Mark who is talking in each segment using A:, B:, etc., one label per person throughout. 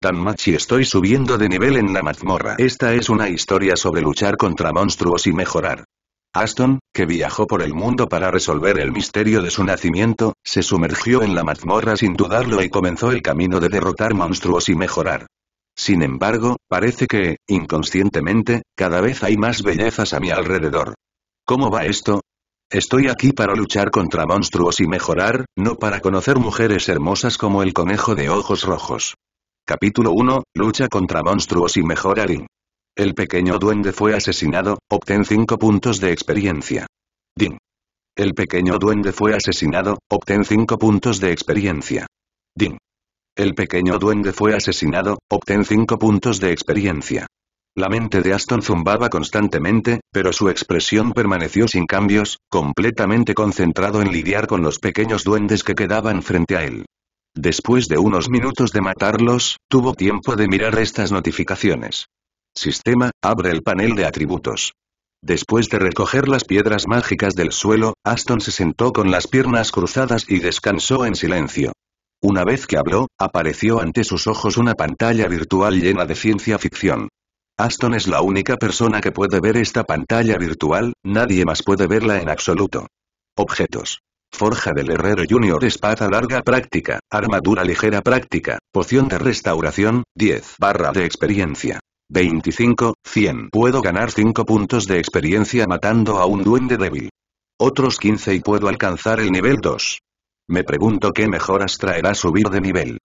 A: Tan y estoy subiendo de nivel en la mazmorra. Esta es una historia sobre luchar contra monstruos y mejorar. Aston, que viajó por el mundo para resolver el misterio de su nacimiento, se sumergió en la mazmorra sin dudarlo y comenzó el camino de derrotar monstruos y mejorar. Sin embargo, parece que, inconscientemente, cada vez hay más bellezas a mi alrededor. ¿Cómo va esto? Estoy aquí para luchar contra monstruos y mejorar, no para conocer mujeres hermosas como el conejo de ojos rojos. Capítulo 1, Lucha contra monstruos y mejorarín. El pequeño duende fue asesinado, obtén 5 puntos de experiencia. Din. El pequeño duende fue asesinado, obtén 5 puntos de experiencia. Din. El pequeño duende fue asesinado, obtén 5 puntos de experiencia. La mente de Aston zumbaba constantemente, pero su expresión permaneció sin cambios, completamente concentrado en lidiar con los pequeños duendes que quedaban frente a él. Después de unos minutos de matarlos, tuvo tiempo de mirar estas notificaciones. Sistema, abre el panel de atributos. Después de recoger las piedras mágicas del suelo, Aston se sentó con las piernas cruzadas y descansó en silencio. Una vez que habló, apareció ante sus ojos una pantalla virtual llena de ciencia ficción. Aston es la única persona que puede ver esta pantalla virtual, nadie más puede verla en absoluto. Objetos. Forja del Herrero Junior Espada larga práctica, armadura ligera práctica, poción de restauración, 10 barra de experiencia. 25, 100. Puedo ganar 5 puntos de experiencia matando a un duende débil. Otros 15 y puedo alcanzar el nivel 2. Me pregunto qué mejoras traerá subir de nivel.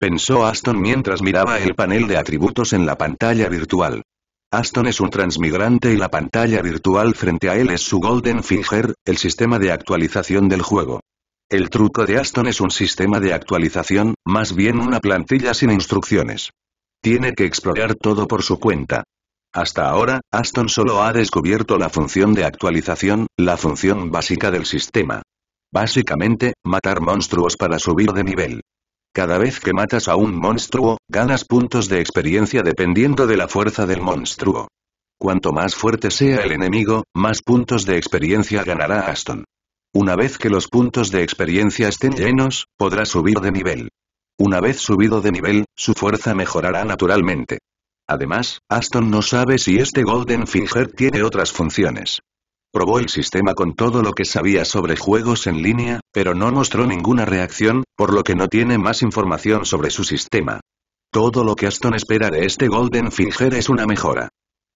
A: Pensó Aston mientras miraba el panel de atributos en la pantalla virtual. Aston es un transmigrante y la pantalla virtual frente a él es su Golden Finger, el sistema de actualización del juego. El truco de Aston es un sistema de actualización, más bien una plantilla sin instrucciones. Tiene que explorar todo por su cuenta. Hasta ahora, Aston solo ha descubierto la función de actualización, la función básica del sistema. Básicamente, matar monstruos para subir de nivel. Cada vez que matas a un monstruo, ganas puntos de experiencia dependiendo de la fuerza del monstruo. Cuanto más fuerte sea el enemigo, más puntos de experiencia ganará Aston. Una vez que los puntos de experiencia estén llenos, podrá subir de nivel. Una vez subido de nivel, su fuerza mejorará naturalmente. Además, Aston no sabe si este Golden Finger tiene otras funciones probó el sistema con todo lo que sabía sobre juegos en línea, pero no mostró ninguna reacción, por lo que no tiene más información sobre su sistema. Todo lo que Aston espera de este Golden Finger es una mejora.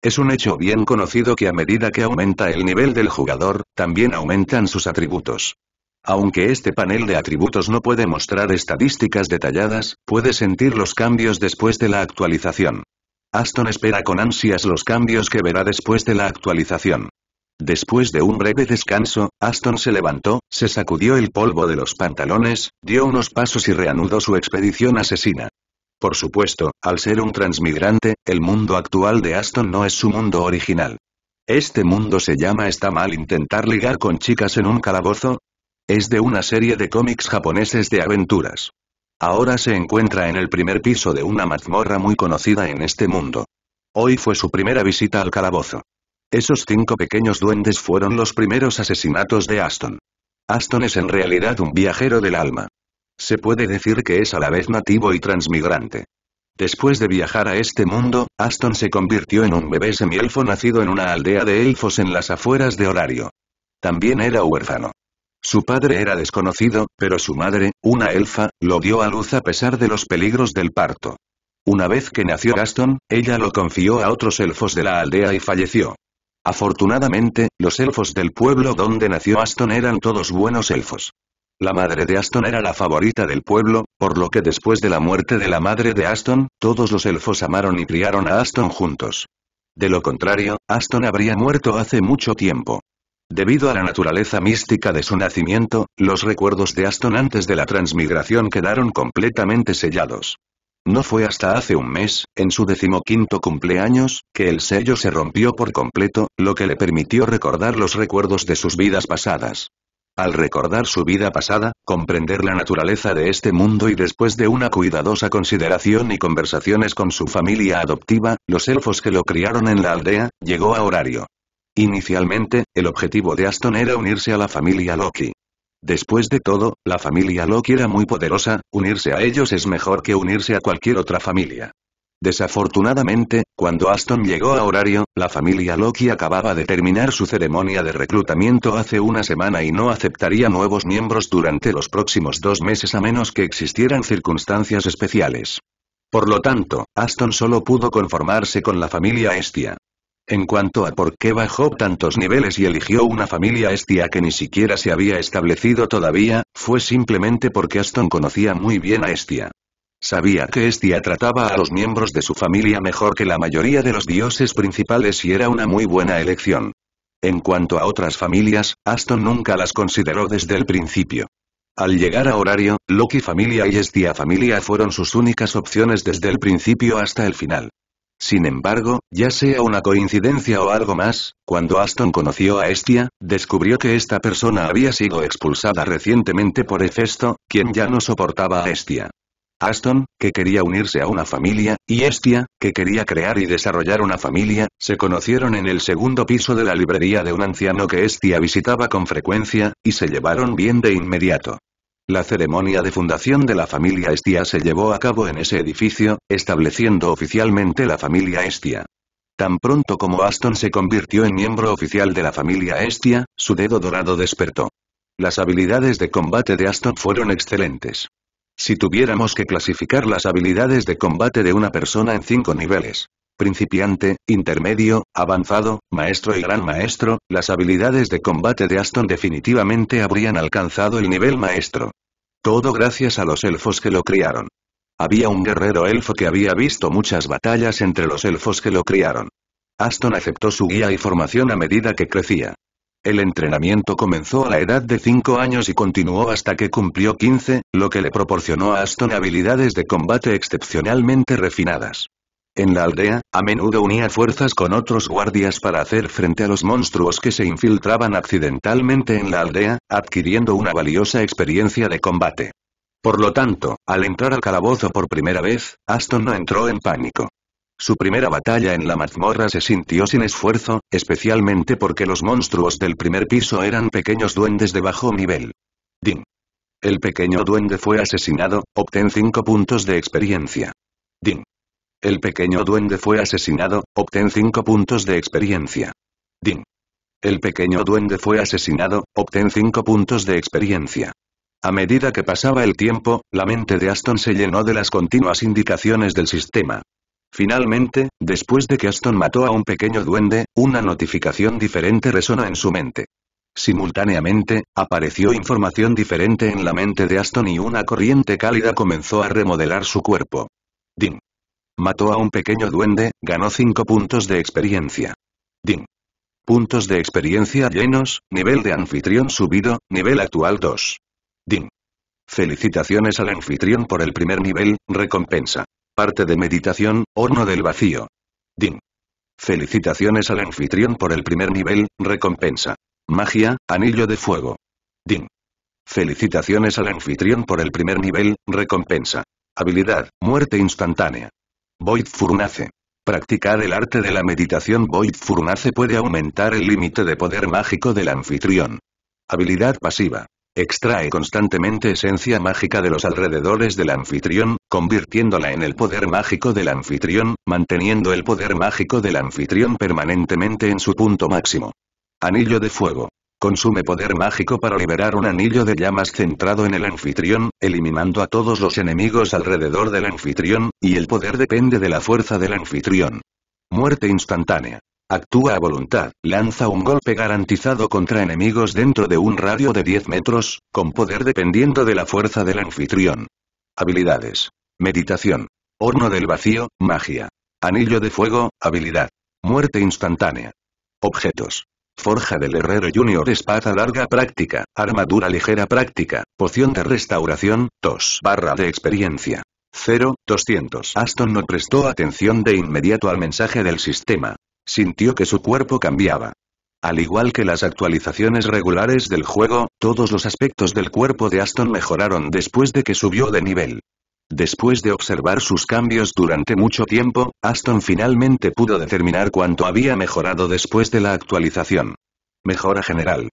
A: Es un hecho bien conocido que a medida que aumenta el nivel del jugador, también aumentan sus atributos. Aunque este panel de atributos no puede mostrar estadísticas detalladas, puede sentir los cambios después de la actualización. Aston espera con ansias los cambios que verá después de la actualización. Después de un breve descanso, Aston se levantó, se sacudió el polvo de los pantalones, dio unos pasos y reanudó su expedición asesina. Por supuesto, al ser un transmigrante, el mundo actual de Aston no es su mundo original. Este mundo se llama ¿Está mal intentar ligar con chicas en un calabozo? Es de una serie de cómics japoneses de aventuras. Ahora se encuentra en el primer piso de una mazmorra muy conocida en este mundo. Hoy fue su primera visita al calabozo. Esos cinco pequeños duendes fueron los primeros asesinatos de Aston. Aston es en realidad un viajero del alma. Se puede decir que es a la vez nativo y transmigrante. Después de viajar a este mundo, Aston se convirtió en un bebé semielfo nacido en una aldea de elfos en las afueras de Horario. También era huérfano. Su padre era desconocido, pero su madre, una elfa, lo dio a luz a pesar de los peligros del parto. Una vez que nació Aston, ella lo confió a otros elfos de la aldea y falleció. Afortunadamente, los elfos del pueblo donde nació Aston eran todos buenos elfos. La madre de Aston era la favorita del pueblo, por lo que después de la muerte de la madre de Aston, todos los elfos amaron y criaron a Aston juntos. De lo contrario, Aston habría muerto hace mucho tiempo. Debido a la naturaleza mística de su nacimiento, los recuerdos de Aston antes de la transmigración quedaron completamente sellados. No fue hasta hace un mes, en su decimoquinto cumpleaños, que el sello se rompió por completo, lo que le permitió recordar los recuerdos de sus vidas pasadas. Al recordar su vida pasada, comprender la naturaleza de este mundo y después de una cuidadosa consideración y conversaciones con su familia adoptiva, los elfos que lo criaron en la aldea, llegó a horario. Inicialmente, el objetivo de Aston era unirse a la familia Loki. Después de todo, la familia Loki era muy poderosa, unirse a ellos es mejor que unirse a cualquier otra familia. Desafortunadamente, cuando Aston llegó a horario, la familia Loki acababa de terminar su ceremonia de reclutamiento hace una semana y no aceptaría nuevos miembros durante los próximos dos meses a menos que existieran circunstancias especiales. Por lo tanto, Aston solo pudo conformarse con la familia Estia. En cuanto a por qué bajó tantos niveles y eligió una familia estia que ni siquiera se había establecido todavía, fue simplemente porque Aston conocía muy bien a Estia. Sabía que Estia trataba a los miembros de su familia mejor que la mayoría de los dioses principales y era una muy buena elección. En cuanto a otras familias, Aston nunca las consideró desde el principio. Al llegar a horario, Loki familia y Estia familia fueron sus únicas opciones desde el principio hasta el final. Sin embargo, ya sea una coincidencia o algo más, cuando Aston conoció a Estia, descubrió que esta persona había sido expulsada recientemente por Hefesto, quien ya no soportaba a Estia. Aston, que quería unirse a una familia, y Estia, que quería crear y desarrollar una familia, se conocieron en el segundo piso de la librería de un anciano que Estia visitaba con frecuencia, y se llevaron bien de inmediato. La ceremonia de fundación de la familia Estia se llevó a cabo en ese edificio, estableciendo oficialmente la familia Estia. Tan pronto como Aston se convirtió en miembro oficial de la familia Estia, su dedo dorado despertó. Las habilidades de combate de Aston fueron excelentes. Si tuviéramos que clasificar las habilidades de combate de una persona en cinco niveles, principiante, intermedio, avanzado, maestro y gran maestro, las habilidades de combate de Aston definitivamente habrían alcanzado el nivel maestro. Todo gracias a los elfos que lo criaron. Había un guerrero elfo que había visto muchas batallas entre los elfos que lo criaron. Aston aceptó su guía y formación a medida que crecía. El entrenamiento comenzó a la edad de 5 años y continuó hasta que cumplió 15, lo que le proporcionó a Aston habilidades de combate excepcionalmente refinadas. En la aldea, a menudo unía fuerzas con otros guardias para hacer frente a los monstruos que se infiltraban accidentalmente en la aldea, adquiriendo una valiosa experiencia de combate. Por lo tanto, al entrar al calabozo por primera vez, Aston no entró en pánico. Su primera batalla en la mazmorra se sintió sin esfuerzo, especialmente porque los monstruos del primer piso eran pequeños duendes de bajo nivel. Din. El pequeño duende fue asesinado, obtén 5 puntos de experiencia. Din. El pequeño duende fue asesinado, obtén 5 puntos de experiencia. Din. El pequeño duende fue asesinado, obtén 5 puntos de experiencia. A medida que pasaba el tiempo, la mente de Aston se llenó de las continuas indicaciones del sistema. Finalmente, después de que Aston mató a un pequeño duende, una notificación diferente resonó en su mente. Simultáneamente, apareció información diferente en la mente de Aston y una corriente cálida comenzó a remodelar su cuerpo. Din. Mató a un pequeño duende, ganó 5 puntos de experiencia. Ding. Puntos de experiencia llenos, nivel de anfitrión subido, nivel actual 2. Ding. Felicitaciones al anfitrión por el primer nivel, recompensa. Parte de meditación, horno del vacío. Ding. Felicitaciones al anfitrión por el primer nivel, recompensa. Magia, anillo de fuego. Ding. Felicitaciones al anfitrión por el primer nivel, recompensa. Habilidad, muerte instantánea. Void Furnace. Practicar el arte de la meditación Void Furnace puede aumentar el límite de poder mágico del anfitrión. Habilidad pasiva. Extrae constantemente esencia mágica de los alrededores del anfitrión, convirtiéndola en el poder mágico del anfitrión, manteniendo el poder mágico del anfitrión permanentemente en su punto máximo. Anillo de fuego. Consume poder mágico para liberar un anillo de llamas centrado en el anfitrión, eliminando a todos los enemigos alrededor del anfitrión, y el poder depende de la fuerza del anfitrión. Muerte instantánea. Actúa a voluntad, lanza un golpe garantizado contra enemigos dentro de un radio de 10 metros, con poder dependiendo de la fuerza del anfitrión. Habilidades. Meditación. Horno del vacío, magia. Anillo de fuego, habilidad. Muerte instantánea. Objetos. Forja del Herrero Junior Espada larga práctica, armadura ligera práctica, poción de restauración, 2 barra de experiencia. 0, 200. Aston no prestó atención de inmediato al mensaje del sistema. Sintió que su cuerpo cambiaba. Al igual que las actualizaciones regulares del juego, todos los aspectos del cuerpo de Aston mejoraron después de que subió de nivel. Después de observar sus cambios durante mucho tiempo, Aston finalmente pudo determinar cuánto había mejorado después de la actualización. Mejora general.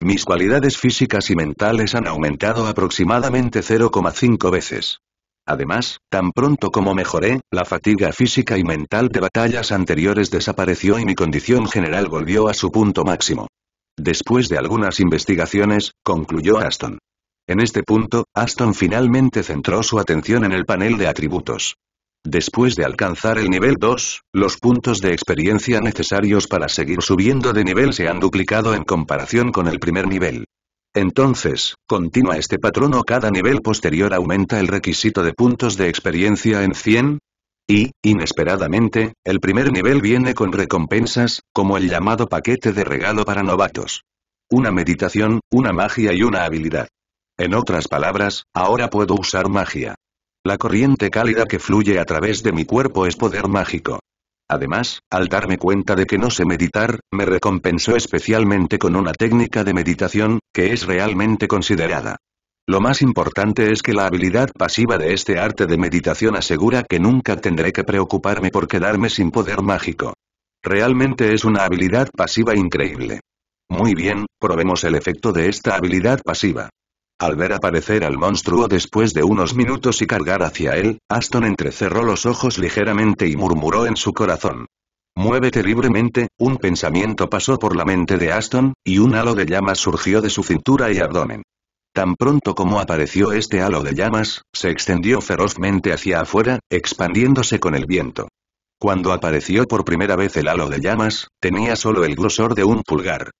A: Mis cualidades físicas y mentales han aumentado aproximadamente 0,5 veces. Además, tan pronto como mejoré, la fatiga física y mental de batallas anteriores desapareció y mi condición general volvió a su punto máximo. Después de algunas investigaciones, concluyó Aston. En este punto, Aston finalmente centró su atención en el panel de atributos. Después de alcanzar el nivel 2, los puntos de experiencia necesarios para seguir subiendo de nivel se han duplicado en comparación con el primer nivel. Entonces, continúa este patrón o cada nivel posterior aumenta el requisito de puntos de experiencia en 100, y, inesperadamente, el primer nivel viene con recompensas, como el llamado paquete de regalo para novatos. Una meditación, una magia y una habilidad. En otras palabras, ahora puedo usar magia. La corriente cálida que fluye a través de mi cuerpo es poder mágico. Además, al darme cuenta de que no sé meditar, me recompensó especialmente con una técnica de meditación, que es realmente considerada. Lo más importante es que la habilidad pasiva de este arte de meditación asegura que nunca tendré que preocuparme por quedarme sin poder mágico. Realmente es una habilidad pasiva increíble. Muy bien, probemos el efecto de esta habilidad pasiva. Al ver aparecer al monstruo después de unos minutos y cargar hacia él, Aston entrecerró los ojos ligeramente y murmuró en su corazón. Muévete libremente, un pensamiento pasó por la mente de Aston, y un halo de llamas surgió de su cintura y abdomen. Tan pronto como apareció este halo de llamas, se extendió ferozmente hacia afuera, expandiéndose con el viento. Cuando apareció por primera vez el halo de llamas, tenía solo el grosor de un pulgar.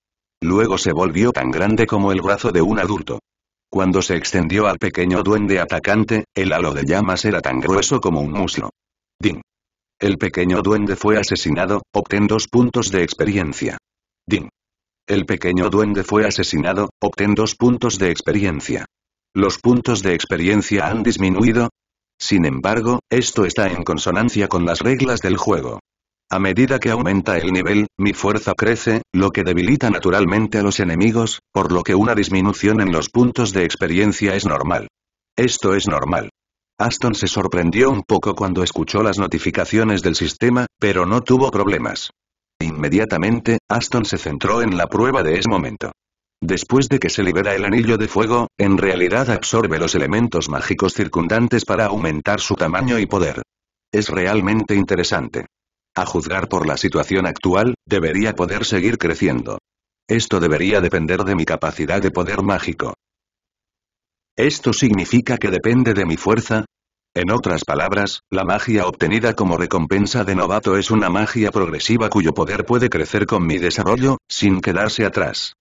A: Luego se volvió tan grande como el brazo de un adulto. Cuando se extendió al pequeño duende atacante, el halo de llamas era tan grueso como un muslo. Ding. El pequeño duende fue asesinado, obtén dos puntos de experiencia. Ding. El pequeño duende fue asesinado, obtén dos puntos de experiencia. ¿Los puntos de experiencia han disminuido? Sin embargo, esto está en consonancia con las reglas del juego. A medida que aumenta el nivel, mi fuerza crece, lo que debilita naturalmente a los enemigos, por lo que una disminución en los puntos de experiencia es normal. Esto es normal. Aston se sorprendió un poco cuando escuchó las notificaciones del sistema, pero no tuvo problemas. Inmediatamente, Aston se centró en la prueba de ese momento. Después de que se libera el anillo de fuego, en realidad absorbe los elementos mágicos circundantes para aumentar su tamaño y poder. Es realmente interesante. A juzgar por la situación actual, debería poder seguir creciendo. Esto debería depender de mi capacidad de poder mágico. ¿Esto significa que depende de mi fuerza? En otras palabras, la magia obtenida como recompensa de novato es una magia progresiva cuyo poder puede crecer con mi desarrollo, sin quedarse atrás.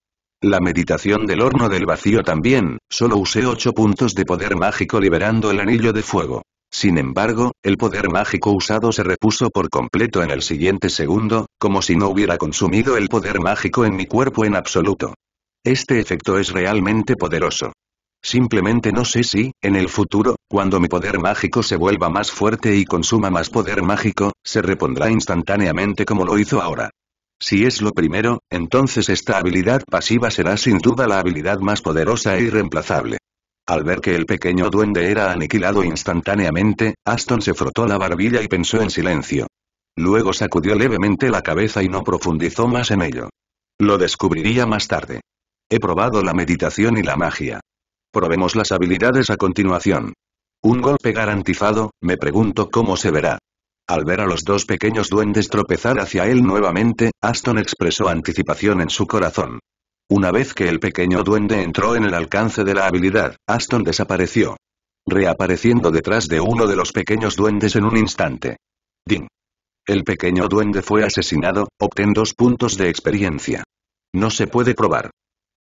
A: La meditación del horno del vacío también, solo usé 8 puntos de poder mágico liberando el anillo de fuego. Sin embargo, el poder mágico usado se repuso por completo en el siguiente segundo, como si no hubiera consumido el poder mágico en mi cuerpo en absoluto. Este efecto es realmente poderoso. Simplemente no sé si, en el futuro, cuando mi poder mágico se vuelva más fuerte y consuma más poder mágico, se repondrá instantáneamente como lo hizo ahora. Si es lo primero, entonces esta habilidad pasiva será sin duda la habilidad más poderosa e irreemplazable. Al ver que el pequeño duende era aniquilado instantáneamente, Aston se frotó la barbilla y pensó en silencio. Luego sacudió levemente la cabeza y no profundizó más en ello. Lo descubriría más tarde. He probado la meditación y la magia. Probemos las habilidades a continuación. Un golpe garantizado, me pregunto cómo se verá. Al ver a los dos pequeños duendes tropezar hacia él nuevamente, Aston expresó anticipación en su corazón. Una vez que el pequeño duende entró en el alcance de la habilidad, Aston desapareció. Reapareciendo detrás de uno de los pequeños duendes en un instante. Ding. El pequeño duende fue asesinado, obtén dos puntos de experiencia. No se puede probar.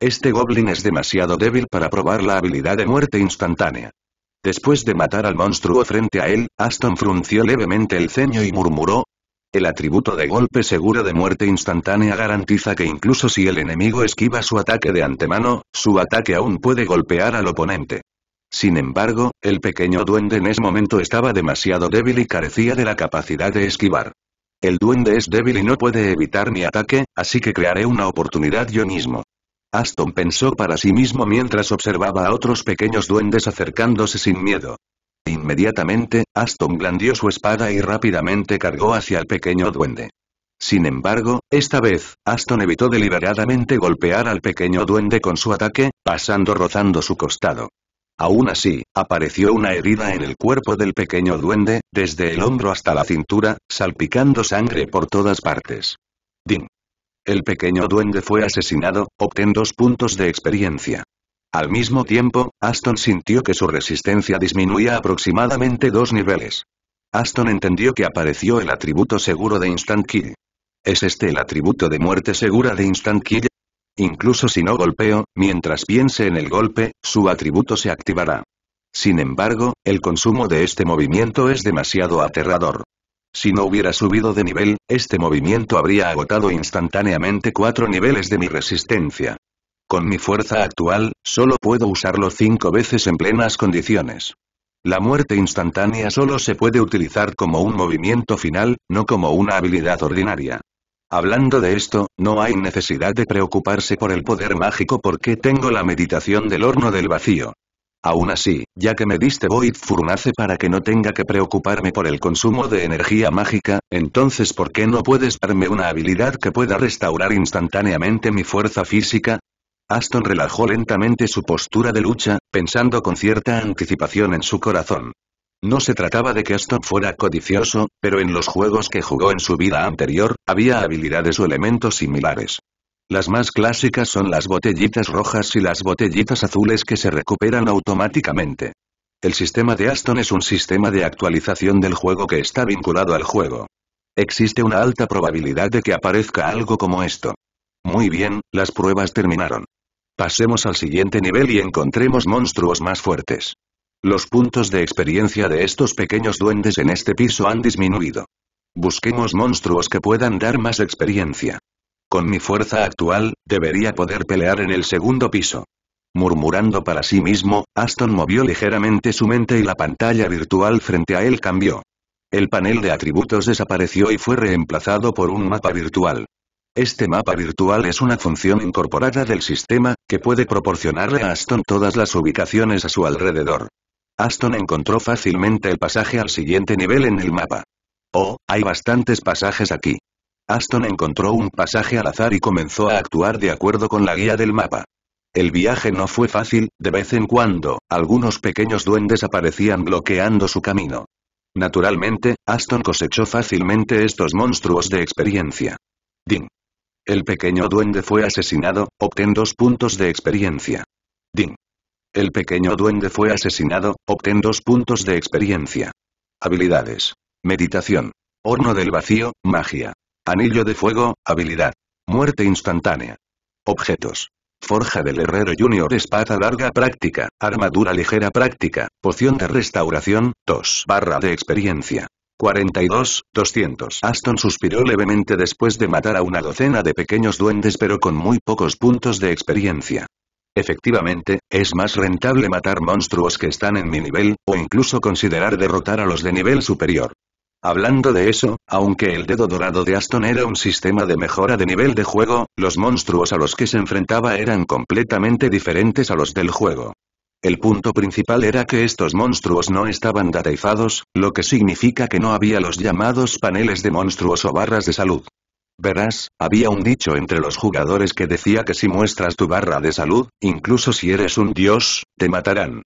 A: Este goblin es demasiado débil para probar la habilidad de muerte instantánea. Después de matar al monstruo frente a él, Aston frunció levemente el ceño y murmuró, el atributo de golpe seguro de muerte instantánea garantiza que incluso si el enemigo esquiva su ataque de antemano, su ataque aún puede golpear al oponente. Sin embargo, el pequeño duende en ese momento estaba demasiado débil y carecía de la capacidad de esquivar. El duende es débil y no puede evitar mi ataque, así que crearé una oportunidad yo mismo. Aston pensó para sí mismo mientras observaba a otros pequeños duendes acercándose sin miedo. Inmediatamente, Aston blandió su espada y rápidamente cargó hacia el pequeño duende. Sin embargo, esta vez, Aston evitó deliberadamente golpear al pequeño duende con su ataque, pasando rozando su costado. Aún así, apareció una herida en el cuerpo del pequeño duende, desde el hombro hasta la cintura, salpicando sangre por todas partes. Ding. El pequeño duende fue asesinado, obtén dos puntos de experiencia. Al mismo tiempo, Aston sintió que su resistencia disminuía aproximadamente dos niveles. Aston entendió que apareció el atributo seguro de Instant Kill. ¿Es este el atributo de muerte segura de Instant Kill? Incluso si no golpeo, mientras piense en el golpe, su atributo se activará. Sin embargo, el consumo de este movimiento es demasiado aterrador. Si no hubiera subido de nivel, este movimiento habría agotado instantáneamente cuatro niveles de mi resistencia. Con mi fuerza actual, solo puedo usarlo cinco veces en plenas condiciones. La muerte instantánea solo se puede utilizar como un movimiento final, no como una habilidad ordinaria. Hablando de esto, no hay necesidad de preocuparse por el poder mágico porque tengo la meditación del horno del vacío. Aún así, ya que me diste Void Furnace para que no tenga que preocuparme por el consumo de energía mágica, entonces ¿por qué no puedes darme una habilidad que pueda restaurar instantáneamente mi fuerza física? Aston relajó lentamente su postura de lucha, pensando con cierta anticipación en su corazón. No se trataba de que Aston fuera codicioso, pero en los juegos que jugó en su vida anterior, había habilidades o elementos similares. Las más clásicas son las botellitas rojas y las botellitas azules que se recuperan automáticamente. El sistema de Aston es un sistema de actualización del juego que está vinculado al juego. Existe una alta probabilidad de que aparezca algo como esto. Muy bien, las pruebas terminaron. Pasemos al siguiente nivel y encontremos monstruos más fuertes. Los puntos de experiencia de estos pequeños duendes en este piso han disminuido. Busquemos monstruos que puedan dar más experiencia. Con mi fuerza actual, debería poder pelear en el segundo piso. Murmurando para sí mismo, Aston movió ligeramente su mente y la pantalla virtual frente a él cambió. El panel de atributos desapareció y fue reemplazado por un mapa virtual. Este mapa virtual es una función incorporada del sistema, que puede proporcionarle a Aston todas las ubicaciones a su alrededor. Aston encontró fácilmente el pasaje al siguiente nivel en el mapa. Oh, hay bastantes pasajes aquí. Aston encontró un pasaje al azar y comenzó a actuar de acuerdo con la guía del mapa. El viaje no fue fácil, de vez en cuando, algunos pequeños duendes aparecían bloqueando su camino. Naturalmente, Aston cosechó fácilmente estos monstruos de experiencia. Ding. El pequeño duende fue asesinado, obtén dos puntos de experiencia. Ding. El pequeño duende fue asesinado, obtén dos puntos de experiencia. Habilidades. Meditación. Horno del vacío, magia. Anillo de fuego, habilidad. Muerte instantánea. Objetos. Forja del Herrero Junior Espada larga práctica, armadura ligera práctica, poción de restauración, 2 barra de experiencia. 42, 200. Aston suspiró levemente después de matar a una docena de pequeños duendes pero con muy pocos puntos de experiencia. Efectivamente, es más rentable matar monstruos que están en mi nivel, o incluso considerar derrotar a los de nivel superior. Hablando de eso, aunque el dedo dorado de Aston era un sistema de mejora de nivel de juego, los monstruos a los que se enfrentaba eran completamente diferentes a los del juego. El punto principal era que estos monstruos no estaban dataifados, lo que significa que no había los llamados paneles de monstruos o barras de salud. Verás, había un dicho entre los jugadores que decía que si muestras tu barra de salud, incluso si eres un dios, te matarán.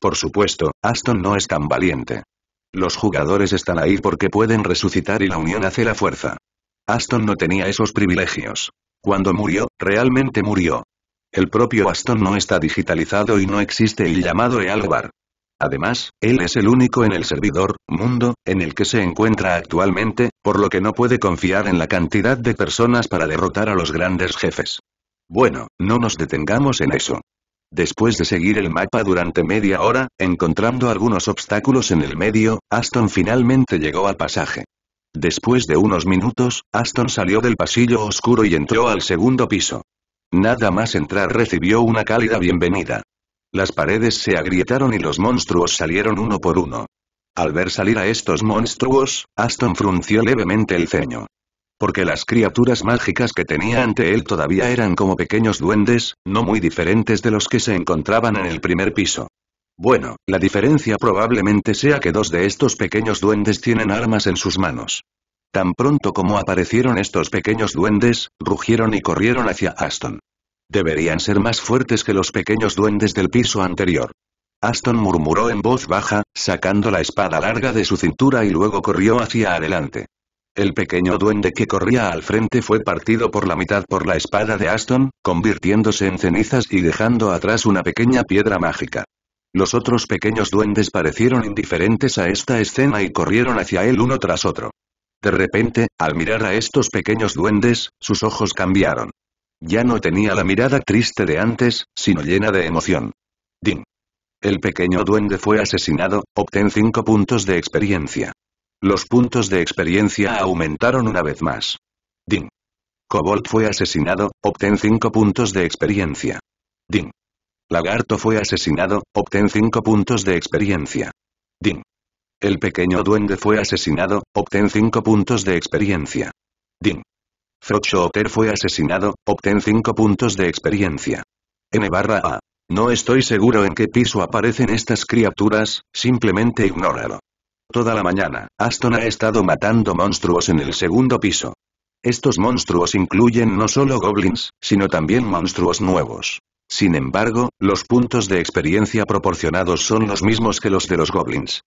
A: Por supuesto, Aston no es tan valiente. Los jugadores están ahí porque pueden resucitar y la unión hace la fuerza. Aston no tenía esos privilegios. Cuando murió, realmente murió. El propio Aston no está digitalizado y no existe el llamado Ealvar. Además, él es el único en el servidor, mundo, en el que se encuentra actualmente, por lo que no puede confiar en la cantidad de personas para derrotar a los grandes jefes. Bueno, no nos detengamos en eso. Después de seguir el mapa durante media hora, encontrando algunos obstáculos en el medio, Aston finalmente llegó al pasaje. Después de unos minutos, Aston salió del pasillo oscuro y entró al segundo piso. Nada más entrar recibió una cálida bienvenida. Las paredes se agrietaron y los monstruos salieron uno por uno. Al ver salir a estos monstruos, Aston frunció levemente el ceño. Porque las criaturas mágicas que tenía ante él todavía eran como pequeños duendes, no muy diferentes de los que se encontraban en el primer piso. Bueno, la diferencia probablemente sea que dos de estos pequeños duendes tienen armas en sus manos. Tan pronto como aparecieron estos pequeños duendes, rugieron y corrieron hacia Aston. Deberían ser más fuertes que los pequeños duendes del piso anterior. Aston murmuró en voz baja, sacando la espada larga de su cintura y luego corrió hacia adelante. El pequeño duende que corría al frente fue partido por la mitad por la espada de Aston, convirtiéndose en cenizas y dejando atrás una pequeña piedra mágica. Los otros pequeños duendes parecieron indiferentes a esta escena y corrieron hacia él uno tras otro. De repente, al mirar a estos pequeños duendes, sus ojos cambiaron. Ya no tenía la mirada triste de antes, sino llena de emoción. Din. El pequeño duende fue asesinado, obtén 5 puntos de experiencia. Los puntos de experiencia aumentaron una vez más. Din. Cobalt fue asesinado, obtén 5 puntos de experiencia. Din. Lagarto fue asesinado, obtén 5 puntos de experiencia. Din. El pequeño duende fue asesinado, obtén 5 puntos de experiencia. Din. Otter fue asesinado, obtén 5 puntos de experiencia. N barra A. No estoy seguro en qué piso aparecen estas criaturas, simplemente ignóralo. Toda la mañana, Aston ha estado matando monstruos en el segundo piso. Estos monstruos incluyen no solo goblins, sino también monstruos nuevos. Sin embargo, los puntos de experiencia proporcionados son los mismos que los de los goblins.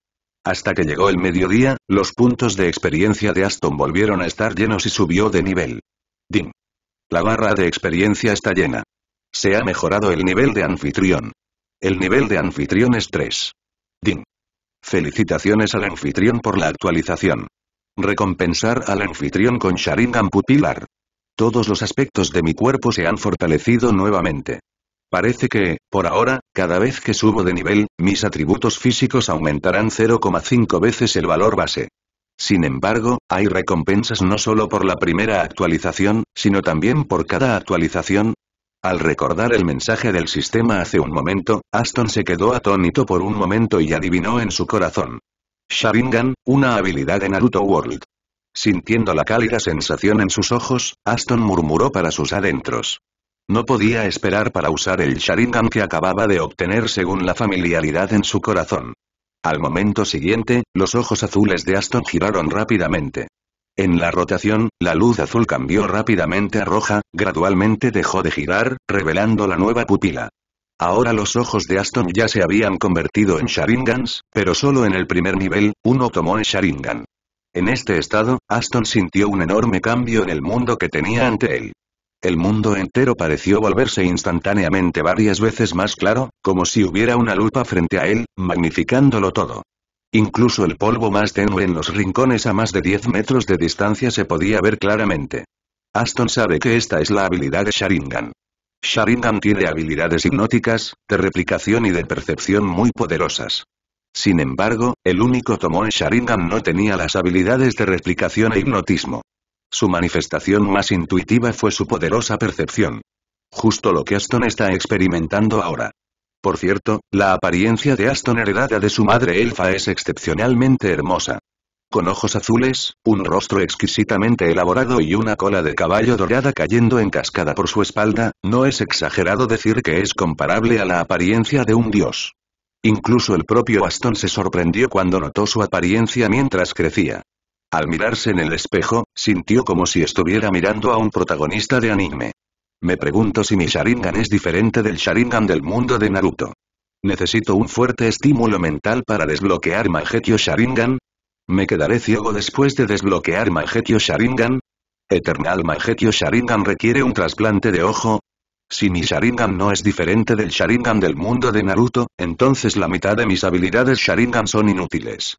A: Hasta que llegó el mediodía, los puntos de experiencia de Aston volvieron a estar llenos y subió de nivel. Dim. La barra de experiencia está llena. Se ha mejorado el nivel de anfitrión. El nivel de anfitrión es 3. Dim. Felicitaciones al anfitrión por la actualización. Recompensar al anfitrión con Sharingan Pupilar. Todos los aspectos de mi cuerpo se han fortalecido nuevamente. Parece que, por ahora, cada vez que subo de nivel, mis atributos físicos aumentarán 0,5 veces el valor base. Sin embargo, hay recompensas no solo por la primera actualización, sino también por cada actualización. Al recordar el mensaje del sistema hace un momento, Aston se quedó atónito por un momento y adivinó en su corazón. Sharingan, una habilidad en Naruto World. Sintiendo la cálida sensación en sus ojos, Aston murmuró para sus adentros. No podía esperar para usar el Sharingan que acababa de obtener según la familiaridad en su corazón. Al momento siguiente, los ojos azules de Aston giraron rápidamente. En la rotación, la luz azul cambió rápidamente a roja, gradualmente dejó de girar, revelando la nueva pupila. Ahora los ojos de Aston ya se habían convertido en Sharingans, pero solo en el primer nivel, uno tomó el Sharingan. En este estado, Aston sintió un enorme cambio en el mundo que tenía ante él. El mundo entero pareció volverse instantáneamente varias veces más claro, como si hubiera una lupa frente a él, magnificándolo todo. Incluso el polvo más tenue en los rincones a más de 10 metros de distancia se podía ver claramente. Aston sabe que esta es la habilidad de Sharingan. Sharingan tiene habilidades hipnóticas, de replicación y de percepción muy poderosas. Sin embargo, el único tomo en Sharingan no tenía las habilidades de replicación e hipnotismo. Su manifestación más intuitiva fue su poderosa percepción. Justo lo que Aston está experimentando ahora. Por cierto, la apariencia de Aston heredada de su madre elfa es excepcionalmente hermosa. Con ojos azules, un rostro exquisitamente elaborado y una cola de caballo dorada cayendo en cascada por su espalda, no es exagerado decir que es comparable a la apariencia de un dios. Incluso el propio Aston se sorprendió cuando notó su apariencia mientras crecía. Al mirarse en el espejo, sintió como si estuviera mirando a un protagonista de anime. Me pregunto si mi Sharingan es diferente del Sharingan del mundo de Naruto. ¿Necesito un fuerte estímulo mental para desbloquear Mangekyo Sharingan? ¿Me quedaré ciego después de desbloquear Mangekyo Sharingan? ¿Eternal Mangekyo Sharingan requiere un trasplante de ojo? Si mi Sharingan no es diferente del Sharingan del mundo de Naruto, entonces la mitad de mis habilidades Sharingan son inútiles.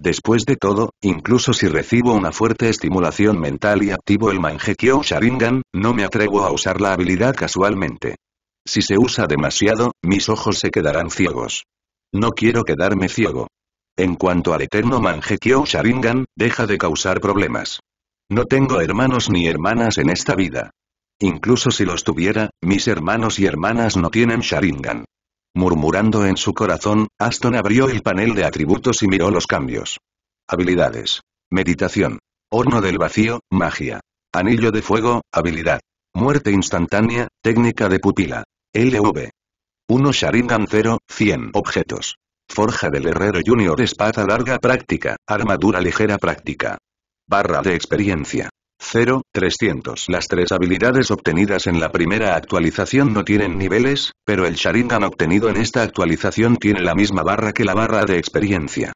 A: Después de todo, incluso si recibo una fuerte estimulación mental y activo el Mangekyo Sharingan, no me atrevo a usar la habilidad casualmente. Si se usa demasiado, mis ojos se quedarán ciegos. No quiero quedarme ciego. En cuanto al eterno Mangekyo Sharingan, deja de causar problemas. No tengo hermanos ni hermanas en esta vida. Incluso si los tuviera, mis hermanos y hermanas no tienen Sharingan. Murmurando en su corazón, Aston abrió el panel de atributos y miró los cambios. Habilidades. Meditación. Horno del vacío, magia. Anillo de fuego, habilidad. Muerte instantánea, técnica de pupila. LV. 1 Sharingan 0, 100 objetos. Forja del Herrero Junior Espada larga práctica, armadura ligera práctica. Barra de experiencia. 0, 300. Las tres habilidades obtenidas en la primera actualización no tienen niveles, pero el Sharingan obtenido en esta actualización tiene la misma barra que la barra de experiencia.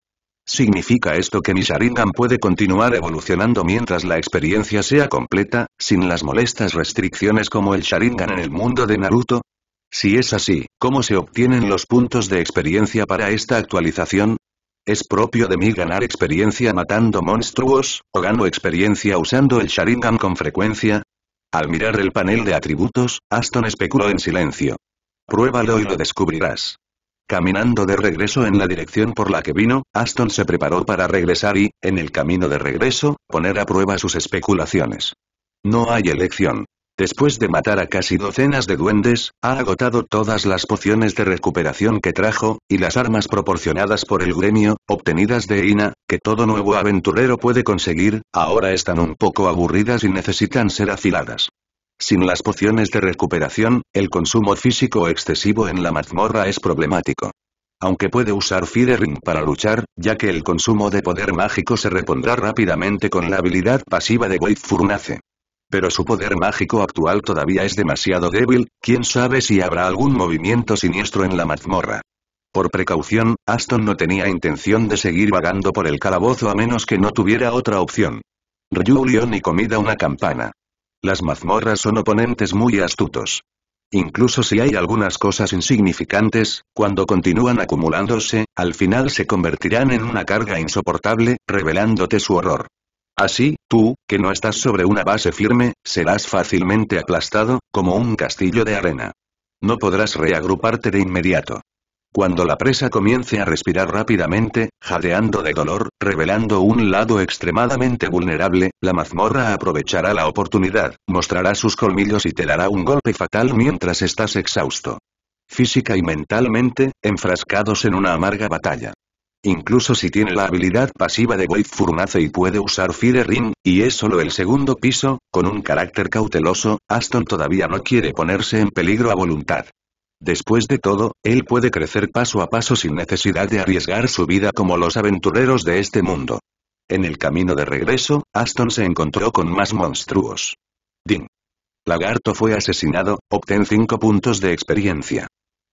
A: ¿Significa esto que mi Sharingan puede continuar evolucionando mientras la experiencia sea completa, sin las molestas restricciones como el Sharingan en el mundo de Naruto? Si es así, ¿cómo se obtienen los puntos de experiencia para esta actualización? Es propio de mí ganar experiencia matando monstruos, o gano experiencia usando el Sharingan con frecuencia. Al mirar el panel de atributos, Aston especuló en silencio. Pruébalo y lo descubrirás. Caminando de regreso en la dirección por la que vino, Aston se preparó para regresar y, en el camino de regreso, poner a prueba sus especulaciones. No hay elección. Después de matar a casi docenas de duendes, ha agotado todas las pociones de recuperación que trajo, y las armas proporcionadas por el gremio, obtenidas de Ina, que todo nuevo aventurero puede conseguir, ahora están un poco aburridas y necesitan ser afiladas. Sin las pociones de recuperación, el consumo físico excesivo en la mazmorra es problemático. Aunque puede usar Ring para luchar, ya que el consumo de poder mágico se repondrá rápidamente con la habilidad pasiva de Wave Furnace. Pero su poder mágico actual todavía es demasiado débil, quién sabe si habrá algún movimiento siniestro en la mazmorra. Por precaución, Aston no tenía intención de seguir vagando por el calabozo a menos que no tuviera otra opción. Ryulio ni y comida una campana. Las mazmorras son oponentes muy astutos. Incluso si hay algunas cosas insignificantes, cuando continúan acumulándose, al final se convertirán en una carga insoportable, revelándote su horror. Así, tú, que no estás sobre una base firme, serás fácilmente aplastado, como un castillo de arena. No podrás reagruparte de inmediato. Cuando la presa comience a respirar rápidamente, jadeando de dolor, revelando un lado extremadamente vulnerable, la mazmorra aprovechará la oportunidad, mostrará sus colmillos y te dará un golpe fatal mientras estás exhausto. Física y mentalmente, enfrascados en una amarga batalla. Incluso si tiene la habilidad pasiva de Wave Furnace y puede usar Fire Ring, y es solo el segundo piso, con un carácter cauteloso, Aston todavía no quiere ponerse en peligro a voluntad. Después de todo, él puede crecer paso a paso sin necesidad de arriesgar su vida como los aventureros de este mundo. En el camino de regreso, Aston se encontró con más monstruos. Ding. Lagarto fue asesinado, obtén 5 puntos de experiencia.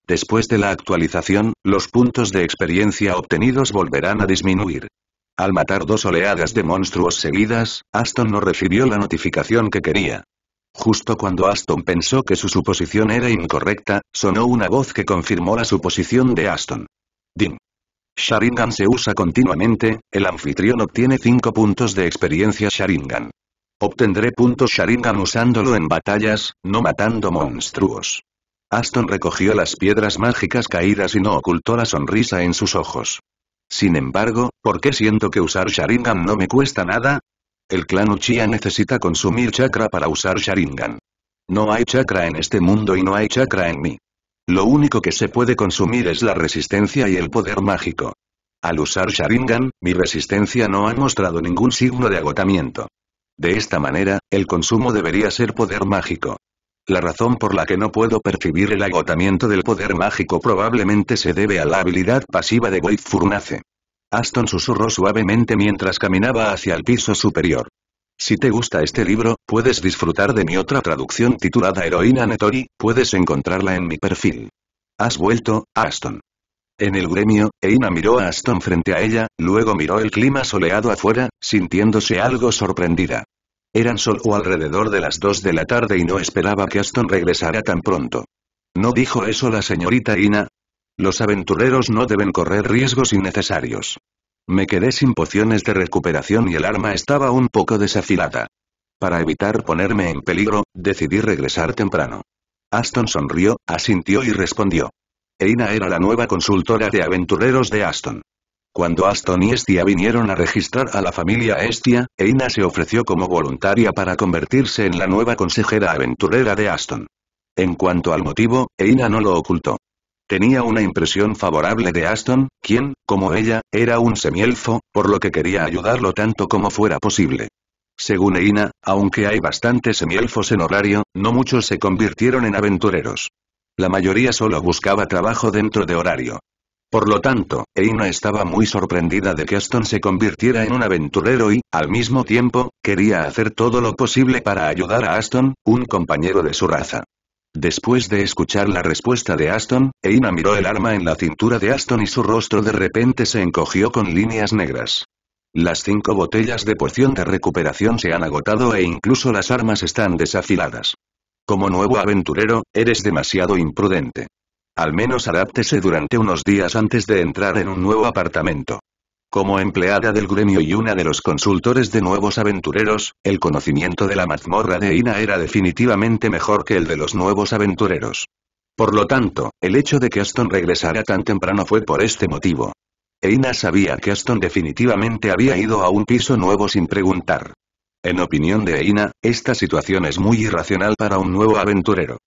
A: Después de la actualización, los puntos de experiencia obtenidos volverán a disminuir. Al matar dos oleadas de monstruos seguidas, Aston no recibió la notificación que quería. Justo cuando Aston pensó que su suposición era incorrecta, sonó una voz que confirmó la suposición de Aston. Dim. Sharingan se usa continuamente, el anfitrión obtiene 5 puntos de experiencia Sharingan. Obtendré puntos Sharingan usándolo en batallas, no matando monstruos. Aston recogió las piedras mágicas caídas y no ocultó la sonrisa en sus ojos. Sin embargo, ¿por qué siento que usar Sharingan no me cuesta nada? El clan Uchiha necesita consumir chakra para usar Sharingan. No hay chakra en este mundo y no hay chakra en mí. Lo único que se puede consumir es la resistencia y el poder mágico. Al usar Sharingan, mi resistencia no ha mostrado ningún signo de agotamiento. De esta manera, el consumo debería ser poder mágico. La razón por la que no puedo percibir el agotamiento del poder mágico probablemente se debe a la habilidad pasiva de Wade Furnace. Aston susurró suavemente mientras caminaba hacia el piso superior. Si te gusta este libro, puedes disfrutar de mi otra traducción titulada Heroína Netori, puedes encontrarla en mi perfil. Has vuelto, Aston. En el gremio, Eina miró a Aston frente a ella, luego miró el clima soleado afuera, sintiéndose algo sorprendida. Eran solo alrededor de las 2 de la tarde y no esperaba que Aston regresara tan pronto. ¿No dijo eso la señorita Ina? Los aventureros no deben correr riesgos innecesarios. Me quedé sin pociones de recuperación y el arma estaba un poco desafilada. Para evitar ponerme en peligro, decidí regresar temprano. Aston sonrió, asintió y respondió. Eina era la nueva consultora de aventureros de Aston. Cuando Aston y Estia vinieron a registrar a la familia Estia, Eina se ofreció como voluntaria para convertirse en la nueva consejera aventurera de Aston. En cuanto al motivo, Eina no lo ocultó. Tenía una impresión favorable de Aston, quien, como ella, era un semielfo, por lo que quería ayudarlo tanto como fuera posible. Según Eina, aunque hay bastantes semielfos en horario, no muchos se convirtieron en aventureros. La mayoría solo buscaba trabajo dentro de horario. Por lo tanto, Eina estaba muy sorprendida de que Aston se convirtiera en un aventurero y, al mismo tiempo, quería hacer todo lo posible para ayudar a Aston, un compañero de su raza. Después de escuchar la respuesta de Aston, Eina miró el arma en la cintura de Aston y su rostro de repente se encogió con líneas negras. Las cinco botellas de poción de recuperación se han agotado e incluso las armas están desafiladas. Como nuevo aventurero, eres demasiado imprudente. Al menos adáptese durante unos días antes de entrar en un nuevo apartamento. Como empleada del gremio y una de los consultores de nuevos aventureros, el conocimiento de la mazmorra de Ina era definitivamente mejor que el de los nuevos aventureros. Por lo tanto, el hecho de que Aston regresara tan temprano fue por este motivo. Eina sabía que Aston definitivamente había ido a un piso nuevo sin preguntar. En opinión de Eina, esta situación es muy irracional para un nuevo aventurero.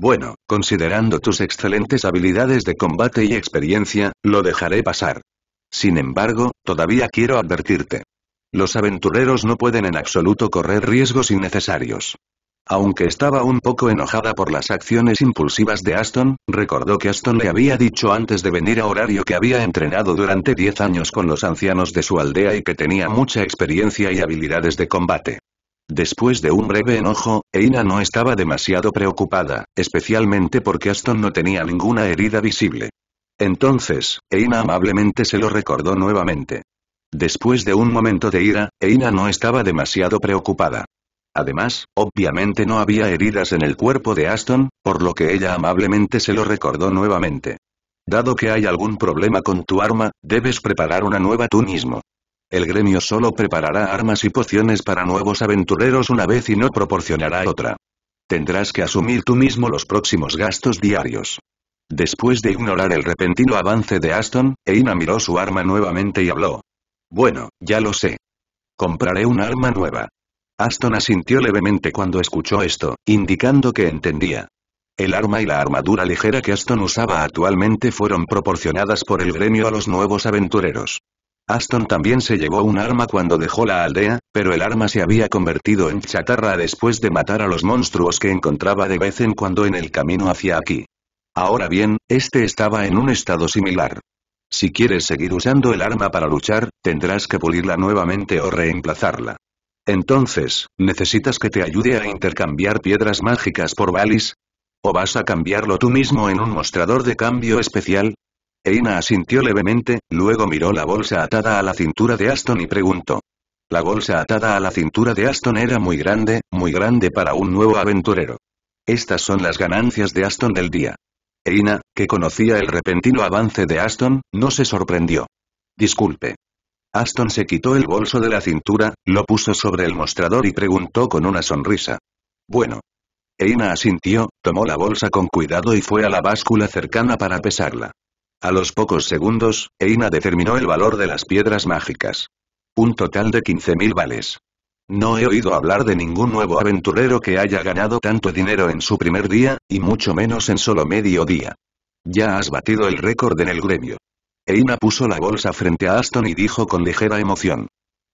A: Bueno, considerando tus excelentes habilidades de combate y experiencia, lo dejaré pasar. Sin embargo, todavía quiero advertirte. Los aventureros no pueden en absoluto correr riesgos innecesarios. Aunque estaba un poco enojada por las acciones impulsivas de Aston, recordó que Aston le había dicho antes de venir a Horario que había entrenado durante 10 años con los ancianos de su aldea y que tenía mucha experiencia y habilidades de combate. Después de un breve enojo, Eina no estaba demasiado preocupada, especialmente porque Aston no tenía ninguna herida visible. Entonces, Eina amablemente se lo recordó nuevamente. Después de un momento de ira, Eina no estaba demasiado preocupada. Además, obviamente no había heridas en el cuerpo de Aston, por lo que ella amablemente se lo recordó nuevamente. Dado que hay algún problema con tu arma, debes preparar una nueva tú mismo. El gremio solo preparará armas y pociones para nuevos aventureros una vez y no proporcionará otra. Tendrás que asumir tú mismo los próximos gastos diarios. Después de ignorar el repentino avance de Aston, Eina miró su arma nuevamente y habló. Bueno, ya lo sé. Compraré un arma nueva. Aston asintió levemente cuando escuchó esto, indicando que entendía. El arma y la armadura ligera que Aston usaba actualmente fueron proporcionadas por el gremio a los nuevos aventureros. Aston también se llevó un arma cuando dejó la aldea, pero el arma se había convertido en chatarra después de matar a los monstruos que encontraba de vez en cuando en el camino hacia aquí. Ahora bien, este estaba en un estado similar. Si quieres seguir usando el arma para luchar, tendrás que pulirla nuevamente o reemplazarla. Entonces, ¿necesitas que te ayude a intercambiar piedras mágicas por balis? ¿O vas a cambiarlo tú mismo en un mostrador de cambio especial? Eina asintió levemente, luego miró la bolsa atada a la cintura de Aston y preguntó. La bolsa atada a la cintura de Aston era muy grande, muy grande para un nuevo aventurero. Estas son las ganancias de Aston del día. Eina, que conocía el repentino avance de Aston, no se sorprendió. Disculpe. Aston se quitó el bolso de la cintura, lo puso sobre el mostrador y preguntó con una sonrisa. Bueno. Eina asintió, tomó la bolsa con cuidado y fue a la báscula cercana para pesarla. A los pocos segundos, Eina determinó el valor de las piedras mágicas. Un total de 15.000 vales. No he oído hablar de ningún nuevo aventurero que haya ganado tanto dinero en su primer día, y mucho menos en solo medio día. Ya has batido el récord en el gremio. Eina puso la bolsa frente a Aston y dijo con ligera emoción.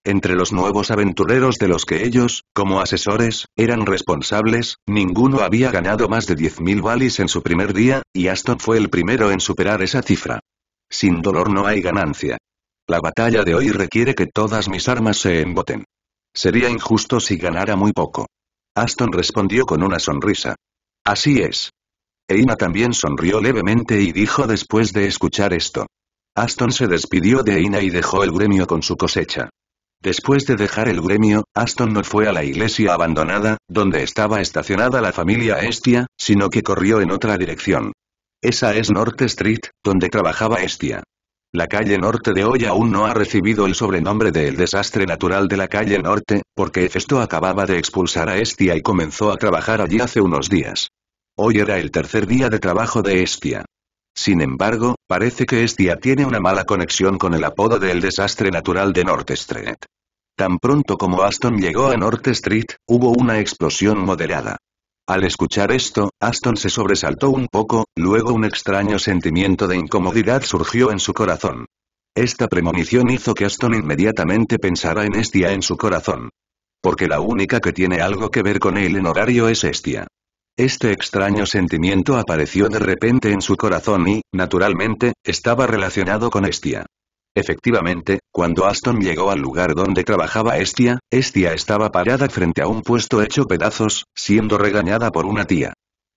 A: Entre los nuevos aventureros de los que ellos, como asesores, eran responsables, ninguno había ganado más de 10.000 valis en su primer día, y Aston fue el primero en superar esa cifra. Sin dolor no hay ganancia. La batalla de hoy requiere que todas mis armas se emboten. Sería injusto si ganara muy poco. Aston respondió con una sonrisa. Así es. Eina también sonrió levemente y dijo después de escuchar esto. Aston se despidió de Eina y dejó el gremio con su cosecha. Después de dejar el gremio, Aston no fue a la iglesia abandonada, donde estaba estacionada la familia Estia, sino que corrió en otra dirección. Esa es North Street, donde trabajaba Estia. La calle norte de hoy aún no ha recibido el sobrenombre de el desastre natural de la calle norte, porque Festo acababa de expulsar a Estia y comenzó a trabajar allí hace unos días. Hoy era el tercer día de trabajo de Estia. Sin embargo, parece que Estia tiene una mala conexión con el apodo del desastre natural de North Street. Tan pronto como Aston llegó a North Street, hubo una explosión moderada. Al escuchar esto, Aston se sobresaltó un poco, luego un extraño sentimiento de incomodidad surgió en su corazón. Esta premonición hizo que Aston inmediatamente pensara en Estia en su corazón. Porque la única que tiene algo que ver con él en horario es Estia. Este extraño sentimiento apareció de repente en su corazón y, naturalmente, estaba relacionado con Estia. Efectivamente, cuando Aston llegó al lugar donde trabajaba Estia, Estia estaba parada frente a un puesto hecho pedazos, siendo regañada por una tía.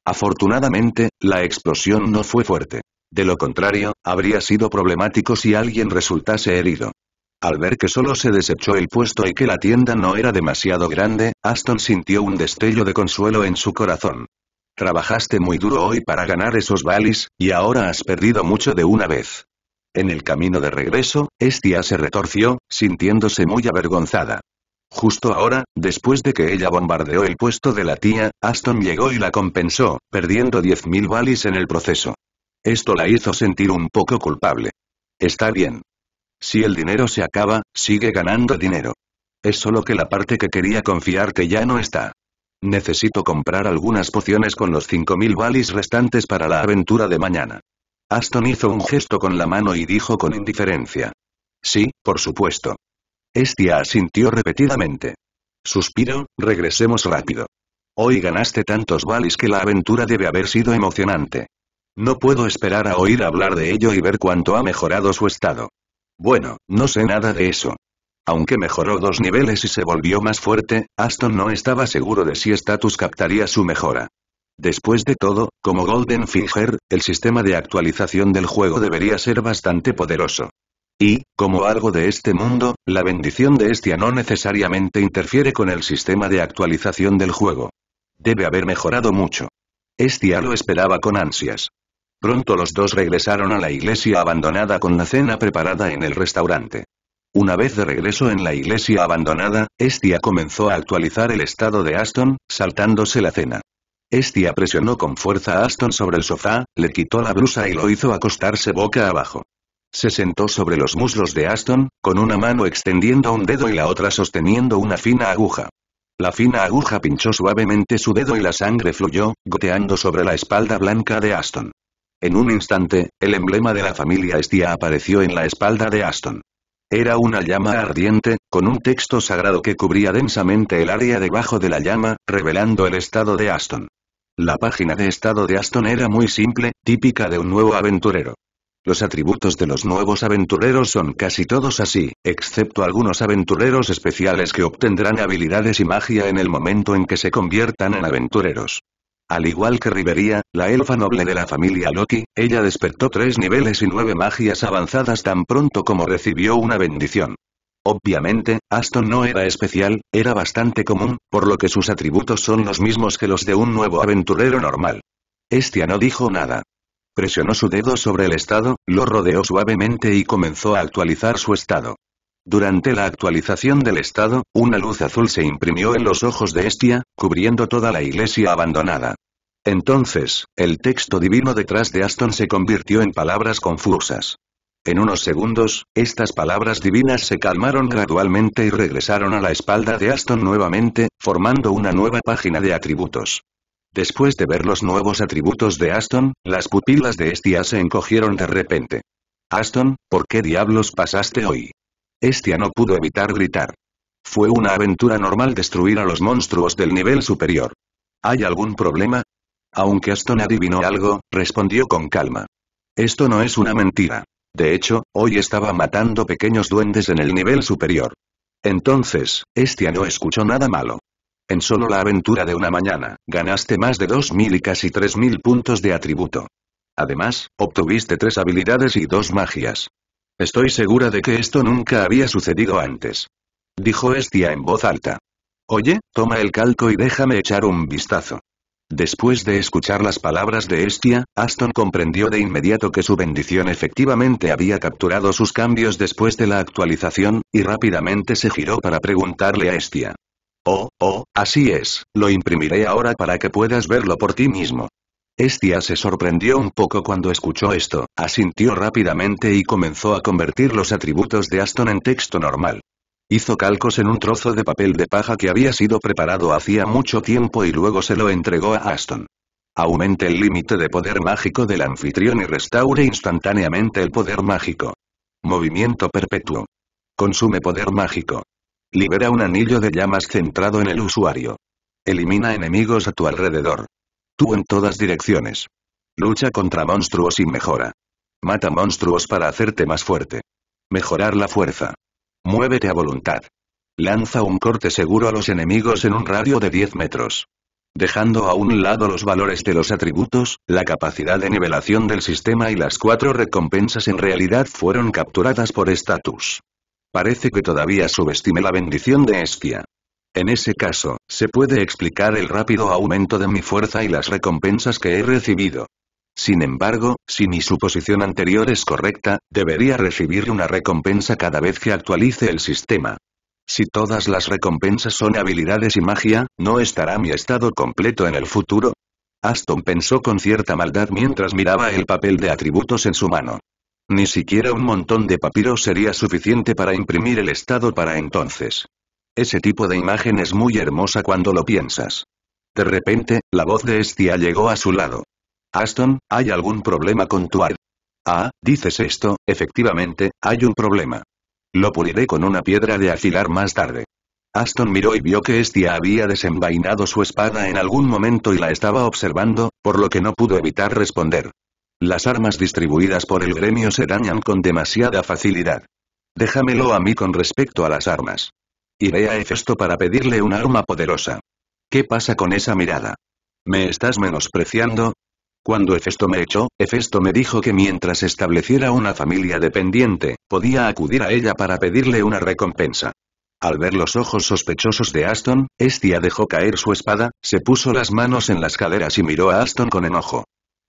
A: Afortunadamente, la explosión no fue fuerte. De lo contrario, habría sido problemático si alguien resultase herido. Al ver que solo se desechó el puesto y que la tienda no era demasiado grande, Aston sintió un destello de consuelo en su corazón. Trabajaste muy duro hoy para ganar esos valis, y ahora has perdido mucho de una vez. En el camino de regreso, Estia se retorció, sintiéndose muy avergonzada. Justo ahora, después de que ella bombardeó el puesto de la tía, Aston llegó y la compensó, perdiendo 10.000 balis en el proceso. Esto la hizo sentir un poco culpable. Está bien. Si el dinero se acaba, sigue ganando dinero. Es solo que la parte que quería confiar que ya no está. Necesito comprar algunas pociones con los 5.000 balis restantes para la aventura de mañana. Aston hizo un gesto con la mano y dijo con indiferencia. Sí, por supuesto. Estia asintió repetidamente. Suspiro, regresemos rápido. Hoy ganaste tantos valis que la aventura debe haber sido emocionante. No puedo esperar a oír hablar de ello y ver cuánto ha mejorado su estado. Bueno, no sé nada de eso. Aunque mejoró dos niveles y se volvió más fuerte, Aston no estaba seguro de si Status captaría su mejora. Después de todo, como Golden Finger, el sistema de actualización del juego debería ser bastante poderoso. Y, como algo de este mundo, la bendición de Estia no necesariamente interfiere con el sistema de actualización del juego. Debe haber mejorado mucho. Estia lo esperaba con ansias. Pronto los dos regresaron a la iglesia abandonada con la cena preparada en el restaurante. Una vez de regreso en la iglesia abandonada, Estia comenzó a actualizar el estado de Aston, saltándose la cena. Estia presionó con fuerza a Aston sobre el sofá, le quitó la blusa y lo hizo acostarse boca abajo. Se sentó sobre los muslos de Aston, con una mano extendiendo un dedo y la otra sosteniendo una fina aguja. La fina aguja pinchó suavemente su dedo y la sangre fluyó, goteando sobre la espalda blanca de Aston. En un instante, el emblema de la familia Estia apareció en la espalda de Aston. Era una llama ardiente, con un texto sagrado que cubría densamente el área debajo de la llama, revelando el estado de Aston. La página de estado de Aston era muy simple, típica de un nuevo aventurero. Los atributos de los nuevos aventureros son casi todos así, excepto algunos aventureros especiales que obtendrán habilidades y magia en el momento en que se conviertan en aventureros. Al igual que Riveria, la elfa noble de la familia Loki, ella despertó tres niveles y nueve magias avanzadas tan pronto como recibió una bendición. Obviamente, Aston no era especial, era bastante común, por lo que sus atributos son los mismos que los de un nuevo aventurero normal. Estia no dijo nada. Presionó su dedo sobre el estado, lo rodeó suavemente y comenzó a actualizar su estado. Durante la actualización del estado, una luz azul se imprimió en los ojos de Estia, cubriendo toda la iglesia abandonada. Entonces, el texto divino detrás de Aston se convirtió en palabras confusas. En unos segundos, estas palabras divinas se calmaron gradualmente y regresaron a la espalda de Aston nuevamente, formando una nueva página de atributos. Después de ver los nuevos atributos de Aston, las pupilas de Estia se encogieron de repente. Aston, ¿por qué diablos pasaste hoy? Estia no pudo evitar gritar. Fue una aventura normal destruir a los monstruos del nivel superior. ¿Hay algún problema? Aunque Aston adivinó algo, respondió con calma. Esto no es una mentira. De hecho, hoy estaba matando pequeños duendes en el nivel superior. Entonces, Estia no escuchó nada malo. En solo la aventura de una mañana, ganaste más de 2.000 y casi 3.000 puntos de atributo. Además, obtuviste tres habilidades y dos magias. Estoy segura de que esto nunca había sucedido antes. Dijo Estia en voz alta. Oye, toma el calco y déjame echar un vistazo. Después de escuchar las palabras de Estia, Aston comprendió de inmediato que su bendición efectivamente había capturado sus cambios después de la actualización, y rápidamente se giró para preguntarle a Estia. Oh, oh, así es, lo imprimiré ahora para que puedas verlo por ti mismo. Estia se sorprendió un poco cuando escuchó esto, asintió rápidamente y comenzó a convertir los atributos de Aston en texto normal. Hizo calcos en un trozo de papel de paja que había sido preparado hacía mucho tiempo y luego se lo entregó a Aston. Aumente el límite de poder mágico del anfitrión y restaure instantáneamente el poder mágico. Movimiento perpetuo. Consume poder mágico. Libera un anillo de llamas centrado en el usuario. Elimina enemigos a tu alrededor. Tú en todas direcciones. Lucha contra monstruos y mejora. Mata monstruos para hacerte más fuerte. Mejorar la fuerza. Muévete a voluntad. Lanza un corte seguro a los enemigos en un radio de 10 metros. Dejando a un lado los valores de los atributos, la capacidad de nivelación del sistema y las cuatro recompensas en realidad fueron capturadas por Estatus. Parece que todavía subestime la bendición de Esquia. En ese caso, se puede explicar el rápido aumento de mi fuerza y las recompensas que he recibido. Sin embargo, si mi suposición anterior es correcta, debería recibir una recompensa cada vez que actualice el sistema. Si todas las recompensas son habilidades y magia, ¿no estará mi estado completo en el futuro? Aston pensó con cierta maldad mientras miraba el papel de atributos en su mano. Ni siquiera un montón de papiro sería suficiente para imprimir el estado para entonces. Ese tipo de imagen es muy hermosa cuando lo piensas. De repente, la voz de Estia llegó a su lado. Aston, ¿hay algún problema con tu ar? Ah, dices esto, efectivamente, hay un problema. Lo puliré con una piedra de afilar más tarde. Aston miró y vio que Estia había desenvainado su espada en algún momento y la estaba observando, por lo que no pudo evitar responder. Las armas distribuidas por el gremio se dañan con demasiada facilidad. Déjamelo a mí con respecto a las armas. Iré a Efesto para pedirle un arma poderosa. ¿Qué pasa con esa mirada? ¿Me estás menospreciando? Cuando Hefesto me echó, Hefesto me dijo que mientras estableciera una familia dependiente, podía acudir a ella para pedirle una recompensa. Al ver los ojos sospechosos de Aston, Estia dejó caer su espada, se puso las manos en las caderas y miró a Aston con enojo.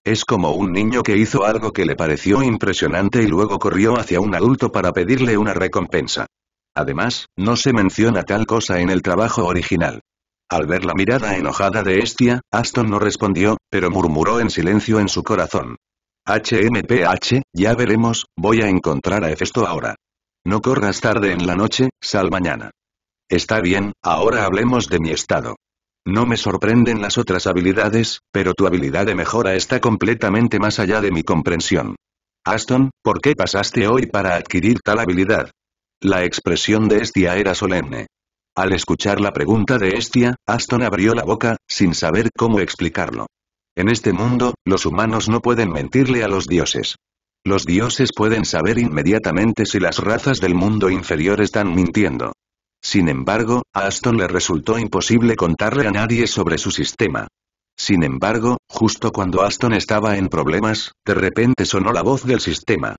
A: Es como un niño que hizo algo que le pareció impresionante y luego corrió hacia un adulto para pedirle una recompensa. Además, no se menciona tal cosa en el trabajo original. Al ver la mirada enojada de Estia, Aston no respondió, pero murmuró en silencio en su corazón. HMPH, ya veremos, voy a encontrar a Hefesto ahora. No corras tarde en la noche, sal mañana. Está bien, ahora hablemos de mi estado. No me sorprenden las otras habilidades, pero tu habilidad de mejora está completamente más allá de mi comprensión. Aston, ¿por qué pasaste hoy para adquirir tal habilidad? La expresión de Estia era solemne. Al escuchar la pregunta de Estia, Aston abrió la boca, sin saber cómo explicarlo. En este mundo, los humanos no pueden mentirle a los dioses. Los dioses pueden saber inmediatamente si las razas del mundo inferior están mintiendo. Sin embargo, a Aston le resultó imposible contarle a nadie sobre su sistema. Sin embargo, justo cuando Aston estaba en problemas, de repente sonó la voz del sistema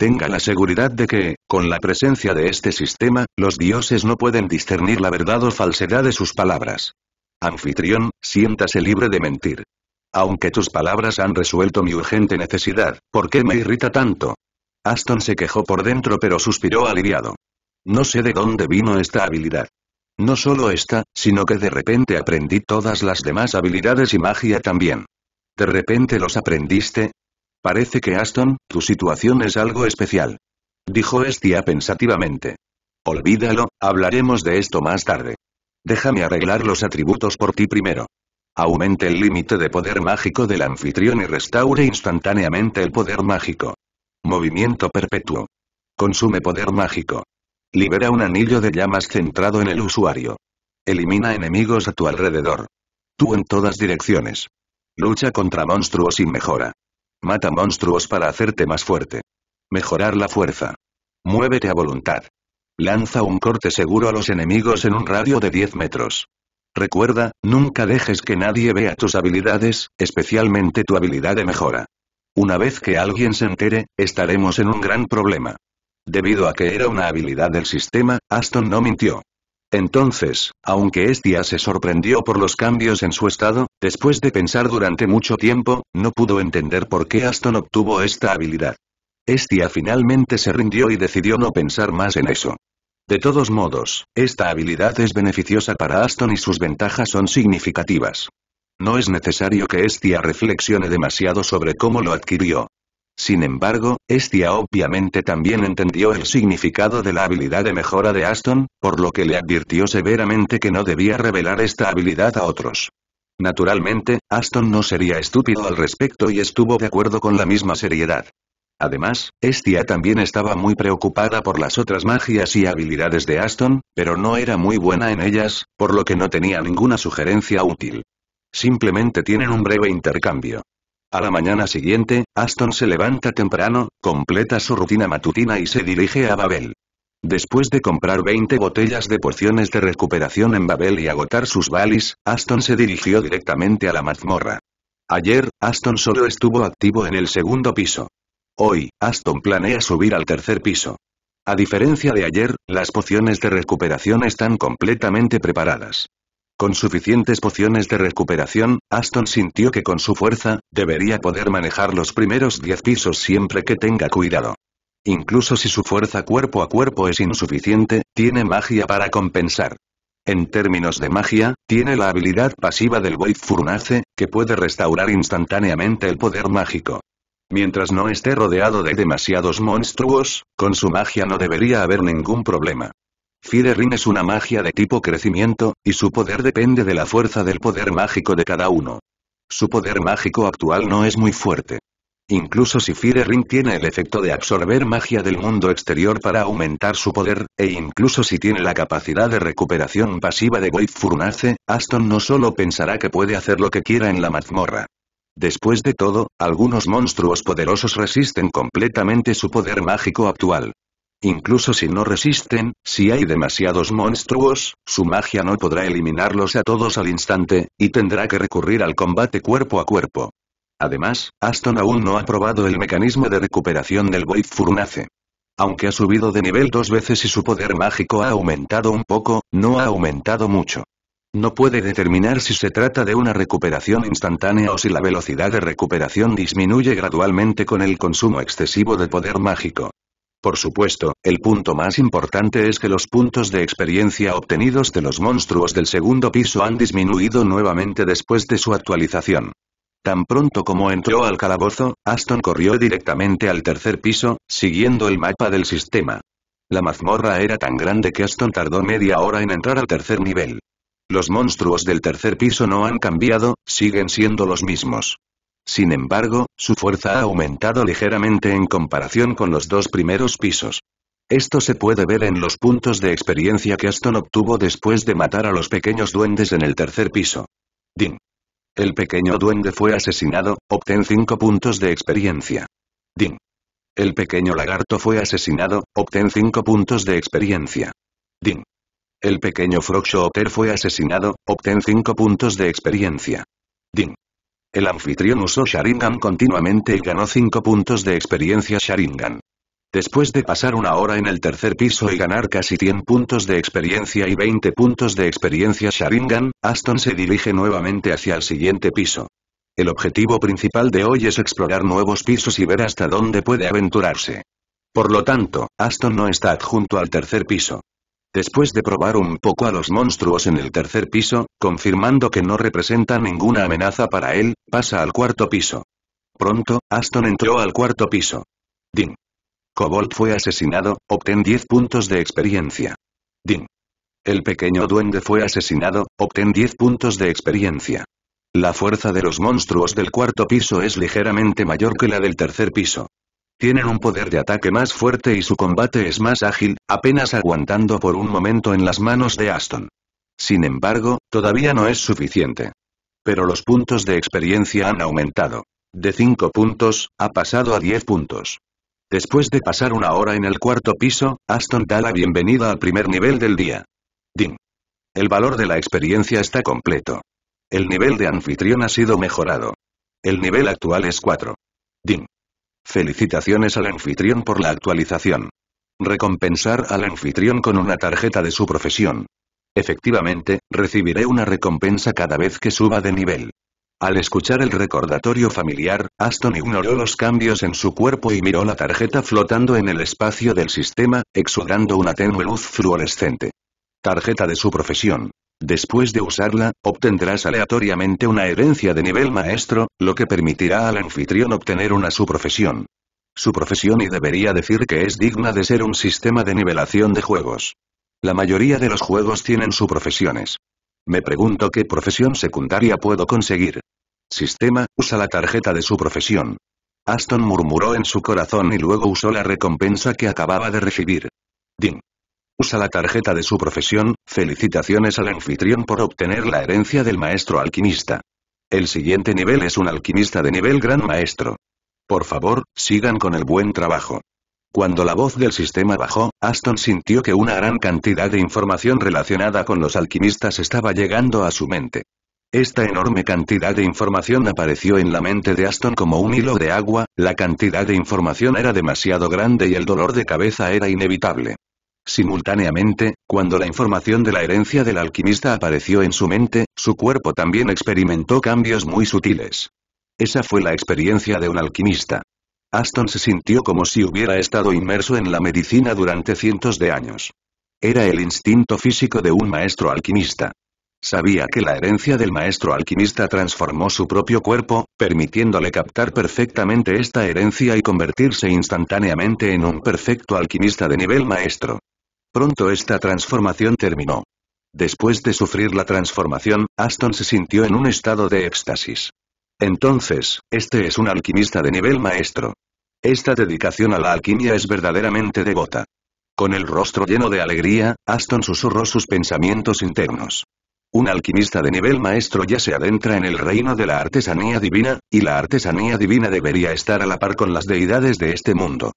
A: tenga la seguridad de que, con la presencia de este sistema, los dioses no pueden discernir la verdad o falsedad de sus palabras. Anfitrión, siéntase libre de mentir. Aunque tus palabras han resuelto mi urgente necesidad, ¿por qué me irrita tanto? Aston se quejó por dentro pero suspiró aliviado. No sé de dónde vino esta habilidad. No solo esta, sino que de repente aprendí todas las demás habilidades y magia también. ¿De repente los aprendiste? Parece que Aston, tu situación es algo especial. Dijo Estia pensativamente. Olvídalo, hablaremos de esto más tarde. Déjame arreglar los atributos por ti primero. Aumente el límite de poder mágico del anfitrión y restaure instantáneamente el poder mágico. Movimiento perpetuo. Consume poder mágico. Libera un anillo de llamas centrado en el usuario. Elimina enemigos a tu alrededor. Tú en todas direcciones. Lucha contra monstruos sin mejora. Mata monstruos para hacerte más fuerte. Mejorar la fuerza. Muévete a voluntad. Lanza un corte seguro a los enemigos en un radio de 10 metros. Recuerda, nunca dejes que nadie vea tus habilidades, especialmente tu habilidad de mejora. Una vez que alguien se entere, estaremos en un gran problema. Debido a que era una habilidad del sistema, Aston no mintió. Entonces, aunque Estia se sorprendió por los cambios en su estado, después de pensar durante mucho tiempo, no pudo entender por qué Aston obtuvo esta habilidad. Estia finalmente se rindió y decidió no pensar más en eso. De todos modos, esta habilidad es beneficiosa para Aston y sus ventajas son significativas. No es necesario que Estia reflexione demasiado sobre cómo lo adquirió, sin embargo, Estia obviamente también entendió el significado de la habilidad de mejora de Aston, por lo que le advirtió severamente que no debía revelar esta habilidad a otros. Naturalmente, Aston no sería estúpido al respecto y estuvo de acuerdo con la misma seriedad. Además, Estia también estaba muy preocupada por las otras magias y habilidades de Aston, pero no era muy buena en ellas, por lo que no tenía ninguna sugerencia útil. Simplemente tienen un breve intercambio. A la mañana siguiente, Aston se levanta temprano, completa su rutina matutina y se dirige a Babel. Después de comprar 20 botellas de pociones de recuperación en Babel y agotar sus valis, Aston se dirigió directamente a la mazmorra. Ayer, Aston solo estuvo activo en el segundo piso. Hoy, Aston planea subir al tercer piso. A diferencia de ayer, las pociones de recuperación están completamente preparadas. Con suficientes pociones de recuperación, Aston sintió que con su fuerza, debería poder manejar los primeros 10 pisos siempre que tenga cuidado. Incluso si su fuerza cuerpo a cuerpo es insuficiente, tiene magia para compensar. En términos de magia, tiene la habilidad pasiva del Void Furnace, que puede restaurar instantáneamente el poder mágico. Mientras no esté rodeado de demasiados monstruos, con su magia no debería haber ningún problema. Ring es una magia de tipo crecimiento, y su poder depende de la fuerza del poder mágico de cada uno. Su poder mágico actual no es muy fuerte. Incluso si Ring tiene el efecto de absorber magia del mundo exterior para aumentar su poder, e incluso si tiene la capacidad de recuperación pasiva de Void Furnace, Aston no solo pensará que puede hacer lo que quiera en la mazmorra. Después de todo, algunos monstruos poderosos resisten completamente su poder mágico actual. Incluso si no resisten, si hay demasiados monstruos, su magia no podrá eliminarlos a todos al instante, y tendrá que recurrir al combate cuerpo a cuerpo. Además, Aston aún no ha probado el mecanismo de recuperación del Void Furnace. Aunque ha subido de nivel dos veces y su poder mágico ha aumentado un poco, no ha aumentado mucho. No puede determinar si se trata de una recuperación instantánea o si la velocidad de recuperación disminuye gradualmente con el consumo excesivo de poder mágico. Por supuesto, el punto más importante es que los puntos de experiencia obtenidos de los monstruos del segundo piso han disminuido nuevamente después de su actualización. Tan pronto como entró al calabozo, Aston corrió directamente al tercer piso, siguiendo el mapa del sistema. La mazmorra era tan grande que Aston tardó media hora en entrar al tercer nivel. Los monstruos del tercer piso no han cambiado, siguen siendo los mismos. Sin embargo, su fuerza ha aumentado ligeramente en comparación con los dos primeros pisos. Esto se puede ver en los puntos de experiencia que Aston obtuvo después de matar a los pequeños duendes en el tercer piso. Ding. El pequeño duende fue asesinado, obtén 5 puntos de experiencia. Ding. El pequeño lagarto fue asesinado, obtén 5 puntos de experiencia. Ding. El pequeño frog fue asesinado, obtén 5 puntos de experiencia. Ding. El anfitrión usó Sharingan continuamente y ganó 5 puntos de experiencia Sharingan. Después de pasar una hora en el tercer piso y ganar casi 100 puntos de experiencia y 20 puntos de experiencia Sharingan, Aston se dirige nuevamente hacia el siguiente piso. El objetivo principal de hoy es explorar nuevos pisos y ver hasta dónde puede aventurarse. Por lo tanto, Aston no está adjunto al tercer piso. Después de probar un poco a los monstruos en el tercer piso, confirmando que no representa ninguna amenaza para él, pasa al cuarto piso. Pronto, Aston entró al cuarto piso. Ding. Cobalt fue asesinado, obtén 10 puntos de experiencia. Ding. El pequeño duende fue asesinado, obtén 10 puntos de experiencia. La fuerza de los monstruos del cuarto piso es ligeramente mayor que la del tercer piso. Tienen un poder de ataque más fuerte y su combate es más ágil, apenas aguantando por un momento en las manos de Aston. Sin embargo, todavía no es suficiente. Pero los puntos de experiencia han aumentado. De 5 puntos, ha pasado a 10 puntos. Después de pasar una hora en el cuarto piso, Aston da la bienvenida al primer nivel del día. Ding. El valor de la experiencia está completo. El nivel de anfitrión ha sido mejorado. El nivel actual es 4. Ding. Felicitaciones al anfitrión por la actualización. Recompensar al anfitrión con una tarjeta de su profesión. Efectivamente, recibiré una recompensa cada vez que suba de nivel. Al escuchar el recordatorio familiar, Aston ignoró los cambios en su cuerpo y miró la tarjeta flotando en el espacio del sistema, exudando una tenue luz fluorescente. Tarjeta de su profesión. Después de usarla, obtendrás aleatoriamente una herencia de nivel maestro, lo que permitirá al anfitrión obtener una subprofesión. Su profesión y debería decir que es digna de ser un sistema de nivelación de juegos. La mayoría de los juegos tienen subprofesiones. Me pregunto qué profesión secundaria puedo conseguir. Sistema, usa la tarjeta de su profesión. Aston murmuró en su corazón y luego usó la recompensa que acababa de recibir. Ding. Usa la tarjeta de su profesión, felicitaciones al anfitrión por obtener la herencia del maestro alquimista. El siguiente nivel es un alquimista de nivel gran maestro. Por favor, sigan con el buen trabajo. Cuando la voz del sistema bajó, Aston sintió que una gran cantidad de información relacionada con los alquimistas estaba llegando a su mente. Esta enorme cantidad de información apareció en la mente de Aston como un hilo de agua, la cantidad de información era demasiado grande y el dolor de cabeza era inevitable. Simultáneamente, cuando la información de la herencia del alquimista apareció en su mente, su cuerpo también experimentó cambios muy sutiles. Esa fue la experiencia de un alquimista. Aston se sintió como si hubiera estado inmerso en la medicina durante cientos de años. Era el instinto físico de un maestro alquimista. Sabía que la herencia del maestro alquimista transformó su propio cuerpo, permitiéndole captar perfectamente esta herencia y convertirse instantáneamente en un perfecto alquimista de nivel maestro. Pronto esta transformación terminó. Después de sufrir la transformación, Aston se sintió en un estado de éxtasis. Entonces, este es un alquimista de nivel maestro. Esta dedicación a la alquimia es verdaderamente devota. Con el rostro lleno de alegría, Aston susurró sus pensamientos internos. Un alquimista de nivel maestro ya se adentra en el reino de la artesanía divina, y la artesanía divina debería estar a la par con las deidades de este mundo.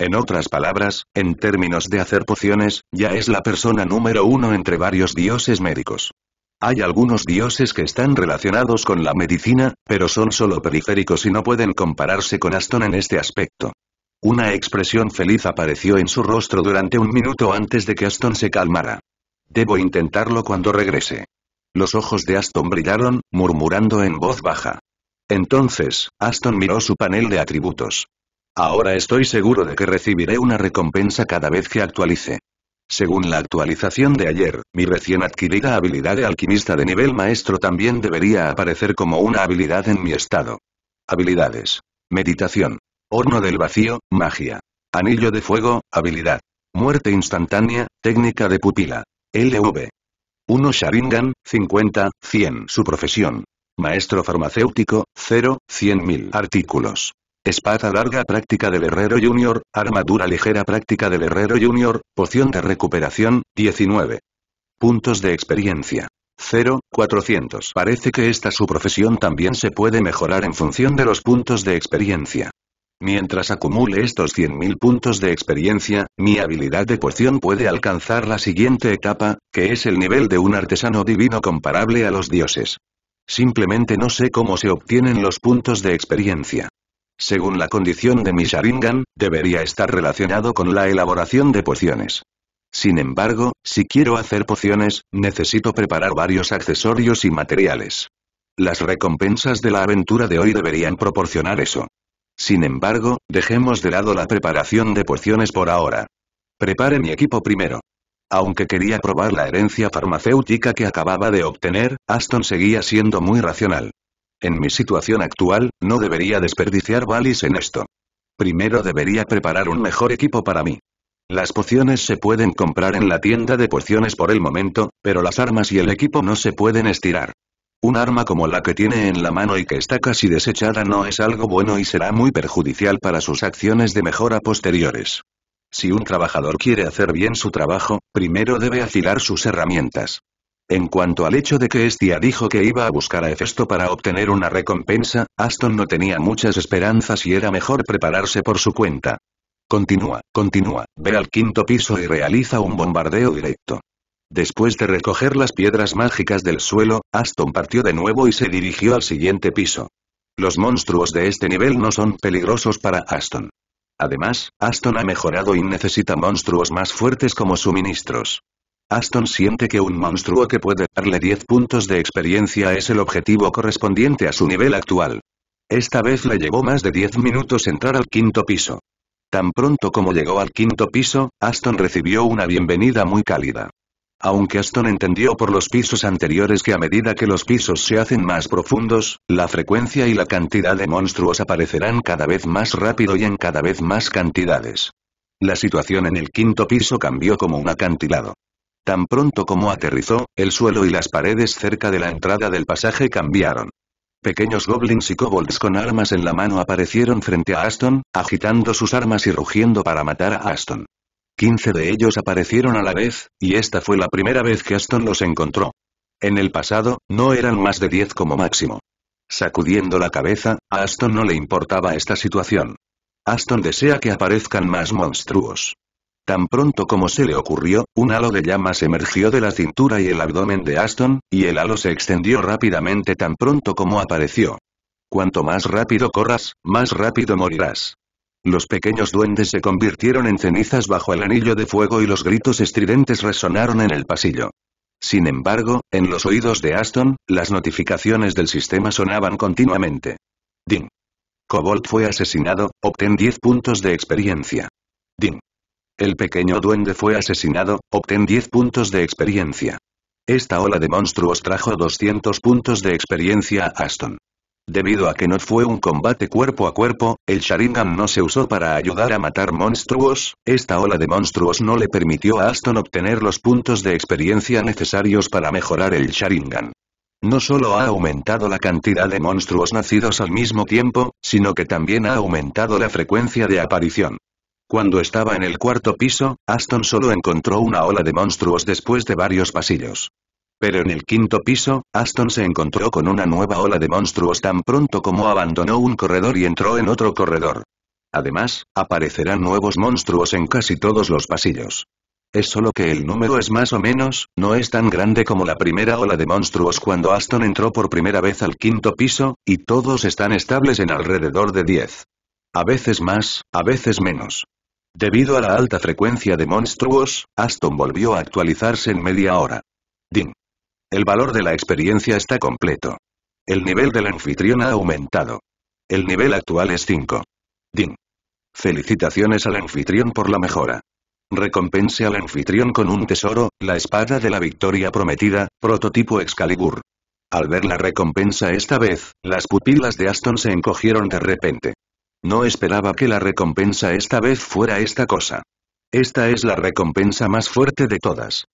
A: En otras palabras, en términos de hacer pociones, ya es la persona número uno entre varios dioses médicos. Hay algunos dioses que están relacionados con la medicina, pero son solo periféricos y no pueden compararse con Aston en este aspecto. Una expresión feliz apareció en su rostro durante un minuto antes de que Aston se calmara. Debo intentarlo cuando regrese. Los ojos de Aston brillaron, murmurando en voz baja. Entonces, Aston miró su panel de atributos. Ahora estoy seguro de que recibiré una recompensa cada vez que actualice. Según la actualización de ayer, mi recién adquirida habilidad de alquimista de nivel maestro también debería aparecer como una habilidad en mi estado. Habilidades. Meditación. Horno del vacío, magia. Anillo de fuego, habilidad. Muerte instantánea, técnica de pupila. LV. 1 Sharingan, 50, 100. Su profesión. Maestro farmacéutico, 0, 100.000 artículos. Espada larga práctica del herrero junior, armadura ligera práctica del herrero junior, poción de recuperación, 19. Puntos de experiencia. 0, 400. Parece que esta su profesión también se puede mejorar en función de los puntos de experiencia. Mientras acumule estos 100.000 puntos de experiencia, mi habilidad de poción puede alcanzar la siguiente etapa, que es el nivel de un artesano divino comparable a los dioses. Simplemente no sé cómo se obtienen los puntos de experiencia. Según la condición de mi Sharingan, debería estar relacionado con la elaboración de pociones. Sin embargo, si quiero hacer pociones, necesito preparar varios accesorios y materiales. Las recompensas de la aventura de hoy deberían proporcionar eso. Sin embargo, dejemos de lado la preparación de pociones por ahora. Prepare mi equipo primero. Aunque quería probar la herencia farmacéutica que acababa de obtener, Aston seguía siendo muy racional. En mi situación actual, no debería desperdiciar valis en esto. Primero debería preparar un mejor equipo para mí. Las pociones se pueden comprar en la tienda de pociones por el momento, pero las armas y el equipo no se pueden estirar. Un arma como la que tiene en la mano y que está casi desechada no es algo bueno y será muy perjudicial para sus acciones de mejora posteriores. Si un trabajador quiere hacer bien su trabajo, primero debe afilar sus herramientas. En cuanto al hecho de que Estia dijo que iba a buscar a Hefesto para obtener una recompensa, Aston no tenía muchas esperanzas y era mejor prepararse por su cuenta. Continúa, continúa, ve al quinto piso y realiza un bombardeo directo. Después de recoger las piedras mágicas del suelo, Aston partió de nuevo y se dirigió al siguiente piso. Los monstruos de este nivel no son peligrosos para Aston. Además, Aston ha mejorado y necesita monstruos más fuertes como suministros. Aston siente que un monstruo que puede darle 10 puntos de experiencia es el objetivo correspondiente a su nivel actual. Esta vez le llevó más de 10 minutos entrar al quinto piso. Tan pronto como llegó al quinto piso, Aston recibió una bienvenida muy cálida. Aunque Aston entendió por los pisos anteriores que a medida que los pisos se hacen más profundos, la frecuencia y la cantidad de monstruos aparecerán cada vez más rápido y en cada vez más cantidades. La situación en el quinto piso cambió como un acantilado. Tan pronto como aterrizó, el suelo y las paredes cerca de la entrada del pasaje cambiaron. Pequeños goblins y kobolds con armas en la mano aparecieron frente a Aston, agitando sus armas y rugiendo para matar a Aston. Quince de ellos aparecieron a la vez, y esta fue la primera vez que Aston los encontró. En el pasado, no eran más de diez como máximo. Sacudiendo la cabeza, a Aston no le importaba esta situación. Aston desea que aparezcan más monstruos. Tan pronto como se le ocurrió, un halo de llamas emergió de la cintura y el abdomen de Aston, y el halo se extendió rápidamente tan pronto como apareció. Cuanto más rápido corras, más rápido morirás. Los pequeños duendes se convirtieron en cenizas bajo el anillo de fuego y los gritos estridentes resonaron en el pasillo. Sin embargo, en los oídos de Aston, las notificaciones del sistema sonaban continuamente. Ding. Cobalt fue asesinado, obtén 10 puntos de experiencia. Ding. El pequeño duende fue asesinado, obtén 10 puntos de experiencia. Esta ola de monstruos trajo 200 puntos de experiencia a Aston. Debido a que no fue un combate cuerpo a cuerpo, el Sharingan no se usó para ayudar a matar monstruos, esta ola de monstruos no le permitió a Aston obtener los puntos de experiencia necesarios para mejorar el Sharingan. No solo ha aumentado la cantidad de monstruos nacidos al mismo tiempo, sino que también ha aumentado la frecuencia de aparición. Cuando estaba en el cuarto piso, Aston solo encontró una ola de monstruos después de varios pasillos. Pero en el quinto piso, Aston se encontró con una nueva ola de monstruos tan pronto como abandonó un corredor y entró en otro corredor. Además, aparecerán nuevos monstruos en casi todos los pasillos. Es solo que el número es más o menos, no es tan grande como la primera ola de monstruos cuando Aston entró por primera vez al quinto piso, y todos están estables en alrededor de 10. A veces más, a veces menos. Debido a la alta frecuencia de monstruos, Aston volvió a actualizarse en media hora. Din. El valor de la experiencia está completo. El nivel del anfitrión ha aumentado. El nivel actual es 5. Din. Felicitaciones al anfitrión por la mejora. Recompense al anfitrión con un tesoro, la espada de la victoria prometida, prototipo Excalibur. Al ver la recompensa esta vez, las pupilas de Aston se encogieron de repente. No esperaba que la recompensa esta vez fuera esta cosa. Esta es la recompensa más fuerte de todas.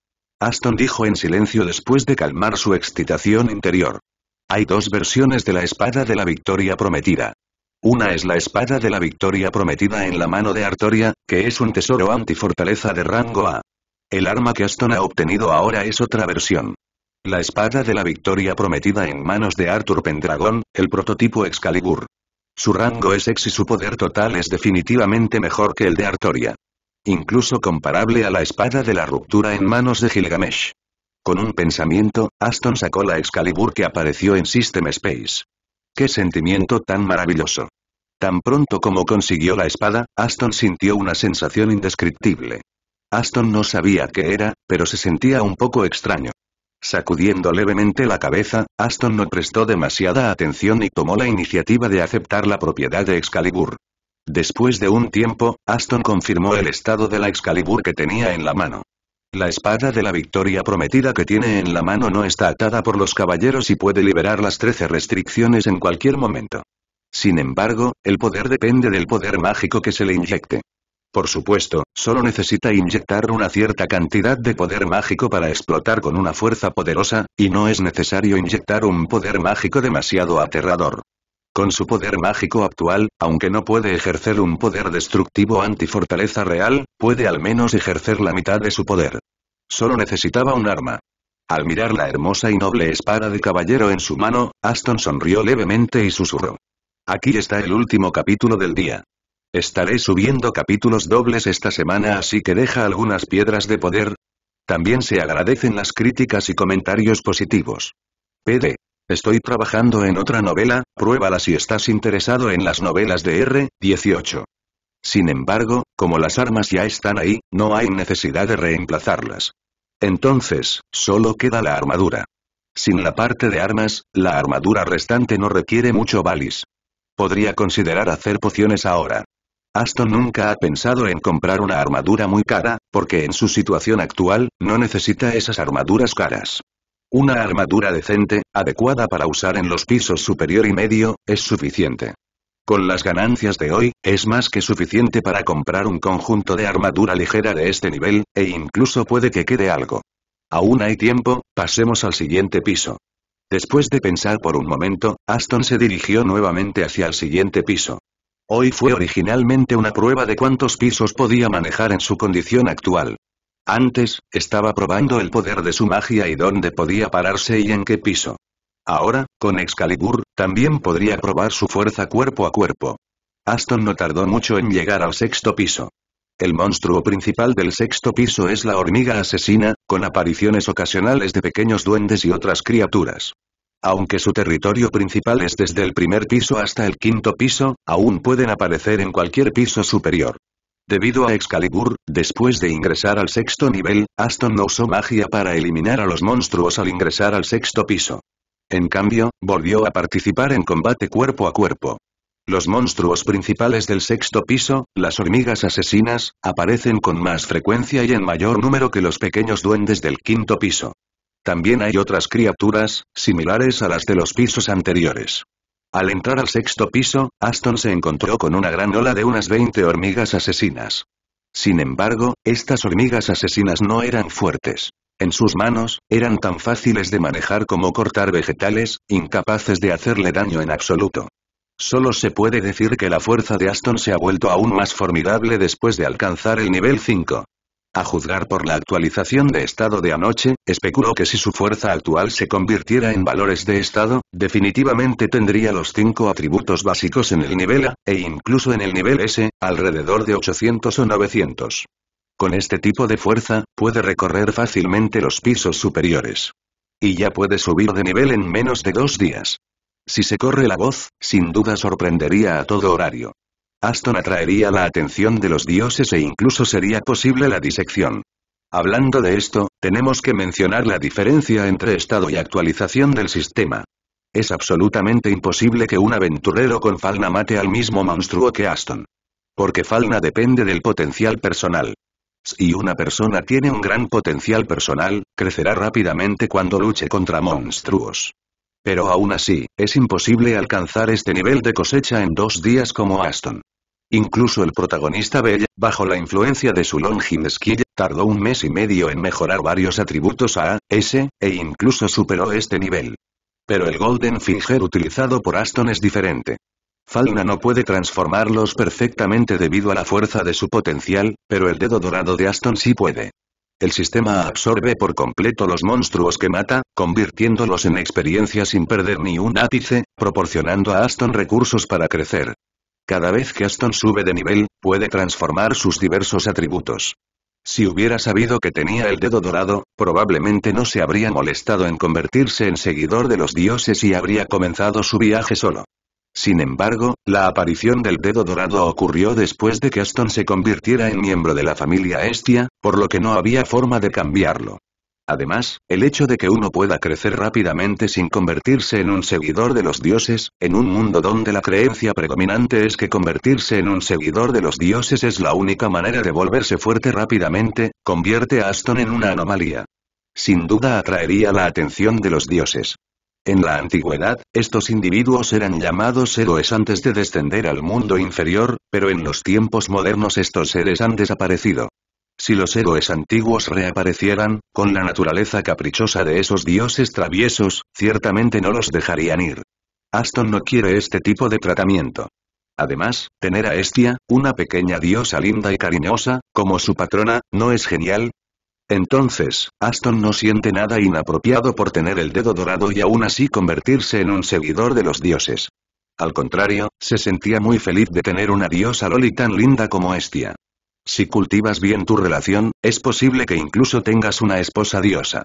A: Aston dijo en silencio después de calmar su excitación interior. Hay dos versiones de la espada de la victoria prometida. Una es la espada de la victoria prometida en la mano de Artoria, que es un tesoro antifortaleza de rango A. El arma que Aston ha obtenido ahora es otra versión. La espada de la victoria prometida en manos de Arthur Pendragon, el prototipo Excalibur. Su rango es ex y su poder total es definitivamente mejor que el de Artoria. Incluso comparable a la espada de la ruptura en manos de Gilgamesh. Con un pensamiento, Aston sacó la Excalibur que apareció en System Space. ¡Qué sentimiento tan maravilloso! Tan pronto como consiguió la espada, Aston sintió una sensación indescriptible. Aston no sabía qué era, pero se sentía un poco extraño. Sacudiendo levemente la cabeza, Aston no prestó demasiada atención y tomó la iniciativa de aceptar la propiedad de Excalibur. Después de un tiempo, Aston confirmó el estado de la Excalibur que tenía en la mano. La espada de la victoria prometida que tiene en la mano no está atada por los caballeros y puede liberar las trece restricciones en cualquier momento. Sin embargo, el poder depende del poder mágico que se le inyecte. Por supuesto, solo necesita inyectar una cierta cantidad de poder mágico para explotar con una fuerza poderosa, y no es necesario inyectar un poder mágico demasiado aterrador. Con su poder mágico actual, aunque no puede ejercer un poder destructivo antifortaleza real, puede al menos ejercer la mitad de su poder. Solo necesitaba un arma. Al mirar la hermosa y noble espada de caballero en su mano, Aston sonrió levemente y susurró. Aquí está el último capítulo del día. Estaré subiendo capítulos dobles esta semana así que deja algunas piedras de poder. También se agradecen las críticas y comentarios positivos. PD. Estoy trabajando en otra novela, pruébala si estás interesado en las novelas de R, 18. Sin embargo, como las armas ya están ahí, no hay necesidad de reemplazarlas. Entonces, solo queda la armadura. Sin la parte de armas, la armadura restante no requiere mucho balis. Podría considerar hacer pociones ahora. Aston nunca ha pensado en comprar una armadura muy cara, porque en su situación actual, no necesita esas armaduras caras. Una armadura decente, adecuada para usar en los pisos superior y medio, es suficiente. Con las ganancias de hoy, es más que suficiente para comprar un conjunto de armadura ligera de este nivel, e incluso puede que quede algo. Aún hay tiempo, pasemos al siguiente piso. Después de pensar por un momento, Aston se dirigió nuevamente hacia el siguiente piso. Hoy fue originalmente una prueba de cuántos pisos podía manejar en su condición actual. Antes, estaba probando el poder de su magia y dónde podía pararse y en qué piso. Ahora, con Excalibur, también podría probar su fuerza cuerpo a cuerpo. Aston no tardó mucho en llegar al sexto piso. El monstruo principal del sexto piso es la hormiga asesina, con apariciones ocasionales de pequeños duendes y otras criaturas. Aunque su territorio principal es desde el primer piso hasta el quinto piso, aún pueden aparecer en cualquier piso superior. Debido a Excalibur, después de ingresar al sexto nivel, Aston no usó magia para eliminar a los monstruos al ingresar al sexto piso. En cambio, volvió a participar en combate cuerpo a cuerpo. Los monstruos principales del sexto piso, las hormigas asesinas, aparecen con más frecuencia y en mayor número que los pequeños duendes del quinto piso. También hay otras criaturas, similares a las de los pisos anteriores. Al entrar al sexto piso, Aston se encontró con una gran ola de unas 20 hormigas asesinas. Sin embargo, estas hormigas asesinas no eran fuertes. En sus manos, eran tan fáciles de manejar como cortar vegetales, incapaces de hacerle daño en absoluto. Solo se puede decir que la fuerza de Aston se ha vuelto aún más formidable después de alcanzar el nivel 5. A juzgar por la actualización de estado de anoche, especuló que si su fuerza actual se convirtiera en valores de estado, definitivamente tendría los cinco atributos básicos en el nivel A, e incluso en el nivel S, alrededor de 800 o 900. Con este tipo de fuerza, puede recorrer fácilmente los pisos superiores. Y ya puede subir de nivel en menos de dos días. Si se corre la voz, sin duda sorprendería a todo horario. Aston atraería la atención de los dioses e incluso sería posible la disección. Hablando de esto, tenemos que mencionar la diferencia entre estado y actualización del sistema. Es absolutamente imposible que un aventurero con Falna mate al mismo monstruo que Aston. Porque Falna depende del potencial personal. Si una persona tiene un gran potencial personal, crecerá rápidamente cuando luche contra monstruos. Pero aún así, es imposible alcanzar este nivel de cosecha en dos días como Aston. Incluso el protagonista Bella, bajo la influencia de su Longin Skill, tardó un mes y medio en mejorar varios atributos A, S, e incluso superó este nivel. Pero el Golden Finger utilizado por Aston es diferente. Fauna no puede transformarlos perfectamente debido a la fuerza de su potencial, pero el dedo dorado de Aston sí puede. El sistema absorbe por completo los monstruos que mata, convirtiéndolos en experiencia sin perder ni un ápice, proporcionando a Aston recursos para crecer. Cada vez que Aston sube de nivel, puede transformar sus diversos atributos. Si hubiera sabido que tenía el dedo dorado, probablemente no se habría molestado en convertirse en seguidor de los dioses y habría comenzado su viaje solo. Sin embargo, la aparición del dedo dorado ocurrió después de que Aston se convirtiera en miembro de la familia Estia, por lo que no había forma de cambiarlo. Además, el hecho de que uno pueda crecer rápidamente sin convertirse en un seguidor de los dioses, en un mundo donde la creencia predominante es que convertirse en un seguidor de los dioses es la única manera de volverse fuerte rápidamente, convierte a Aston en una anomalía. Sin duda atraería la atención de los dioses. En la antigüedad, estos individuos eran llamados héroes antes de descender al mundo inferior, pero en los tiempos modernos estos seres han desaparecido. Si los héroes antiguos reaparecieran, con la naturaleza caprichosa de esos dioses traviesos, ciertamente no los dejarían ir. Aston no quiere este tipo de tratamiento. Además, tener a Estia, una pequeña diosa linda y cariñosa, como su patrona, ¿no es genial? Entonces, Aston no siente nada inapropiado por tener el dedo dorado y aún así convertirse en un seguidor de los dioses. Al contrario, se sentía muy feliz de tener una diosa Loli tan linda como Estia. Si cultivas bien tu relación, es posible que incluso tengas una esposa diosa.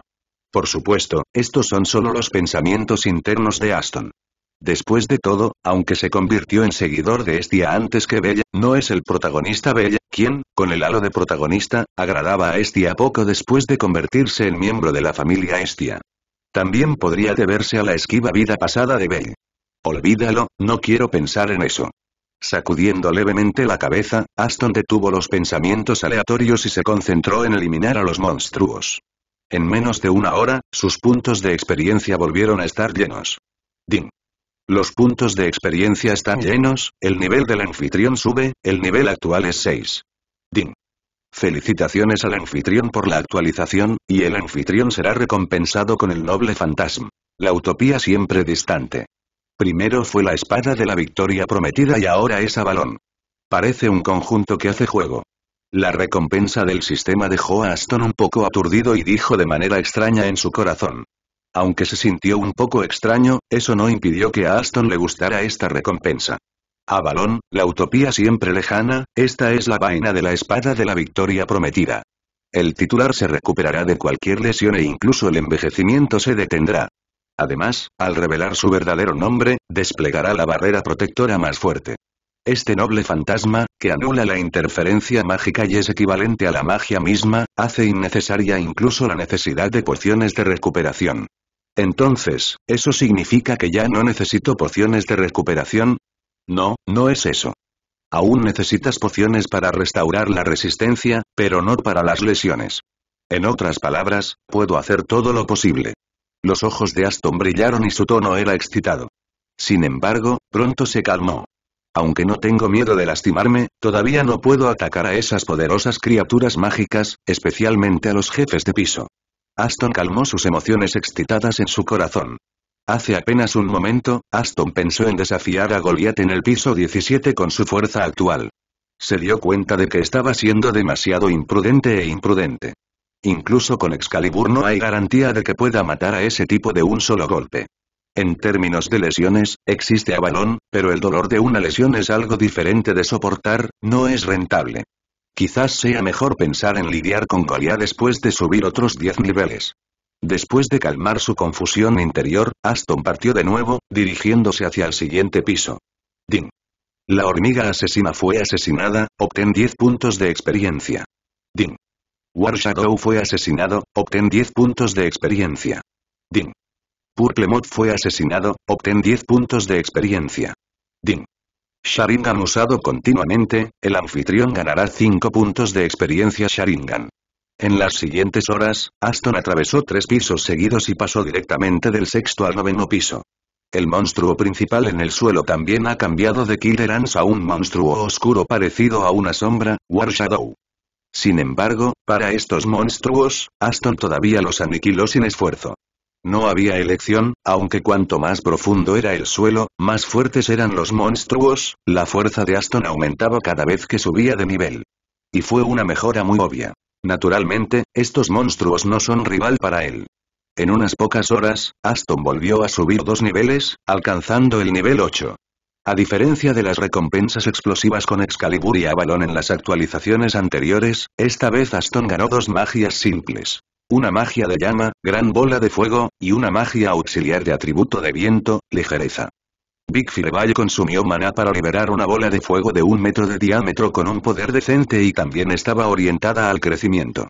A: Por supuesto, estos son solo los pensamientos internos de Aston. Después de todo, aunque se convirtió en seguidor de Estia antes que Bella, no es el protagonista Bella, quien, con el halo de protagonista, agradaba a Estia poco después de convertirse en miembro de la familia Estia. También podría deberse a la esquiva vida pasada de Bella. Olvídalo, no quiero pensar en eso. Sacudiendo levemente la cabeza, Aston detuvo los pensamientos aleatorios y se concentró en eliminar a los monstruos. En menos de una hora, sus puntos de experiencia volvieron a estar llenos. Ding. Los puntos de experiencia están llenos, el nivel del anfitrión sube, el nivel actual es 6. Ding. Felicitaciones al anfitrión por la actualización, y el anfitrión será recompensado con el noble fantasma. La utopía siempre distante. Primero fue la espada de la victoria prometida y ahora es balón. Parece un conjunto que hace juego. La recompensa del sistema dejó a Aston un poco aturdido y dijo de manera extraña en su corazón. Aunque se sintió un poco extraño, eso no impidió que a Aston le gustara esta recompensa. A Balón, la utopía siempre lejana, esta es la vaina de la espada de la victoria prometida. El titular se recuperará de cualquier lesión e incluso el envejecimiento se detendrá. Además, al revelar su verdadero nombre, desplegará la barrera protectora más fuerte. Este noble fantasma, que anula la interferencia mágica y es equivalente a la magia misma, hace innecesaria incluso la necesidad de pociones de recuperación. Entonces, ¿eso significa que ya no necesito pociones de recuperación? No, no es eso. Aún necesitas pociones para restaurar la resistencia, pero no para las lesiones. En otras palabras, puedo hacer todo lo posible. Los ojos de Aston brillaron y su tono era excitado. Sin embargo, pronto se calmó. Aunque no tengo miedo de lastimarme, todavía no puedo atacar a esas poderosas criaturas mágicas, especialmente a los jefes de piso. Aston calmó sus emociones excitadas en su corazón. Hace apenas un momento, Aston pensó en desafiar a Goliath en el piso 17 con su fuerza actual. Se dio cuenta de que estaba siendo demasiado imprudente e imprudente. Incluso con Excalibur no hay garantía de que pueda matar a ese tipo de un solo golpe. En términos de lesiones, existe Avalon, pero el dolor de una lesión es algo diferente de soportar, no es rentable. Quizás sea mejor pensar en lidiar con Goliath después de subir otros 10 niveles. Después de calmar su confusión interior, Aston partió de nuevo, dirigiéndose hacia el siguiente piso. Ding. La hormiga asesina fue asesinada, obtén 10 puntos de experiencia. Ding. Warshadow fue asesinado, obtén 10 puntos de experiencia. Ding. Purplemot fue asesinado, obtén 10 puntos de experiencia. Ding. Sharingan usado continuamente, el anfitrión ganará 5 puntos de experiencia Sharingan. En las siguientes horas, Aston atravesó tres pisos seguidos y pasó directamente del sexto al noveno piso. El monstruo principal en el suelo también ha cambiado de Killer Ants a un monstruo oscuro parecido a una sombra, Warshadow. Sin embargo, para estos monstruos, Aston todavía los aniquiló sin esfuerzo. No había elección, aunque cuanto más profundo era el suelo, más fuertes eran los monstruos, la fuerza de Aston aumentaba cada vez que subía de nivel. Y fue una mejora muy obvia. Naturalmente, estos monstruos no son rival para él. En unas pocas horas, Aston volvió a subir dos niveles, alcanzando el nivel 8. A diferencia de las recompensas explosivas con Excalibur y Avalon en las actualizaciones anteriores, esta vez Aston ganó dos magias simples. Una magia de llama, gran bola de fuego, y una magia auxiliar de atributo de viento, ligereza. Big Fireball consumió maná para liberar una bola de fuego de un metro de diámetro con un poder decente y también estaba orientada al crecimiento.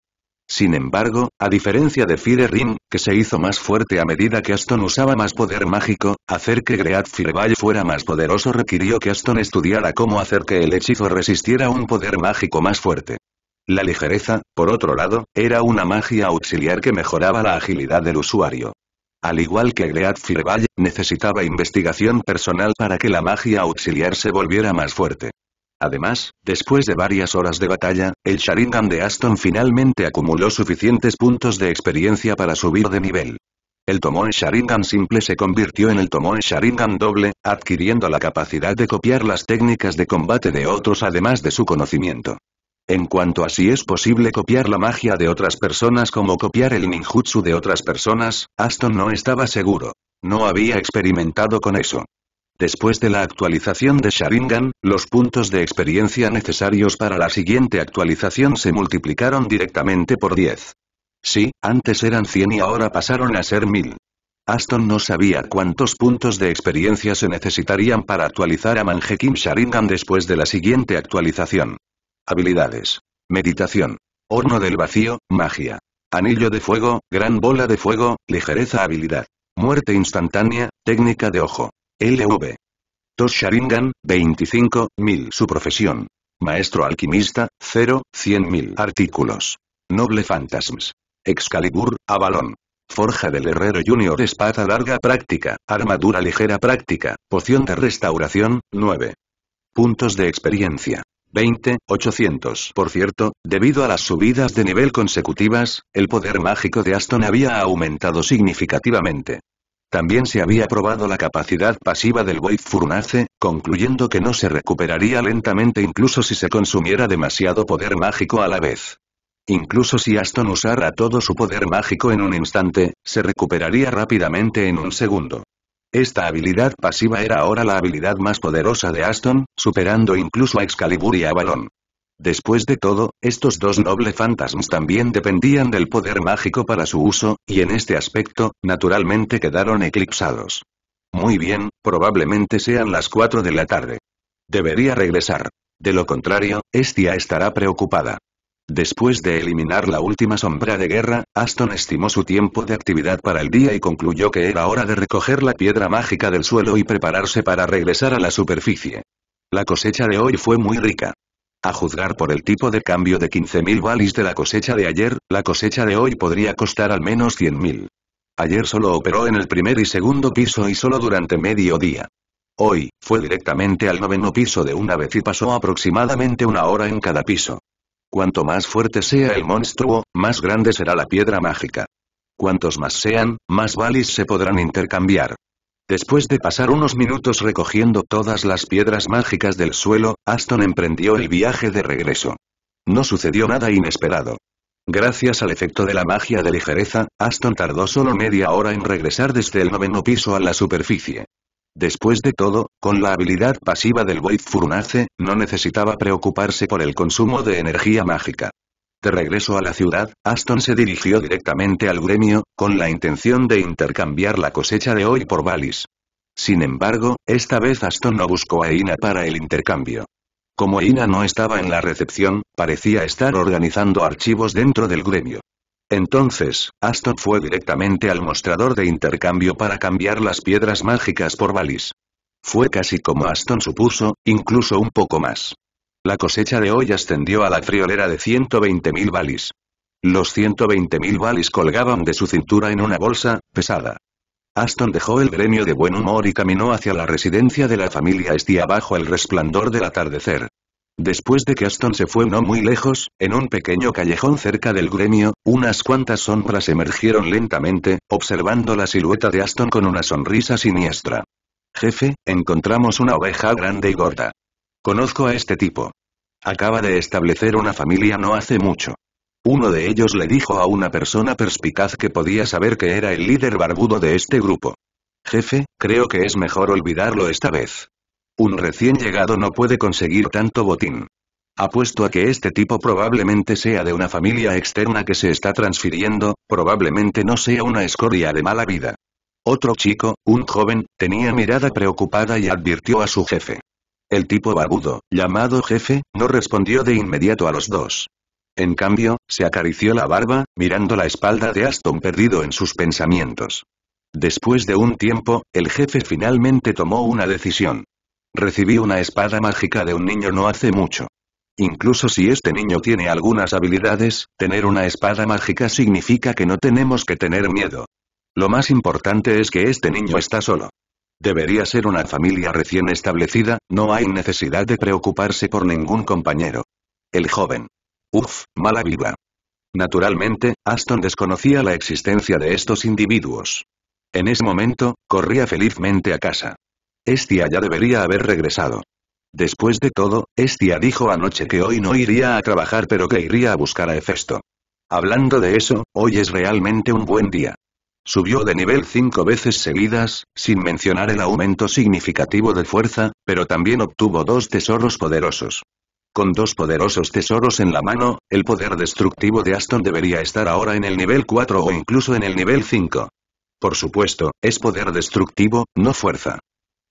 A: Sin embargo, a diferencia de Fire Ring, que se hizo más fuerte a medida que Aston usaba más poder mágico, hacer que Great Fireball fuera más poderoso requirió que Aston estudiara cómo hacer que el hechizo resistiera un poder mágico más fuerte. La ligereza, por otro lado, era una magia auxiliar que mejoraba la agilidad del usuario. Al igual que Great Fireball, necesitaba investigación personal para que la magia auxiliar se volviera más fuerte. Además, después de varias horas de batalla, el Sharingan de Aston finalmente acumuló suficientes puntos de experiencia para subir de nivel. El Tomoe Sharingan simple se convirtió en el Tomoe Sharingan doble, adquiriendo la capacidad de copiar las técnicas de combate de otros además de su conocimiento. En cuanto a si es posible copiar la magia de otras personas como copiar el ninjutsu de otras personas, Aston no estaba seguro. No había experimentado con eso. Después de la actualización de Sharingan, los puntos de experiencia necesarios para la siguiente actualización se multiplicaron directamente por 10. Sí, antes eran 100 y ahora pasaron a ser 1000. Aston no sabía cuántos puntos de experiencia se necesitarían para actualizar a Manjekin Sharingan después de la siguiente actualización. Habilidades. Meditación. Horno del vacío, magia. Anillo de fuego, gran bola de fuego, ligereza habilidad. Muerte instantánea, técnica de ojo. LV. Tosharingan, Sharingan, 25.000 Su profesión. Maestro alquimista, 0, 100.000 artículos. Noble Phantasms. Excalibur, Avalon. Forja del Herrero Junior Espada larga práctica, armadura ligera práctica, poción de restauración, 9. Puntos de experiencia. 20,800. Por cierto, debido a las subidas de nivel consecutivas, el poder mágico de Aston había aumentado significativamente. También se había probado la capacidad pasiva del Void Furnace, concluyendo que no se recuperaría lentamente incluso si se consumiera demasiado poder mágico a la vez. Incluso si Aston usara todo su poder mágico en un instante, se recuperaría rápidamente en un segundo. Esta habilidad pasiva era ahora la habilidad más poderosa de Aston, superando incluso a Excalibur y a Balón. Después de todo, estos dos noble fantasmas también dependían del poder mágico para su uso, y en este aspecto, naturalmente quedaron eclipsados. Muy bien, probablemente sean las 4 de la tarde. Debería regresar. De lo contrario, Estia estará preocupada. Después de eliminar la última sombra de guerra, Aston estimó su tiempo de actividad para el día y concluyó que era hora de recoger la piedra mágica del suelo y prepararse para regresar a la superficie. La cosecha de hoy fue muy rica. A juzgar por el tipo de cambio de 15.000 balis de la cosecha de ayer, la cosecha de hoy podría costar al menos 100.000. Ayer solo operó en el primer y segundo piso y solo durante medio día. Hoy, fue directamente al noveno piso de una vez y pasó aproximadamente una hora en cada piso. Cuanto más fuerte sea el monstruo, más grande será la piedra mágica. Cuantos más sean, más balis se podrán intercambiar. Después de pasar unos minutos recogiendo todas las piedras mágicas del suelo, Aston emprendió el viaje de regreso. No sucedió nada inesperado. Gracias al efecto de la magia de ligereza, Aston tardó solo media hora en regresar desde el noveno piso a la superficie. Después de todo, con la habilidad pasiva del Void Furnace, no necesitaba preocuparse por el consumo de energía mágica. De regreso a la ciudad, Aston se dirigió directamente al gremio, con la intención de intercambiar la cosecha de hoy por Valis. Sin embargo, esta vez Aston no buscó a Ina para el intercambio. Como Ina no estaba en la recepción, parecía estar organizando archivos dentro del gremio. Entonces, Aston fue directamente al mostrador de intercambio para cambiar las piedras mágicas por Valis. Fue casi como Aston supuso, incluso un poco más. La cosecha de hoy ascendió a la friolera de 120.000 balis. Los 120.000 balis colgaban de su cintura en una bolsa, pesada. Aston dejó el gremio de buen humor y caminó hacia la residencia de la familia Estia bajo el resplandor del atardecer. Después de que Aston se fue no muy lejos, en un pequeño callejón cerca del gremio, unas cuantas sombras emergieron lentamente, observando la silueta de Aston con una sonrisa siniestra. Jefe, encontramos una oveja grande y gorda. Conozco a este tipo. Acaba de establecer una familia no hace mucho. Uno de ellos le dijo a una persona perspicaz que podía saber que era el líder barbudo de este grupo. Jefe, creo que es mejor olvidarlo esta vez. Un recién llegado no puede conseguir tanto botín. Apuesto a que este tipo probablemente sea de una familia externa que se está transfiriendo, probablemente no sea una escoria de mala vida. Otro chico, un joven, tenía mirada preocupada y advirtió a su jefe. El tipo barbudo, llamado jefe, no respondió de inmediato a los dos. En cambio, se acarició la barba, mirando la espalda de Aston perdido en sus pensamientos. Después de un tiempo, el jefe finalmente tomó una decisión. Recibí una espada mágica de un niño no hace mucho. Incluso si este niño tiene algunas habilidades, tener una espada mágica significa que no tenemos que tener miedo. Lo más importante es que este niño está solo. Debería ser una familia recién establecida, no hay necesidad de preocuparse por ningún compañero. El joven. Uf, mala vida. Naturalmente, Aston desconocía la existencia de estos individuos. En ese momento, corría felizmente a casa. Estia ya debería haber regresado. Después de todo, Estia dijo anoche que hoy no iría a trabajar pero que iría a buscar a Efesto. Hablando de eso, hoy es realmente un buen día. Subió de nivel cinco veces seguidas, sin mencionar el aumento significativo de fuerza, pero también obtuvo dos tesoros poderosos. Con dos poderosos tesoros en la mano, el poder destructivo de Aston debería estar ahora en el nivel 4 o incluso en el nivel 5. Por supuesto, es poder destructivo, no fuerza.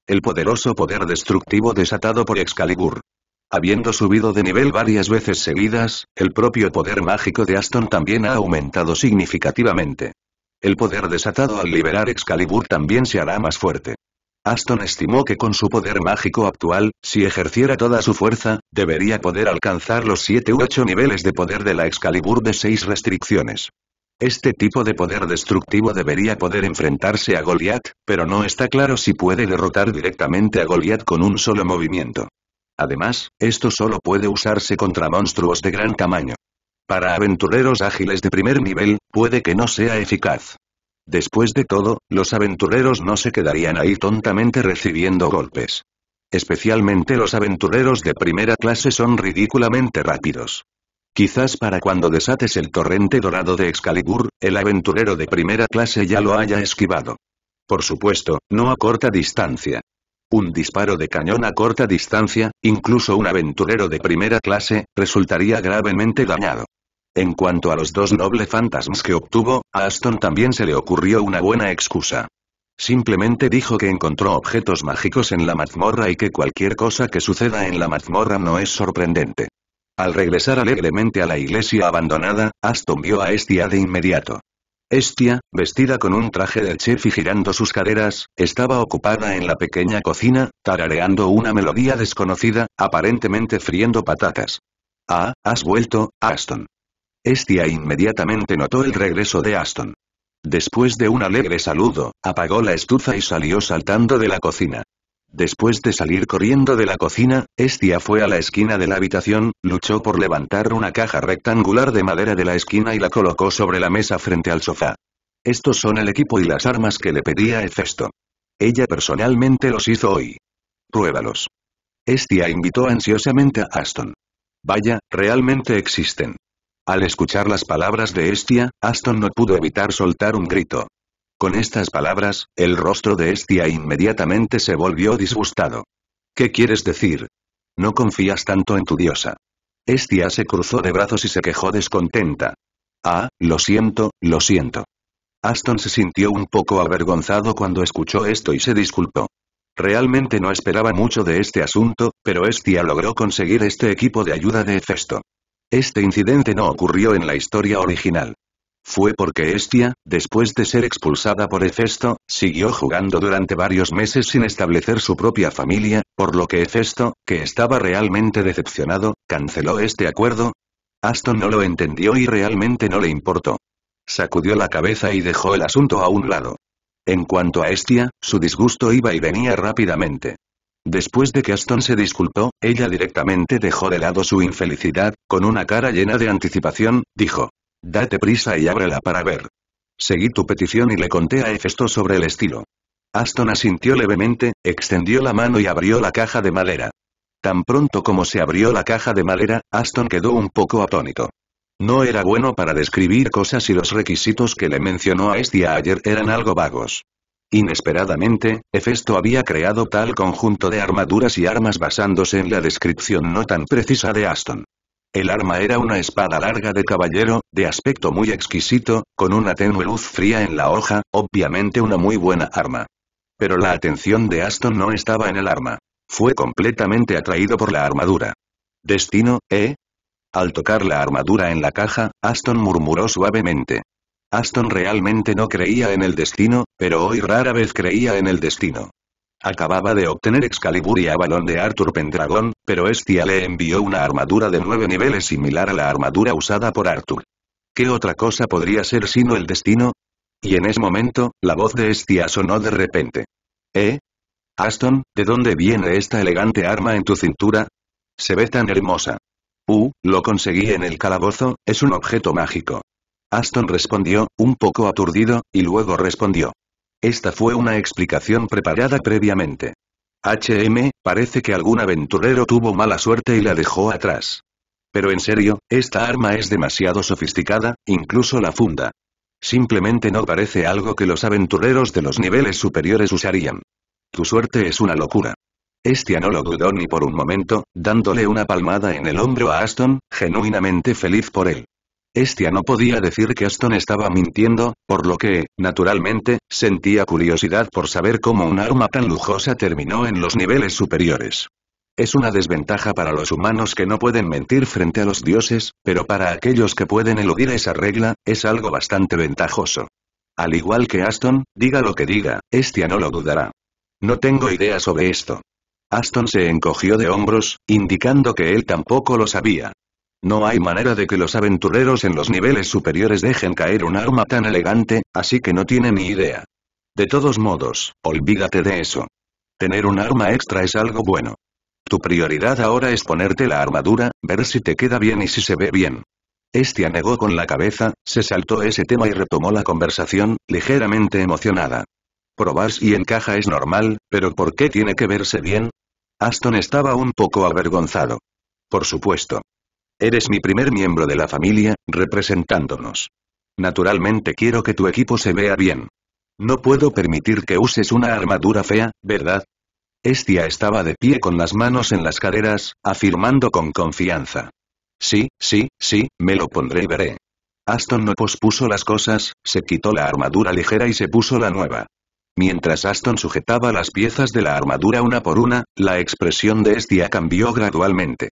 A: El poderoso poder destructivo desatado por Excalibur. Habiendo subido de nivel varias veces seguidas, el propio poder mágico de Aston también ha aumentado significativamente. El poder desatado al liberar Excalibur también se hará más fuerte. Aston estimó que con su poder mágico actual, si ejerciera toda su fuerza, debería poder alcanzar los 7 u 8 niveles de poder de la Excalibur de 6 restricciones. Este tipo de poder destructivo debería poder enfrentarse a Goliath, pero no está claro si puede derrotar directamente a Goliath con un solo movimiento. Además, esto solo puede usarse contra monstruos de gran tamaño. Para aventureros ágiles de primer nivel, puede que no sea eficaz. Después de todo, los aventureros no se quedarían ahí tontamente recibiendo golpes. Especialmente los aventureros de primera clase son ridículamente rápidos. Quizás para cuando desates el torrente dorado de Excalibur, el aventurero de primera clase ya lo haya esquivado. Por supuesto, no a corta distancia. Un disparo de cañón a corta distancia, incluso un aventurero de primera clase, resultaría gravemente dañado. En cuanto a los dos noble fantasmas que obtuvo, a Aston también se le ocurrió una buena excusa. Simplemente dijo que encontró objetos mágicos en la mazmorra y que cualquier cosa que suceda en la mazmorra no es sorprendente. Al regresar alegremente a la iglesia abandonada, Aston vio a Estia de inmediato. Estia, vestida con un traje de chef y girando sus caderas, estaba ocupada en la pequeña cocina, tarareando una melodía desconocida, aparentemente friendo patatas. Ah, has vuelto, Aston. Estia inmediatamente notó el regreso de Aston. Después de un alegre saludo, apagó la estufa y salió saltando de la cocina. Después de salir corriendo de la cocina, Estia fue a la esquina de la habitación, luchó por levantar una caja rectangular de madera de la esquina y la colocó sobre la mesa frente al sofá. Estos son el equipo y las armas que le pedía Hefesto. Ella personalmente los hizo hoy. Pruébalos. Estia invitó ansiosamente a Aston. Vaya, realmente existen. Al escuchar las palabras de Estia, Aston no pudo evitar soltar un grito. Con estas palabras, el rostro de Estia inmediatamente se volvió disgustado. ¿Qué quieres decir? No confías tanto en tu diosa. Estia se cruzó de brazos y se quejó descontenta. Ah, lo siento, lo siento. Aston se sintió un poco avergonzado cuando escuchó esto y se disculpó. Realmente no esperaba mucho de este asunto, pero Estia logró conseguir este equipo de ayuda de Hefesto. Este incidente no ocurrió en la historia original. Fue porque Estia, después de ser expulsada por Hefesto, siguió jugando durante varios meses sin establecer su propia familia, por lo que Hefesto, que estaba realmente decepcionado, canceló este acuerdo. Aston no lo entendió y realmente no le importó. Sacudió la cabeza y dejó el asunto a un lado. En cuanto a Estia, su disgusto iba y venía rápidamente. Después de que Aston se disculpó, ella directamente dejó de lado su infelicidad, con una cara llena de anticipación, dijo. Date prisa y ábrela para ver. Seguí tu petición y le conté a Efesto sobre el estilo. Aston asintió levemente, extendió la mano y abrió la caja de madera. Tan pronto como se abrió la caja de madera, Aston quedó un poco atónito. No era bueno para describir cosas y los requisitos que le mencionó a Estia ayer eran algo vagos. Inesperadamente, Hefesto había creado tal conjunto de armaduras y armas basándose en la descripción no tan precisa de Aston. El arma era una espada larga de caballero, de aspecto muy exquisito, con una tenue luz fría en la hoja, obviamente una muy buena arma. Pero la atención de Aston no estaba en el arma. Fue completamente atraído por la armadura. Destino, ¿eh? Al tocar la armadura en la caja, Aston murmuró suavemente. Aston realmente no creía en el destino, pero hoy rara vez creía en el destino. Acababa de obtener Excalibur y Avalon de Arthur Pendragon, pero Estia le envió una armadura de nueve niveles similar a la armadura usada por Arthur. ¿Qué otra cosa podría ser sino el destino? Y en ese momento, la voz de Estia sonó de repente. ¿Eh? Aston, ¿de dónde viene esta elegante arma en tu cintura? Se ve tan hermosa. Uh, lo conseguí en el calabozo, es un objeto mágico. Aston respondió, un poco aturdido, y luego respondió. Esta fue una explicación preparada previamente. HM, parece que algún aventurero tuvo mala suerte y la dejó atrás. Pero en serio, esta arma es demasiado sofisticada, incluso la funda. Simplemente no parece algo que los aventureros de los niveles superiores usarían. Tu suerte es una locura. Estia no lo dudó ni por un momento, dándole una palmada en el hombro a Aston, genuinamente feliz por él. Estia no podía decir que Aston estaba mintiendo, por lo que, naturalmente, sentía curiosidad por saber cómo un arma tan lujosa terminó en los niveles superiores. Es una desventaja para los humanos que no pueden mentir frente a los dioses, pero para aquellos que pueden eludir esa regla, es algo bastante ventajoso. Al igual que Aston, diga lo que diga, Estia no lo dudará. No tengo idea sobre esto. Aston se encogió de hombros, indicando que él tampoco lo sabía. No hay manera de que los aventureros en los niveles superiores dejen caer un arma tan elegante, así que no tiene ni idea. De todos modos, olvídate de eso. Tener un arma extra es algo bueno. Tu prioridad ahora es ponerte la armadura, ver si te queda bien y si se ve bien. Este negó con la cabeza, se saltó ese tema y retomó la conversación, ligeramente emocionada. Probar si encaja es normal, pero ¿por qué tiene que verse bien? Aston estaba un poco avergonzado. Por supuesto. Eres mi primer miembro de la familia, representándonos. Naturalmente quiero que tu equipo se vea bien. No puedo permitir que uses una armadura fea, ¿verdad? Estia estaba de pie con las manos en las caderas, afirmando con confianza. Sí, sí, sí, me lo pondré y veré. Aston no pospuso las cosas, se quitó la armadura ligera y se puso la nueva. Mientras Aston sujetaba las piezas de la armadura una por una, la expresión de Estia cambió gradualmente.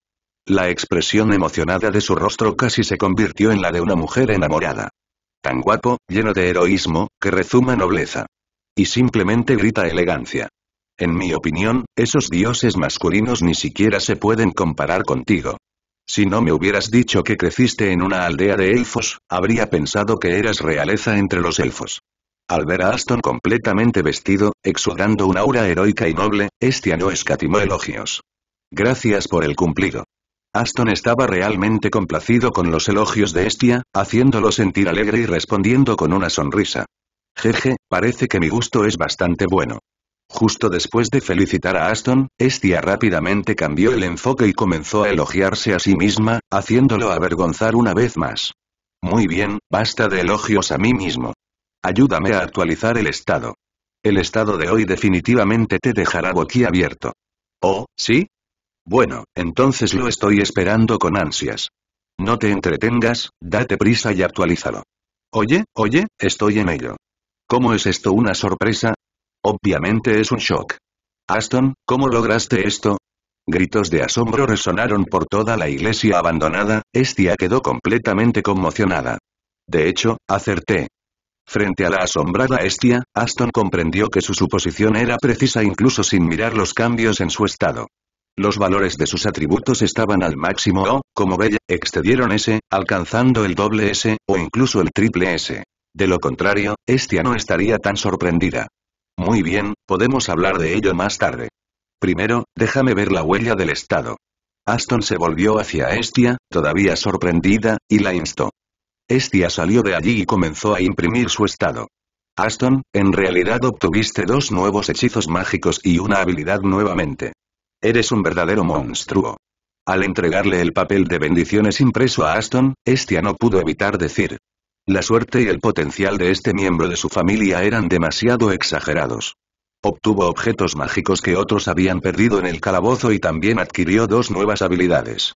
A: La expresión emocionada de su rostro casi se convirtió en la de una mujer enamorada. Tan guapo, lleno de heroísmo, que rezuma nobleza. Y simplemente grita elegancia. En mi opinión, esos dioses masculinos ni siquiera se pueden comparar contigo. Si no me hubieras dicho que creciste en una aldea de elfos, habría pensado que eras realeza entre los elfos. Al ver a Aston completamente vestido, exudando una aura heroica y noble, este no escatimó elogios. Gracias por el cumplido. Aston estaba realmente complacido con los elogios de Estia, haciéndolo sentir alegre y respondiendo con una sonrisa. Jeje, parece que mi gusto es bastante bueno. Justo después de felicitar a Aston, Estia rápidamente cambió el enfoque y comenzó a elogiarse a sí misma, haciéndolo avergonzar una vez más. Muy bien, basta de elogios a mí mismo. Ayúdame a actualizar el estado. El estado de hoy definitivamente te dejará boquiabierto. Oh, ¿sí? Bueno, entonces lo estoy esperando con ansias. No te entretengas, date prisa y actualízalo. Oye, oye, estoy en ello. ¿Cómo es esto una sorpresa? Obviamente es un shock. Aston, ¿cómo lograste esto? Gritos de asombro resonaron por toda la iglesia abandonada, Estia quedó completamente conmocionada. De hecho, acerté. Frente a la asombrada Estia, Aston comprendió que su suposición era precisa incluso sin mirar los cambios en su estado. Los valores de sus atributos estaban al máximo o, como Bella, excedieron S, alcanzando el doble S, o incluso el triple S. De lo contrario, Estia no estaría tan sorprendida. Muy bien, podemos hablar de ello más tarde. Primero, déjame ver la huella del estado. Aston se volvió hacia Estia, todavía sorprendida, y la instó. Estia salió de allí y comenzó a imprimir su estado. Aston, en realidad obtuviste dos nuevos hechizos mágicos y una habilidad nuevamente. Eres un verdadero monstruo. Al entregarle el papel de bendiciones impreso a Aston, Estia no pudo evitar decir. La suerte y el potencial de este miembro de su familia eran demasiado exagerados. Obtuvo objetos mágicos que otros habían perdido en el calabozo y también adquirió dos nuevas habilidades.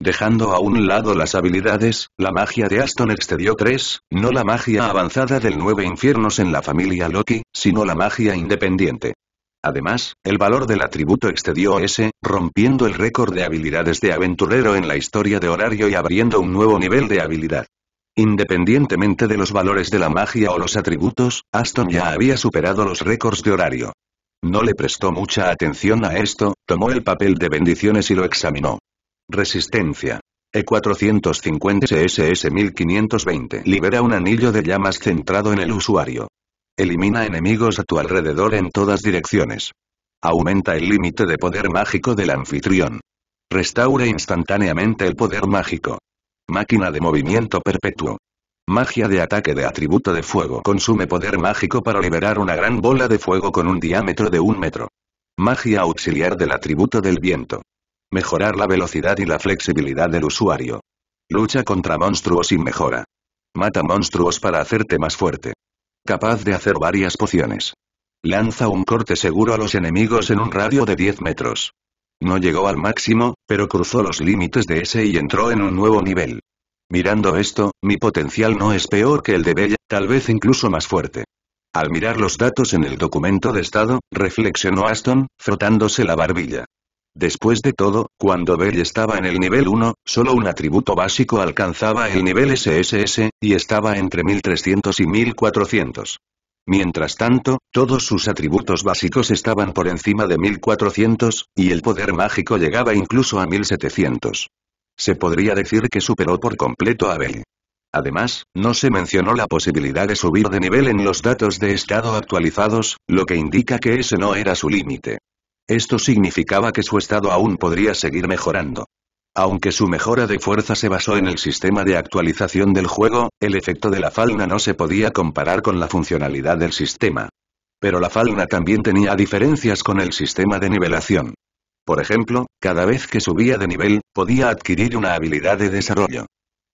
A: Dejando a un lado las habilidades, la magia de Aston excedió tres, no la magia avanzada del nueve infiernos en la familia Loki, sino la magia independiente. Además, el valor del atributo excedió ese, rompiendo el récord de habilidades de aventurero en la historia de horario y abriendo un nuevo nivel de habilidad. Independientemente de los valores de la magia o los atributos, Aston ya había superado los récords de horario. No le prestó mucha atención a esto, tomó el papel de bendiciones y lo examinó. Resistencia. E450 SS 1520 libera un anillo de llamas centrado en el usuario. Elimina enemigos a tu alrededor en todas direcciones. Aumenta el límite de poder mágico del anfitrión. Restaure instantáneamente el poder mágico. Máquina de movimiento perpetuo. Magia de ataque de atributo de fuego consume poder mágico para liberar una gran bola de fuego con un diámetro de un metro. Magia auxiliar del atributo del viento. Mejorar la velocidad y la flexibilidad del usuario. Lucha contra monstruos y mejora. Mata monstruos para hacerte más fuerte capaz de hacer varias pociones. Lanza un corte seguro a los enemigos en un radio de 10 metros. No llegó al máximo, pero cruzó los límites de ese y entró en un nuevo nivel. Mirando esto, mi potencial no es peor que el de Bella, tal vez incluso más fuerte. Al mirar los datos en el documento de estado, reflexionó Aston, frotándose la barbilla. Después de todo, cuando Bell estaba en el nivel 1, solo un atributo básico alcanzaba el nivel SSS, y estaba entre 1300 y 1400. Mientras tanto, todos sus atributos básicos estaban por encima de 1400, y el poder mágico llegaba incluso a 1700. Se podría decir que superó por completo a Bell. Además, no se mencionó la posibilidad de subir de nivel en los datos de estado actualizados, lo que indica que ese no era su límite. Esto significaba que su estado aún podría seguir mejorando. Aunque su mejora de fuerza se basó en el sistema de actualización del juego, el efecto de la falna no se podía comparar con la funcionalidad del sistema. Pero la falna también tenía diferencias con el sistema de nivelación. Por ejemplo, cada vez que subía de nivel, podía adquirir una habilidad de desarrollo.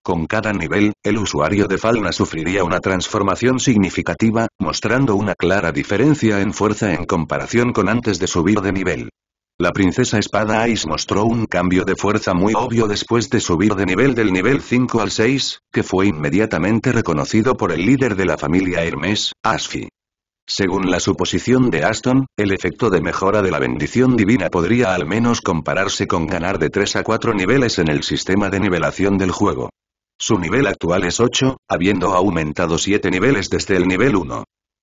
A: Con cada nivel, el usuario de Falna sufriría una transformación significativa, mostrando una clara diferencia en fuerza en comparación con antes de subir de nivel. La princesa Espada Ice mostró un cambio de fuerza muy obvio después de subir de nivel del nivel 5 al 6, que fue inmediatamente reconocido por el líder de la familia Hermes, Asfi. Según la suposición de Aston, el efecto de mejora de la bendición divina podría al menos compararse con ganar de 3 a 4 niveles en el sistema de nivelación del juego. Su nivel actual es 8, habiendo aumentado 7 niveles desde el nivel 1.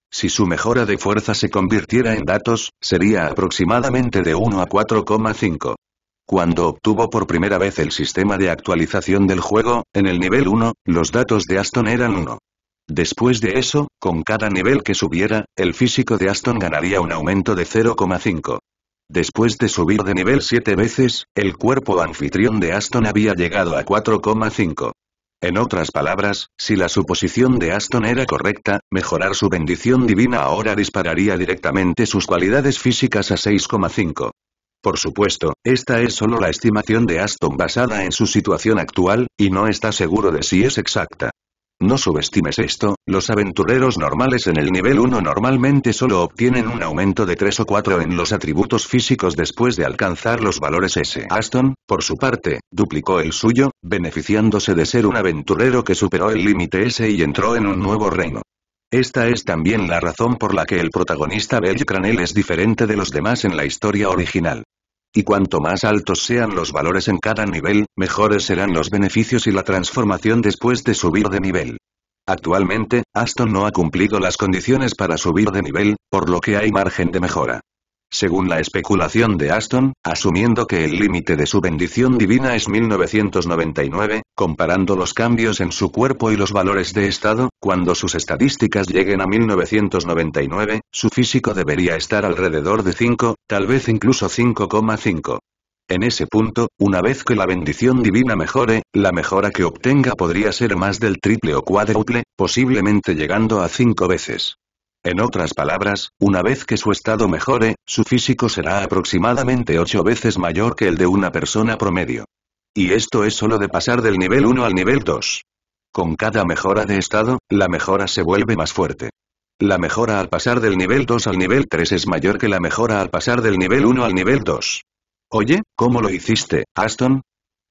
A: Si su mejora de fuerza se convirtiera en datos, sería aproximadamente de 1 a 4,5. Cuando obtuvo por primera vez el sistema de actualización del juego, en el nivel 1, los datos de Aston eran 1. Después de eso, con cada nivel que subiera, el físico de Aston ganaría un aumento de 0,5. Después de subir de nivel 7 veces, el cuerpo anfitrión de Aston había llegado a 4,5. En otras palabras, si la suposición de Aston era correcta, mejorar su bendición divina ahora dispararía directamente sus cualidades físicas a 6,5. Por supuesto, esta es solo la estimación de Aston basada en su situación actual, y no está seguro de si es exacta. No subestimes esto, los aventureros normales en el nivel 1 normalmente solo obtienen un aumento de 3 o 4 en los atributos físicos después de alcanzar los valores S. Aston, por su parte, duplicó el suyo, beneficiándose de ser un aventurero que superó el límite S y entró en un nuevo reino. Esta es también la razón por la que el protagonista Belly Cranel es diferente de los demás en la historia original. Y cuanto más altos sean los valores en cada nivel, mejores serán los beneficios y la transformación después de subir de nivel. Actualmente, Aston no ha cumplido las condiciones para subir de nivel, por lo que hay margen de mejora según la especulación de Aston, asumiendo que el límite de su bendición divina es 1999, comparando los cambios en su cuerpo y los valores de estado, cuando sus estadísticas lleguen a 1999, su físico debería estar alrededor de 5, tal vez incluso 5,5. En ese punto, una vez que la bendición divina mejore, la mejora que obtenga podría ser más del triple o cuádruple, posiblemente llegando a cinco veces. En otras palabras, una vez que su estado mejore, su físico será aproximadamente ocho veces mayor que el de una persona promedio. Y esto es solo de pasar del nivel 1 al nivel 2. Con cada mejora de estado, la mejora se vuelve más fuerte. La mejora al pasar del nivel 2 al nivel 3 es mayor que la mejora al pasar del nivel 1 al nivel 2. Oye, ¿cómo lo hiciste, Aston?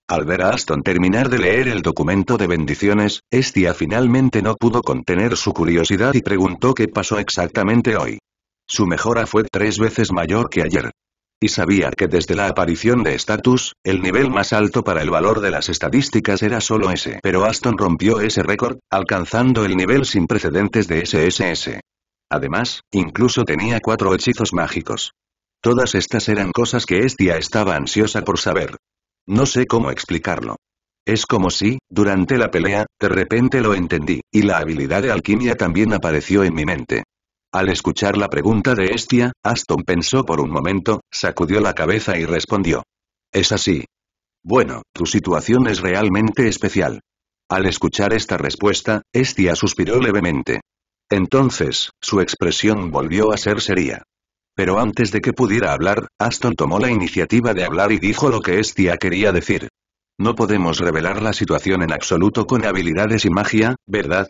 A: Al ver a Aston terminar de leer el documento de bendiciones, Estia finalmente no pudo contener su curiosidad y preguntó qué pasó exactamente hoy. Su mejora fue tres veces mayor que ayer. Y sabía que desde la aparición de Status, el nivel más alto para el valor de las estadísticas era solo ese. Pero Aston rompió ese récord, alcanzando el nivel sin precedentes de SSS. Además, incluso tenía cuatro hechizos mágicos. Todas estas eran cosas que Estia estaba ansiosa por saber. No sé cómo explicarlo. Es como si, durante la pelea, de repente lo entendí, y la habilidad de alquimia también apareció en mi mente. Al escuchar la pregunta de Estia, Aston pensó por un momento, sacudió la cabeza y respondió. Es así. Bueno, tu situación es realmente especial. Al escuchar esta respuesta, Estia suspiró levemente. Entonces, su expresión volvió a ser seria. Pero antes de que pudiera hablar, Aston tomó la iniciativa de hablar y dijo lo que Estia quería decir. No podemos revelar la situación en absoluto con habilidades y magia, ¿verdad?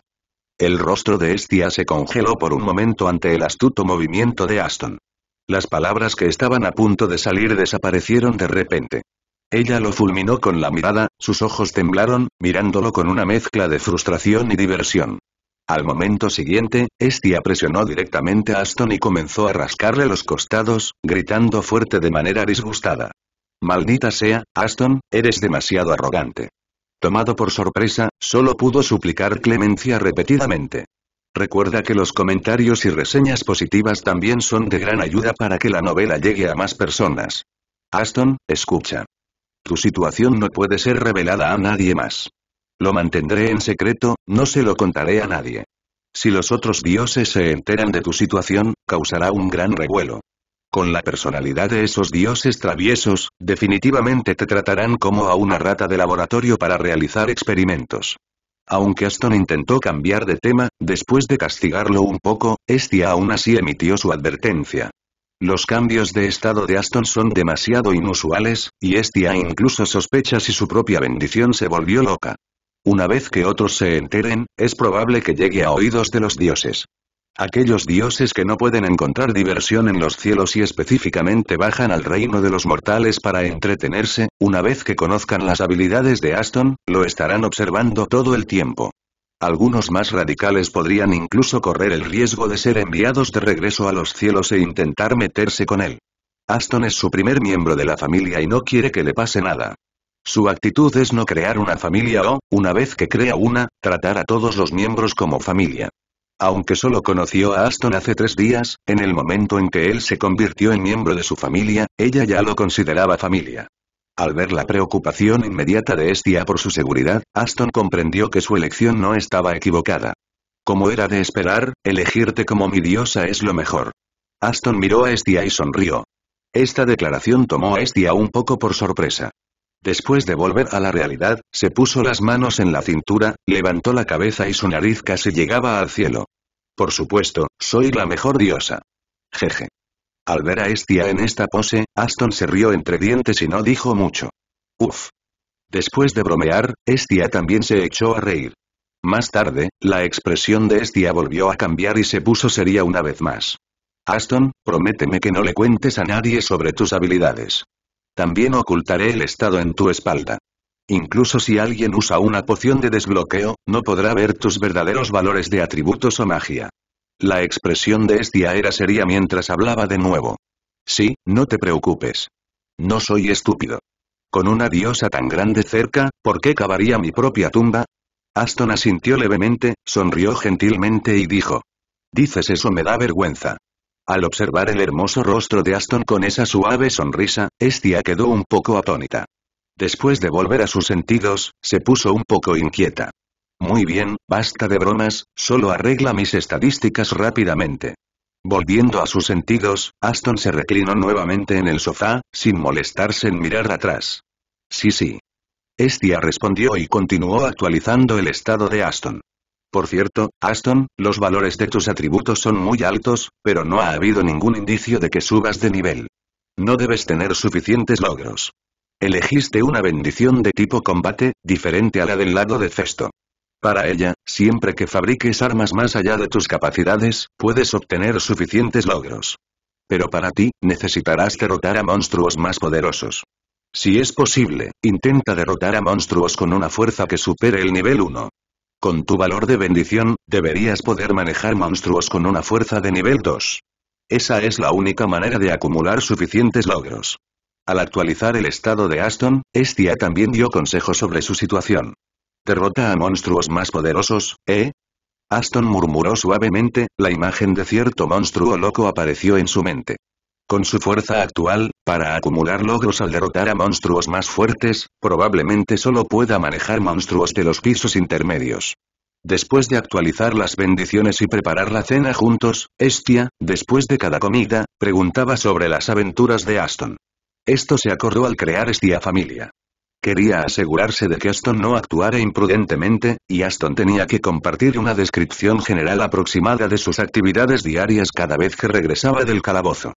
A: El rostro de Estia se congeló por un momento ante el astuto movimiento de Aston. Las palabras que estaban a punto de salir desaparecieron de repente. Ella lo fulminó con la mirada, sus ojos temblaron, mirándolo con una mezcla de frustración y diversión. Al momento siguiente, Estia presionó directamente a Aston y comenzó a rascarle los costados, gritando fuerte de manera disgustada. Maldita sea, Aston, eres demasiado arrogante. Tomado por sorpresa, solo pudo suplicar clemencia repetidamente. Recuerda que los comentarios y reseñas positivas también son de gran ayuda para que la novela llegue a más personas. Aston, escucha. Tu situación no puede ser revelada a nadie más. Lo mantendré en secreto, no se lo contaré a nadie. Si los otros dioses se enteran de tu situación, causará un gran revuelo. Con la personalidad de esos dioses traviesos, definitivamente te tratarán como a una rata de laboratorio para realizar experimentos. Aunque Aston intentó cambiar de tema, después de castigarlo un poco, Estia aún así emitió su advertencia. Los cambios de estado de Aston son demasiado inusuales, y Estia incluso sospecha si su propia bendición se volvió loca. Una vez que otros se enteren, es probable que llegue a oídos de los dioses. Aquellos dioses que no pueden encontrar diversión en los cielos y específicamente bajan al reino de los mortales para entretenerse, una vez que conozcan las habilidades de Aston, lo estarán observando todo el tiempo. Algunos más radicales podrían incluso correr el riesgo de ser enviados de regreso a los cielos e intentar meterse con él. Aston es su primer miembro de la familia y no quiere que le pase nada. Su actitud es no crear una familia o, una vez que crea una, tratar a todos los miembros como familia. Aunque solo conoció a Aston hace tres días, en el momento en que él se convirtió en miembro de su familia, ella ya lo consideraba familia. Al ver la preocupación inmediata de Estia por su seguridad, Aston comprendió que su elección no estaba equivocada. Como era de esperar, elegirte como mi diosa es lo mejor. Aston miró a Estia y sonrió. Esta declaración tomó a Estia un poco por sorpresa. Después de volver a la realidad, se puso las manos en la cintura, levantó la cabeza y su nariz casi llegaba al cielo. Por supuesto, soy la mejor diosa. Jeje. Al ver a Estia en esta pose, Aston se rió entre dientes y no dijo mucho. Uf. Después de bromear, Estia también se echó a reír. Más tarde, la expresión de Estia volvió a cambiar y se puso seria una vez más. Aston, prométeme que no le cuentes a nadie sobre tus habilidades. También ocultaré el estado en tu espalda. Incluso si alguien usa una poción de desbloqueo, no podrá ver tus verdaderos valores de atributos o magia. La expresión de Estia era seria mientras hablaba de nuevo. Sí, no te preocupes. No soy estúpido. Con una diosa tan grande cerca, ¿por qué cavaría mi propia tumba? Aston asintió levemente, sonrió gentilmente y dijo. Dices eso me da vergüenza. Al observar el hermoso rostro de Aston con esa suave sonrisa, Estia quedó un poco atónita. Después de volver a sus sentidos, se puso un poco inquieta. Muy bien, basta de bromas, solo arregla mis estadísticas rápidamente. Volviendo a sus sentidos, Aston se reclinó nuevamente en el sofá, sin molestarse en mirar atrás. Sí, sí. Estia respondió y continuó actualizando el estado de Aston. Por cierto, Aston, los valores de tus atributos son muy altos, pero no ha habido ningún indicio de que subas de nivel. No debes tener suficientes logros. Elegiste una bendición de tipo combate, diferente a la del lado de Festo. Para ella, siempre que fabriques armas más allá de tus capacidades, puedes obtener suficientes logros. Pero para ti, necesitarás derrotar a monstruos más poderosos. Si es posible, intenta derrotar a monstruos con una fuerza que supere el nivel 1. Con tu valor de bendición, deberías poder manejar monstruos con una fuerza de nivel 2. Esa es la única manera de acumular suficientes logros. Al actualizar el estado de Aston, Estia también dio consejos sobre su situación. Derrota a monstruos más poderosos, ¿eh? Aston murmuró suavemente, la imagen de cierto monstruo loco apareció en su mente. Con su fuerza actual, para acumular logros al derrotar a monstruos más fuertes, probablemente solo pueda manejar monstruos de los pisos intermedios. Después de actualizar las bendiciones y preparar la cena juntos, Estia, después de cada comida, preguntaba sobre las aventuras de Aston. Esto se acordó al crear Estia Familia. Quería asegurarse de que Aston no actuara imprudentemente, y Aston tenía que compartir una descripción general aproximada de sus actividades diarias cada vez que regresaba del calabozo.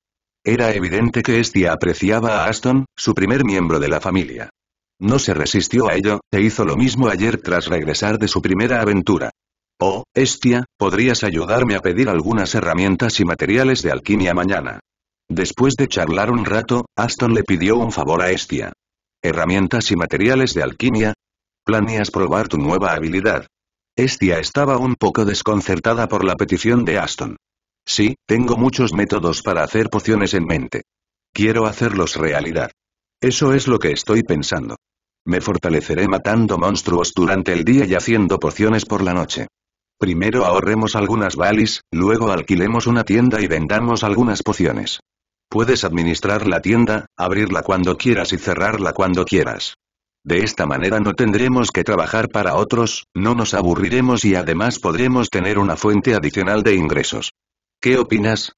A: Era evidente que Estia apreciaba a Aston, su primer miembro de la familia. No se resistió a ello, e hizo lo mismo ayer tras regresar de su primera aventura. Oh, Estia, ¿podrías ayudarme a pedir algunas herramientas y materiales de alquimia mañana? Después de charlar un rato, Aston le pidió un favor a Estia. ¿Herramientas y materiales de alquimia? ¿Planeas probar tu nueva habilidad? Estia estaba un poco desconcertada por la petición de Aston. Sí, tengo muchos métodos para hacer pociones en mente. Quiero hacerlos realidad. Eso es lo que estoy pensando. Me fortaleceré matando monstruos durante el día y haciendo pociones por la noche. Primero ahorremos algunas balis, luego alquilemos una tienda y vendamos algunas pociones. Puedes administrar la tienda, abrirla cuando quieras y cerrarla cuando quieras. De esta manera no tendremos que trabajar para otros, no nos aburriremos y además podremos tener una fuente adicional de ingresos. ¿Qué opinas?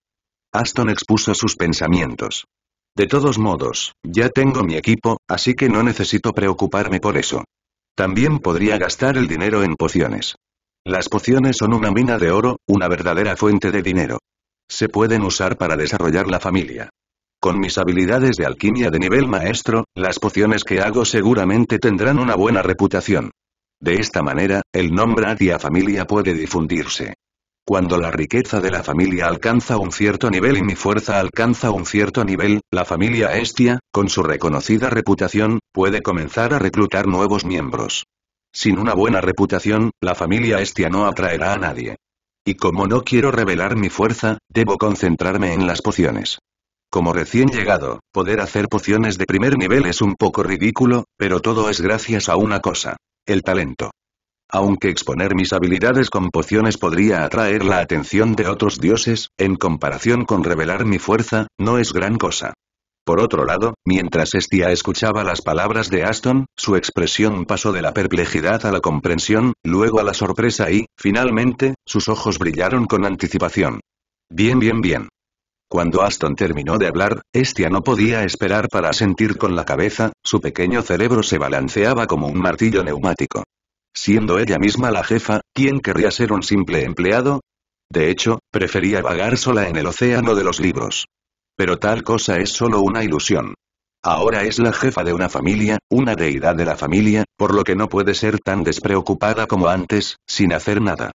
A: Aston expuso sus pensamientos. De todos modos, ya tengo mi equipo, así que no necesito preocuparme por eso. También podría gastar el dinero en pociones. Las pociones son una mina de oro, una verdadera fuente de dinero. Se pueden usar para desarrollar la familia. Con mis habilidades de alquimia de nivel maestro, las pociones que hago seguramente tendrán una buena reputación. De esta manera, el nombre Atia Familia puede difundirse. Cuando la riqueza de la familia alcanza un cierto nivel y mi fuerza alcanza un cierto nivel, la familia Estia, con su reconocida reputación, puede comenzar a reclutar nuevos miembros. Sin una buena reputación, la familia Estia no atraerá a nadie. Y como no quiero revelar mi fuerza, debo concentrarme en las pociones. Como recién llegado, poder hacer pociones de primer nivel es un poco ridículo, pero todo es gracias a una cosa. El talento. Aunque exponer mis habilidades con pociones podría atraer la atención de otros dioses, en comparación con revelar mi fuerza, no es gran cosa. Por otro lado, mientras Estia escuchaba las palabras de Aston, su expresión pasó de la perplejidad a la comprensión, luego a la sorpresa y, finalmente, sus ojos brillaron con anticipación. Bien bien bien. Cuando Aston terminó de hablar, Estia no podía esperar para sentir con la cabeza, su pequeño cerebro se balanceaba como un martillo neumático. Siendo ella misma la jefa, ¿quién querría ser un simple empleado? De hecho, prefería vagar sola en el océano de los libros. Pero tal cosa es solo una ilusión. Ahora es la jefa de una familia, una deidad de la familia, por lo que no puede ser tan despreocupada como antes, sin hacer nada.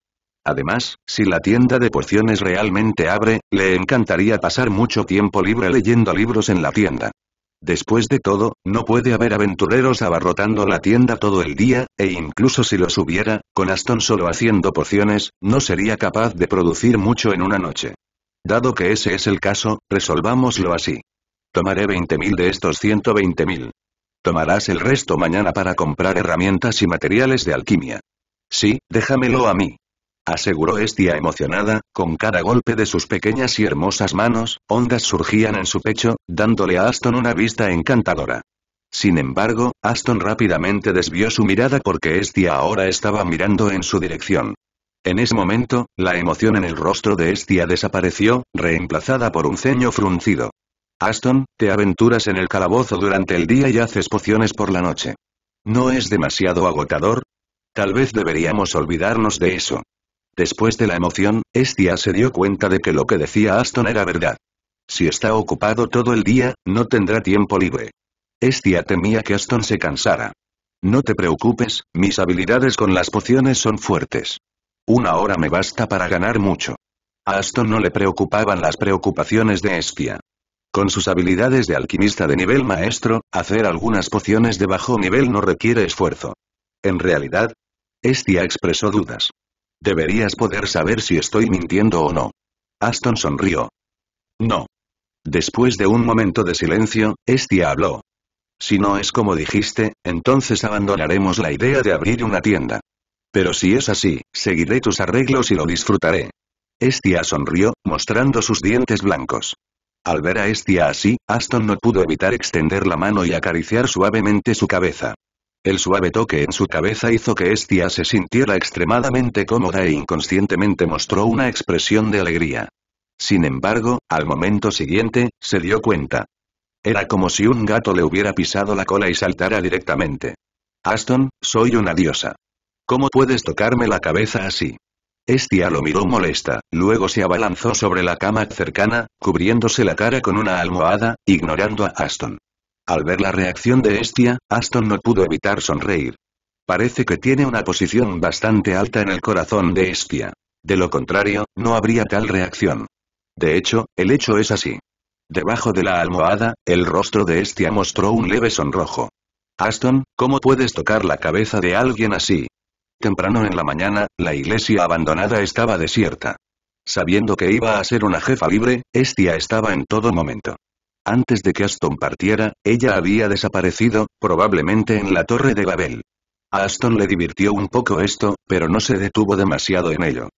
A: Además, si la tienda de porciones realmente abre, le encantaría pasar mucho tiempo libre leyendo libros en la tienda. Después de todo, no puede haber aventureros abarrotando la tienda todo el día, e incluso si los hubiera, con Aston solo haciendo pociones, no sería capaz de producir mucho en una noche. Dado que ese es el caso, resolvámoslo así. Tomaré 20.000 de estos 120.000. Tomarás el resto mañana para comprar herramientas y materiales de alquimia. Sí, déjamelo a mí aseguró Estia emocionada, con cada golpe de sus pequeñas y hermosas manos, ondas surgían en su pecho, dándole a Aston una vista encantadora. Sin embargo, Aston rápidamente desvió su mirada porque Estia ahora estaba mirando en su dirección. En ese momento, la emoción en el rostro de Estia desapareció, reemplazada por un ceño fruncido. Aston, te aventuras en el calabozo durante el día y haces pociones por la noche. ¿No es demasiado agotador? Tal vez deberíamos olvidarnos de eso. Después de la emoción, Estia se dio cuenta de que lo que decía Aston era verdad. Si está ocupado todo el día, no tendrá tiempo libre. Estia temía que Aston se cansara. No te preocupes, mis habilidades con las pociones son fuertes. Una hora me basta para ganar mucho. A Aston no le preocupaban las preocupaciones de Estia. Con sus habilidades de alquimista de nivel maestro, hacer algunas pociones de bajo nivel no requiere esfuerzo. En realidad, Estia expresó dudas. Deberías poder saber si estoy mintiendo o no. Aston sonrió. No. Después de un momento de silencio, Estia habló. Si no es como dijiste, entonces abandonaremos la idea de abrir una tienda. Pero si es así, seguiré tus arreglos y lo disfrutaré. Estia sonrió, mostrando sus dientes blancos. Al ver a Estia así, Aston no pudo evitar extender la mano y acariciar suavemente su cabeza. El suave toque en su cabeza hizo que Estia se sintiera extremadamente cómoda e inconscientemente mostró una expresión de alegría. Sin embargo, al momento siguiente, se dio cuenta. Era como si un gato le hubiera pisado la cola y saltara directamente. Aston, soy una diosa. ¿Cómo puedes tocarme la cabeza así? Estia lo miró molesta, luego se abalanzó sobre la cama cercana, cubriéndose la cara con una almohada, ignorando a Aston. Al ver la reacción de Estia, Aston no pudo evitar sonreír. Parece que tiene una posición bastante alta en el corazón de Estia. De lo contrario, no habría tal reacción. De hecho, el hecho es así. Debajo de la almohada, el rostro de Estia mostró un leve sonrojo. Aston, ¿cómo puedes tocar la cabeza de alguien así? Temprano en la mañana, la iglesia abandonada estaba desierta. Sabiendo que iba a ser una jefa libre, Estia estaba en todo momento antes de que Aston partiera, ella había desaparecido, probablemente en la Torre de Babel. A Aston le divirtió un poco esto, pero no se detuvo demasiado en ello.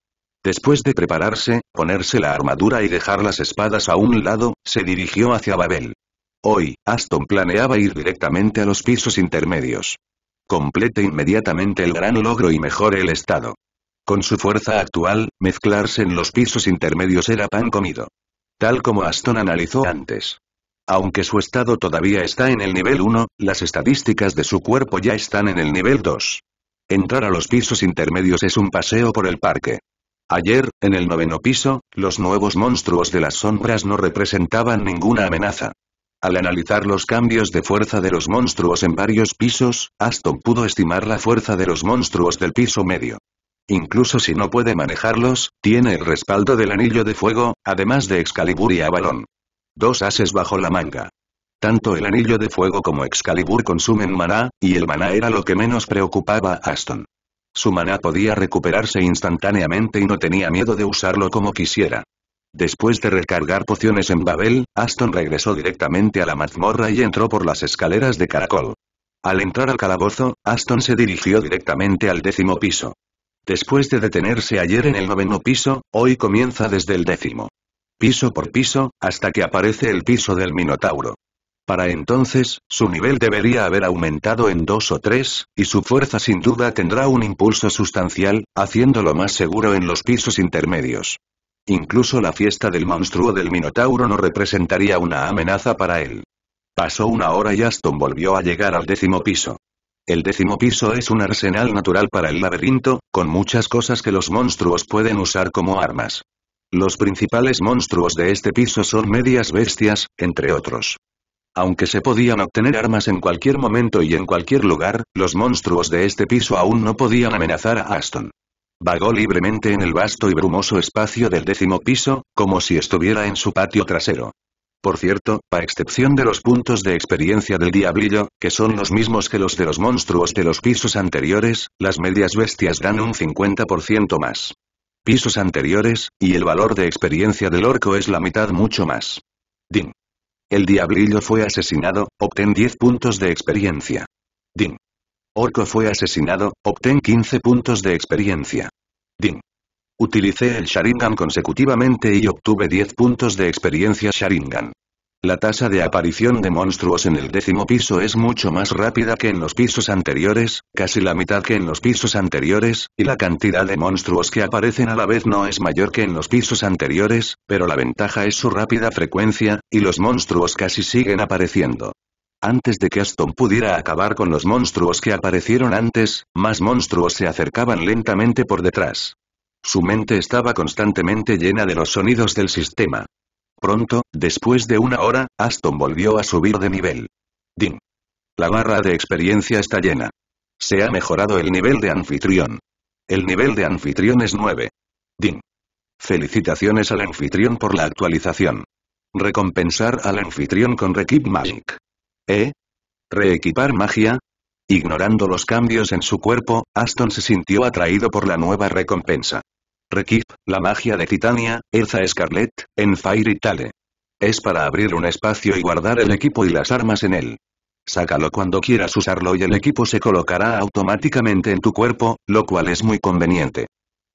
A: Después de prepararse, ponerse la armadura y dejar las espadas a un lado, se dirigió hacia Babel. Hoy, Aston planeaba ir directamente a los pisos intermedios. Complete inmediatamente el gran logro y mejore el estado. Con su fuerza actual, mezclarse en los pisos intermedios era pan comido. Tal como Aston analizó antes. Aunque su estado todavía está en el nivel 1, las estadísticas de su cuerpo ya están en el nivel 2. Entrar a los pisos intermedios es un paseo por el parque. Ayer, en el noveno piso, los nuevos monstruos de las sombras no representaban ninguna amenaza. Al analizar los cambios de fuerza de los monstruos en varios pisos, Aston pudo estimar la fuerza de los monstruos del piso medio. Incluso si no puede manejarlos, tiene el respaldo del anillo de fuego, además de Excalibur y Avalon. Dos ases bajo la manga. Tanto el anillo de fuego como Excalibur consumen maná, y el maná era lo que menos preocupaba a Aston. Su maná podía recuperarse instantáneamente y no tenía miedo de usarlo como quisiera. Después de recargar pociones en Babel, Aston regresó directamente a la mazmorra y entró por las escaleras de caracol. Al entrar al calabozo, Aston se dirigió directamente al décimo piso. Después de detenerse ayer en el noveno piso, hoy comienza desde el décimo piso por piso, hasta que aparece el piso del Minotauro. Para entonces, su nivel debería haber aumentado en dos o tres, y su fuerza sin duda tendrá un impulso sustancial, haciéndolo más seguro en los pisos intermedios. Incluso la fiesta del monstruo del Minotauro no representaría una amenaza para él. Pasó una hora y Aston volvió a llegar al décimo piso. El décimo piso es un arsenal natural para el laberinto, con muchas cosas que los monstruos pueden usar como armas. Los principales monstruos de este piso son medias bestias, entre otros. Aunque se podían obtener armas en cualquier momento y en cualquier lugar, los monstruos de este piso aún no podían amenazar a Aston. Vagó libremente en el vasto y brumoso espacio del décimo piso, como si estuviera en su patio trasero. Por cierto, a excepción de los puntos de experiencia del diablillo, que son los mismos que los de los monstruos de los pisos anteriores, las medias bestias dan un 50% más pisos anteriores, y el valor de experiencia del orco es la mitad mucho más. Din. El diablillo fue asesinado, obtén 10 puntos de experiencia. Din. Orco fue asesinado, obtén 15 puntos de experiencia. Din. Utilicé el Sharingan consecutivamente y obtuve 10 puntos de experiencia Sharingan. La tasa de aparición de monstruos en el décimo piso es mucho más rápida que en los pisos anteriores, casi la mitad que en los pisos anteriores, y la cantidad de monstruos que aparecen a la vez no es mayor que en los pisos anteriores, pero la ventaja es su rápida frecuencia, y los monstruos casi siguen apareciendo. Antes de que Aston pudiera acabar con los monstruos que aparecieron antes, más monstruos se acercaban lentamente por detrás. Su mente estaba constantemente llena de los sonidos del sistema pronto, después de una hora, Aston volvió a subir de nivel. Ding. La barra de experiencia está llena. Se ha mejorado el nivel de anfitrión. El nivel de anfitrión es 9. Ding. Felicitaciones al anfitrión por la actualización. Recompensar al anfitrión con Requip Magic. ¿Eh? ¿Reequipar magia? Ignorando los cambios en su cuerpo, Aston se sintió atraído por la nueva recompensa. Requip, la magia de Titania, Elza Scarlet, en y Tale. Es para abrir un espacio y guardar el equipo y las armas en él. Sácalo cuando quieras usarlo y el equipo se colocará automáticamente en tu cuerpo, lo cual es muy conveniente.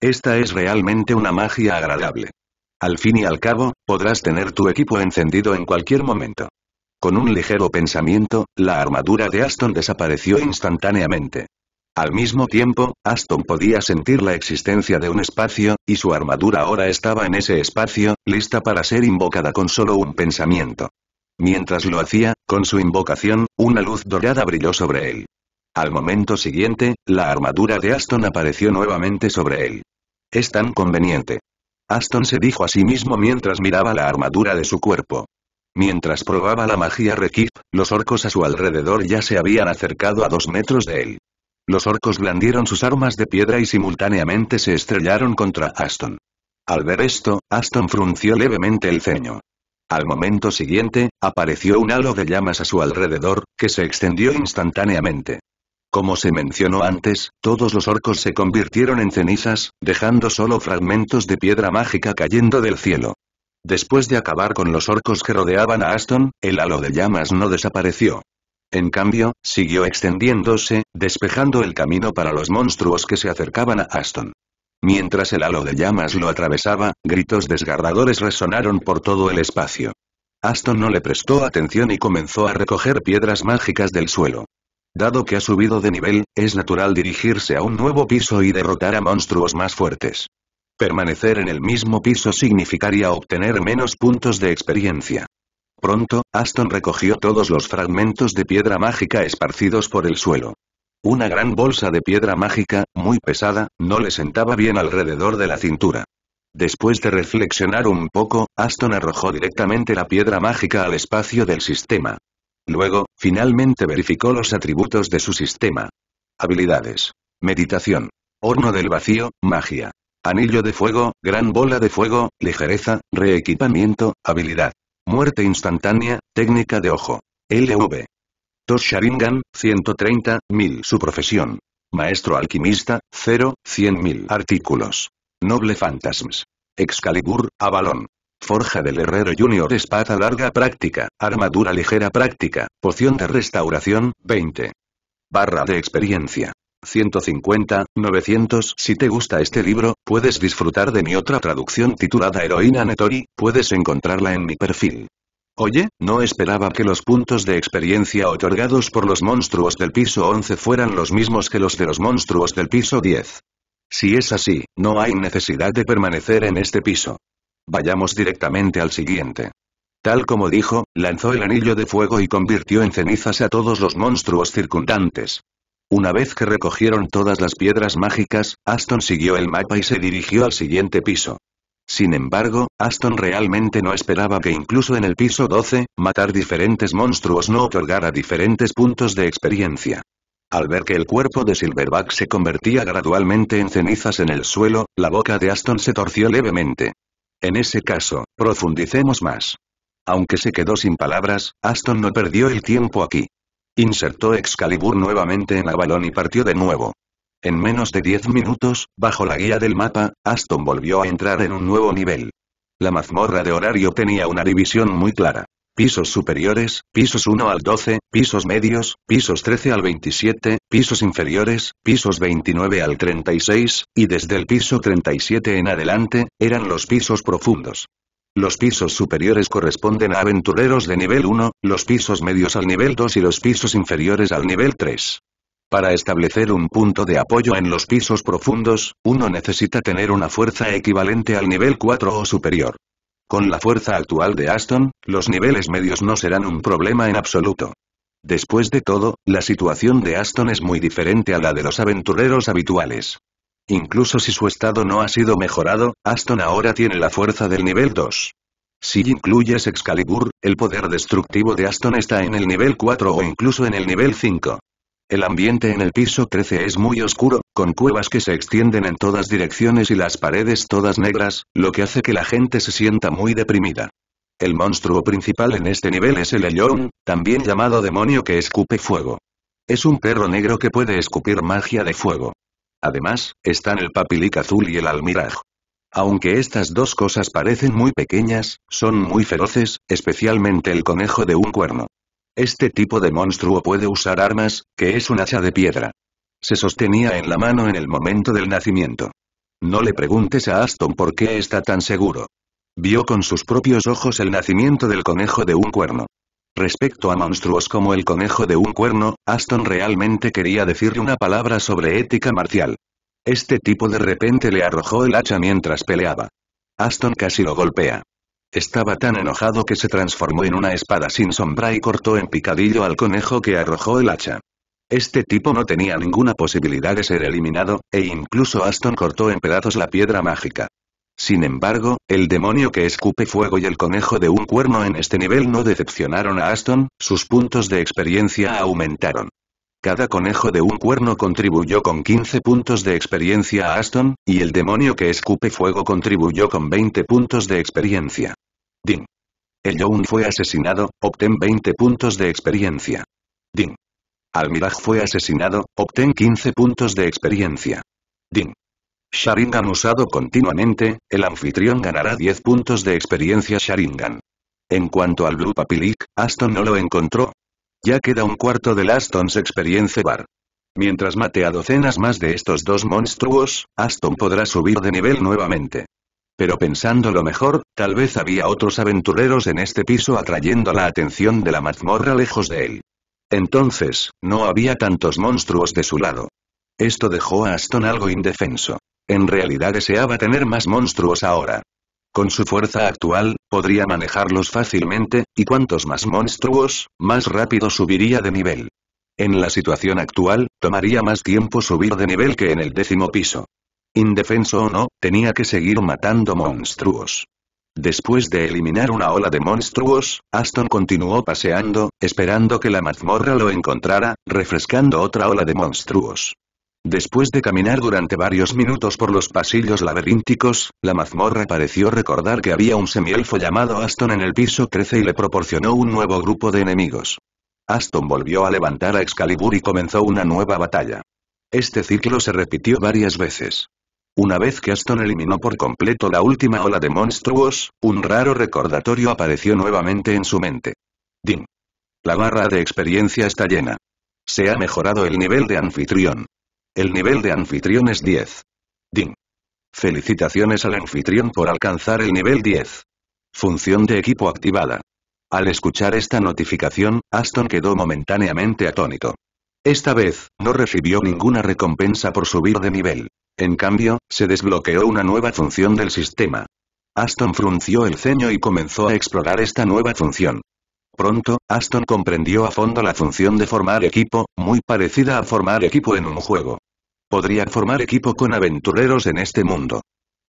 A: Esta es realmente una magia agradable. Al fin y al cabo, podrás tener tu equipo encendido en cualquier momento. Con un ligero pensamiento, la armadura de Aston desapareció instantáneamente. Al mismo tiempo, Aston podía sentir la existencia de un espacio, y su armadura ahora estaba en ese espacio, lista para ser invocada con solo un pensamiento. Mientras lo hacía, con su invocación, una luz dorada brilló sobre él. Al momento siguiente, la armadura de Aston apareció nuevamente sobre él. Es tan conveniente. Aston se dijo a sí mismo mientras miraba la armadura de su cuerpo. Mientras probaba la magia Requip, los orcos a su alrededor ya se habían acercado a dos metros de él. Los orcos blandieron sus armas de piedra y simultáneamente se estrellaron contra Aston. Al ver esto, Aston frunció levemente el ceño. Al momento siguiente, apareció un halo de llamas a su alrededor, que se extendió instantáneamente. Como se mencionó antes, todos los orcos se convirtieron en cenizas, dejando solo fragmentos de piedra mágica cayendo del cielo. Después de acabar con los orcos que rodeaban a Aston, el halo de llamas no desapareció en cambio, siguió extendiéndose, despejando el camino para los monstruos que se acercaban a Aston. Mientras el halo de llamas lo atravesaba, gritos desgarradores resonaron por todo el espacio. Aston no le prestó atención y comenzó a recoger piedras mágicas del suelo. Dado que ha subido de nivel, es natural dirigirse a un nuevo piso y derrotar a monstruos más fuertes. Permanecer en el mismo piso significaría obtener menos puntos de experiencia. Pronto, Aston recogió todos los fragmentos de piedra mágica esparcidos por el suelo. Una gran bolsa de piedra mágica, muy pesada, no le sentaba bien alrededor de la cintura. Después de reflexionar un poco, Aston arrojó directamente la piedra mágica al espacio del sistema. Luego, finalmente verificó los atributos de su sistema. Habilidades. Meditación. Horno del vacío, magia. Anillo de fuego, gran bola de fuego, ligereza, reequipamiento, habilidad. Muerte instantánea, técnica de ojo. LV. Tosharingan, Sharingan, Su profesión. Maestro alquimista, 0, 100.000 artículos. Noble Phantasms. Excalibur, Avalon. Forja del Herrero Jr. Espada larga práctica, armadura ligera práctica, poción de restauración, 20. Barra de experiencia. 150, 900 Si te gusta este libro, puedes disfrutar de mi otra traducción titulada Heroína Netori, puedes encontrarla en mi perfil. Oye, no esperaba que los puntos de experiencia otorgados por los monstruos del piso 11 fueran los mismos que los de los monstruos del piso 10. Si es así, no hay necesidad de permanecer en este piso. Vayamos directamente al siguiente. Tal como dijo, lanzó el anillo de fuego y convirtió en cenizas a todos los monstruos circundantes. Una vez que recogieron todas las piedras mágicas, Aston siguió el mapa y se dirigió al siguiente piso. Sin embargo, Aston realmente no esperaba que incluso en el piso 12, matar diferentes monstruos no otorgara diferentes puntos de experiencia. Al ver que el cuerpo de Silverback se convertía gradualmente en cenizas en el suelo, la boca de Aston se torció levemente. En ese caso, profundicemos más. Aunque se quedó sin palabras, Aston no perdió el tiempo aquí. Insertó Excalibur nuevamente en Avalon y partió de nuevo. En menos de 10 minutos, bajo la guía del mapa, Aston volvió a entrar en un nuevo nivel. La mazmorra de horario tenía una división muy clara. Pisos superiores, pisos 1 al 12, pisos medios, pisos 13 al 27, pisos inferiores, pisos 29 al 36, y desde el piso 37 en adelante, eran los pisos profundos. Los pisos superiores corresponden a aventureros de nivel 1, los pisos medios al nivel 2 y los pisos inferiores al nivel 3. Para establecer un punto de apoyo en los pisos profundos, uno necesita tener una fuerza equivalente al nivel 4 o superior. Con la fuerza actual de Aston, los niveles medios no serán un problema en absoluto. Después de todo, la situación de Aston es muy diferente a la de los aventureros habituales. Incluso si su estado no ha sido mejorado, Aston ahora tiene la fuerza del nivel 2. Si incluyes Excalibur, el poder destructivo de Aston está en el nivel 4 o incluso en el nivel 5. El ambiente en el piso 13 es muy oscuro, con cuevas que se extienden en todas direcciones y las paredes todas negras, lo que hace que la gente se sienta muy deprimida. El monstruo principal en este nivel es el Elyon, también llamado demonio que escupe fuego. Es un perro negro que puede escupir magia de fuego. Además, están el papilic azul y el almiraj. Aunque estas dos cosas parecen muy pequeñas, son muy feroces, especialmente el conejo de un cuerno. Este tipo de monstruo puede usar armas, que es un hacha de piedra. Se sostenía en la mano en el momento del nacimiento. No le preguntes a Aston por qué está tan seguro. Vio con sus propios ojos el nacimiento del conejo de un cuerno. Respecto a monstruos como el conejo de un cuerno, Aston realmente quería decirle una palabra sobre ética marcial. Este tipo de repente le arrojó el hacha mientras peleaba. Aston casi lo golpea. Estaba tan enojado que se transformó en una espada sin sombra y cortó en picadillo al conejo que arrojó el hacha. Este tipo no tenía ninguna posibilidad de ser eliminado, e incluso Aston cortó en pedazos la piedra mágica. Sin embargo, el demonio que escupe fuego y el conejo de un cuerno en este nivel no decepcionaron a Aston, sus puntos de experiencia aumentaron. Cada conejo de un cuerno contribuyó con 15 puntos de experiencia a Aston, y el demonio que escupe fuego contribuyó con 20 puntos de experiencia. Ding. El Young fue asesinado, obtén 20 puntos de experiencia. Ding. Almiraj fue asesinado, obtén 15 puntos de experiencia. Ding. Sharingan usado continuamente, el anfitrión ganará 10 puntos de experiencia Sharingan. En cuanto al Blue Papilic, Aston no lo encontró. Ya queda un cuarto del Aston's Experience Bar. Mientras mate a docenas más de estos dos monstruos, Aston podrá subir de nivel nuevamente. Pero pensándolo mejor, tal vez había otros aventureros en este piso atrayendo la atención de la mazmorra lejos de él. Entonces, no había tantos monstruos de su lado. Esto dejó a Aston algo indefenso en realidad deseaba tener más monstruos ahora. Con su fuerza actual, podría manejarlos fácilmente, y cuantos más monstruos, más rápido subiría de nivel. En la situación actual, tomaría más tiempo subir de nivel que en el décimo piso. Indefenso o no, tenía que seguir matando monstruos. Después de eliminar una ola de monstruos, Aston continuó paseando, esperando que la mazmorra lo encontrara, refrescando otra ola de monstruos. Después de caminar durante varios minutos por los pasillos laberínticos, la mazmorra pareció recordar que había un semielfo llamado Aston en el piso 13 y le proporcionó un nuevo grupo de enemigos. Aston volvió a levantar a Excalibur y comenzó una nueva batalla. Este ciclo se repitió varias veces. Una vez que Aston eliminó por completo la última ola de monstruos, un raro recordatorio apareció nuevamente en su mente. Din. La barra de experiencia está llena. Se ha mejorado el nivel de anfitrión. El nivel de anfitrión es 10. Ding. Felicitaciones al anfitrión por alcanzar el nivel 10. Función de equipo activada. Al escuchar esta notificación, Aston quedó momentáneamente atónito. Esta vez, no recibió ninguna recompensa por subir de nivel. En cambio, se desbloqueó una nueva función del sistema. Aston frunció el ceño y comenzó a explorar esta nueva función. Pronto, Aston comprendió a fondo la función de formar equipo, muy parecida a formar equipo en un juego. Podría formar equipo con aventureros en este mundo.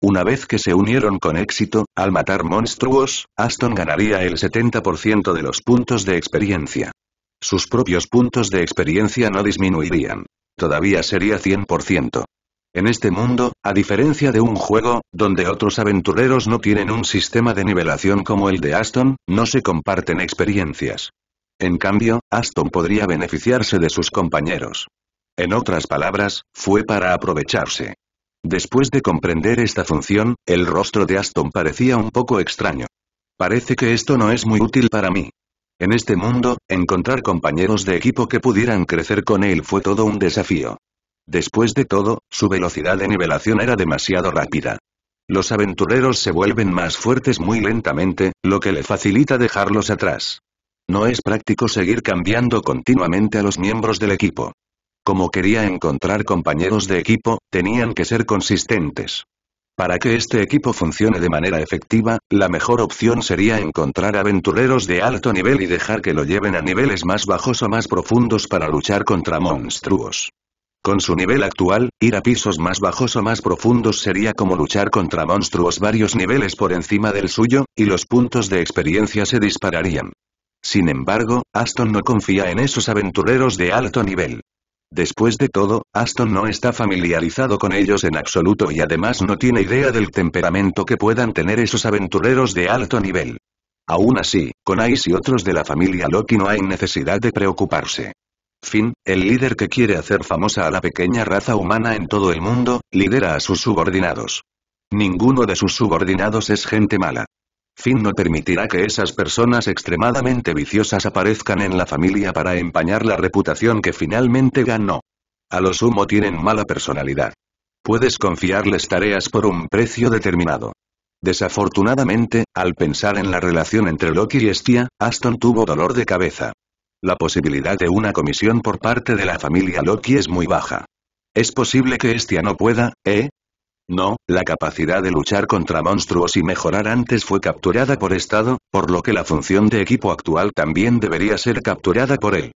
A: Una vez que se unieron con éxito, al matar monstruos, Aston ganaría el 70% de los puntos de experiencia. Sus propios puntos de experiencia no disminuirían. Todavía sería 100%. En este mundo, a diferencia de un juego, donde otros aventureros no tienen un sistema de nivelación como el de Aston, no se comparten experiencias. En cambio, Aston podría beneficiarse de sus compañeros. En otras palabras, fue para aprovecharse. Después de comprender esta función, el rostro de Aston parecía un poco extraño. Parece que esto no es muy útil para mí. En este mundo, encontrar compañeros de equipo que pudieran crecer con él fue todo un desafío. Después de todo, su velocidad de nivelación era demasiado rápida. Los aventureros se vuelven más fuertes muy lentamente, lo que le facilita dejarlos atrás. No es práctico seguir cambiando continuamente a los miembros del equipo. Como quería encontrar compañeros de equipo, tenían que ser consistentes. Para que este equipo funcione de manera efectiva, la mejor opción sería encontrar aventureros de alto nivel y dejar que lo lleven a niveles más bajos o más profundos para luchar contra monstruos. Con su nivel actual, ir a pisos más bajos o más profundos sería como luchar contra monstruos varios niveles por encima del suyo, y los puntos de experiencia se dispararían. Sin embargo, Aston no confía en esos aventureros de alto nivel. Después de todo, Aston no está familiarizado con ellos en absoluto y además no tiene idea del temperamento que puedan tener esos aventureros de alto nivel. Aún así, con Ice y otros de la familia Loki no hay necesidad de preocuparse. Finn, el líder que quiere hacer famosa a la pequeña raza humana en todo el mundo, lidera a sus subordinados. Ninguno de sus subordinados es gente mala. Finn no permitirá que esas personas extremadamente viciosas aparezcan en la familia para empañar la reputación que finalmente ganó. A lo sumo tienen mala personalidad. Puedes confiarles tareas por un precio determinado. Desafortunadamente, al pensar en la relación entre Loki y Estia, Aston tuvo dolor de cabeza. La posibilidad de una comisión por parte de la familia Loki es muy baja. Es posible que Estia no pueda, ¿eh? No, la capacidad de luchar contra monstruos y mejorar antes fue capturada por Estado, por lo que la función de equipo actual también debería ser capturada por él.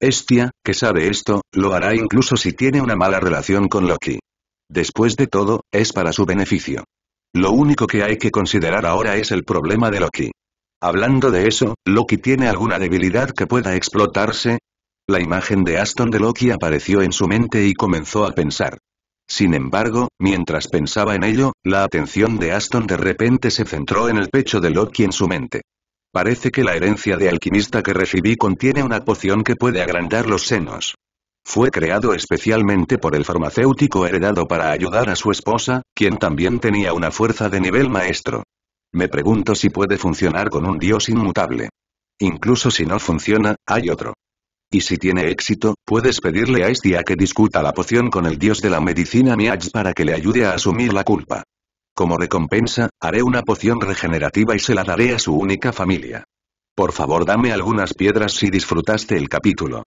A: Estia, que sabe esto, lo hará incluso si tiene una mala relación con Loki. Después de todo, es para su beneficio. Lo único que hay que considerar ahora es el problema de Loki. Hablando de eso, ¿Loki tiene alguna debilidad que pueda explotarse? La imagen de Aston de Loki apareció en su mente y comenzó a pensar. Sin embargo, mientras pensaba en ello, la atención de Aston de repente se centró en el pecho de Loki en su mente. Parece que la herencia de alquimista que recibí contiene una poción que puede agrandar los senos. Fue creado especialmente por el farmacéutico heredado para ayudar a su esposa, quien también tenía una fuerza de nivel maestro. Me pregunto si puede funcionar con un dios inmutable. Incluso si no funciona, hay otro. Y si tiene éxito, puedes pedirle a Estia que discuta la poción con el dios de la medicina Miach para que le ayude a asumir la culpa. Como recompensa, haré una poción regenerativa y se la daré a su única familia. Por favor dame algunas piedras si disfrutaste el capítulo.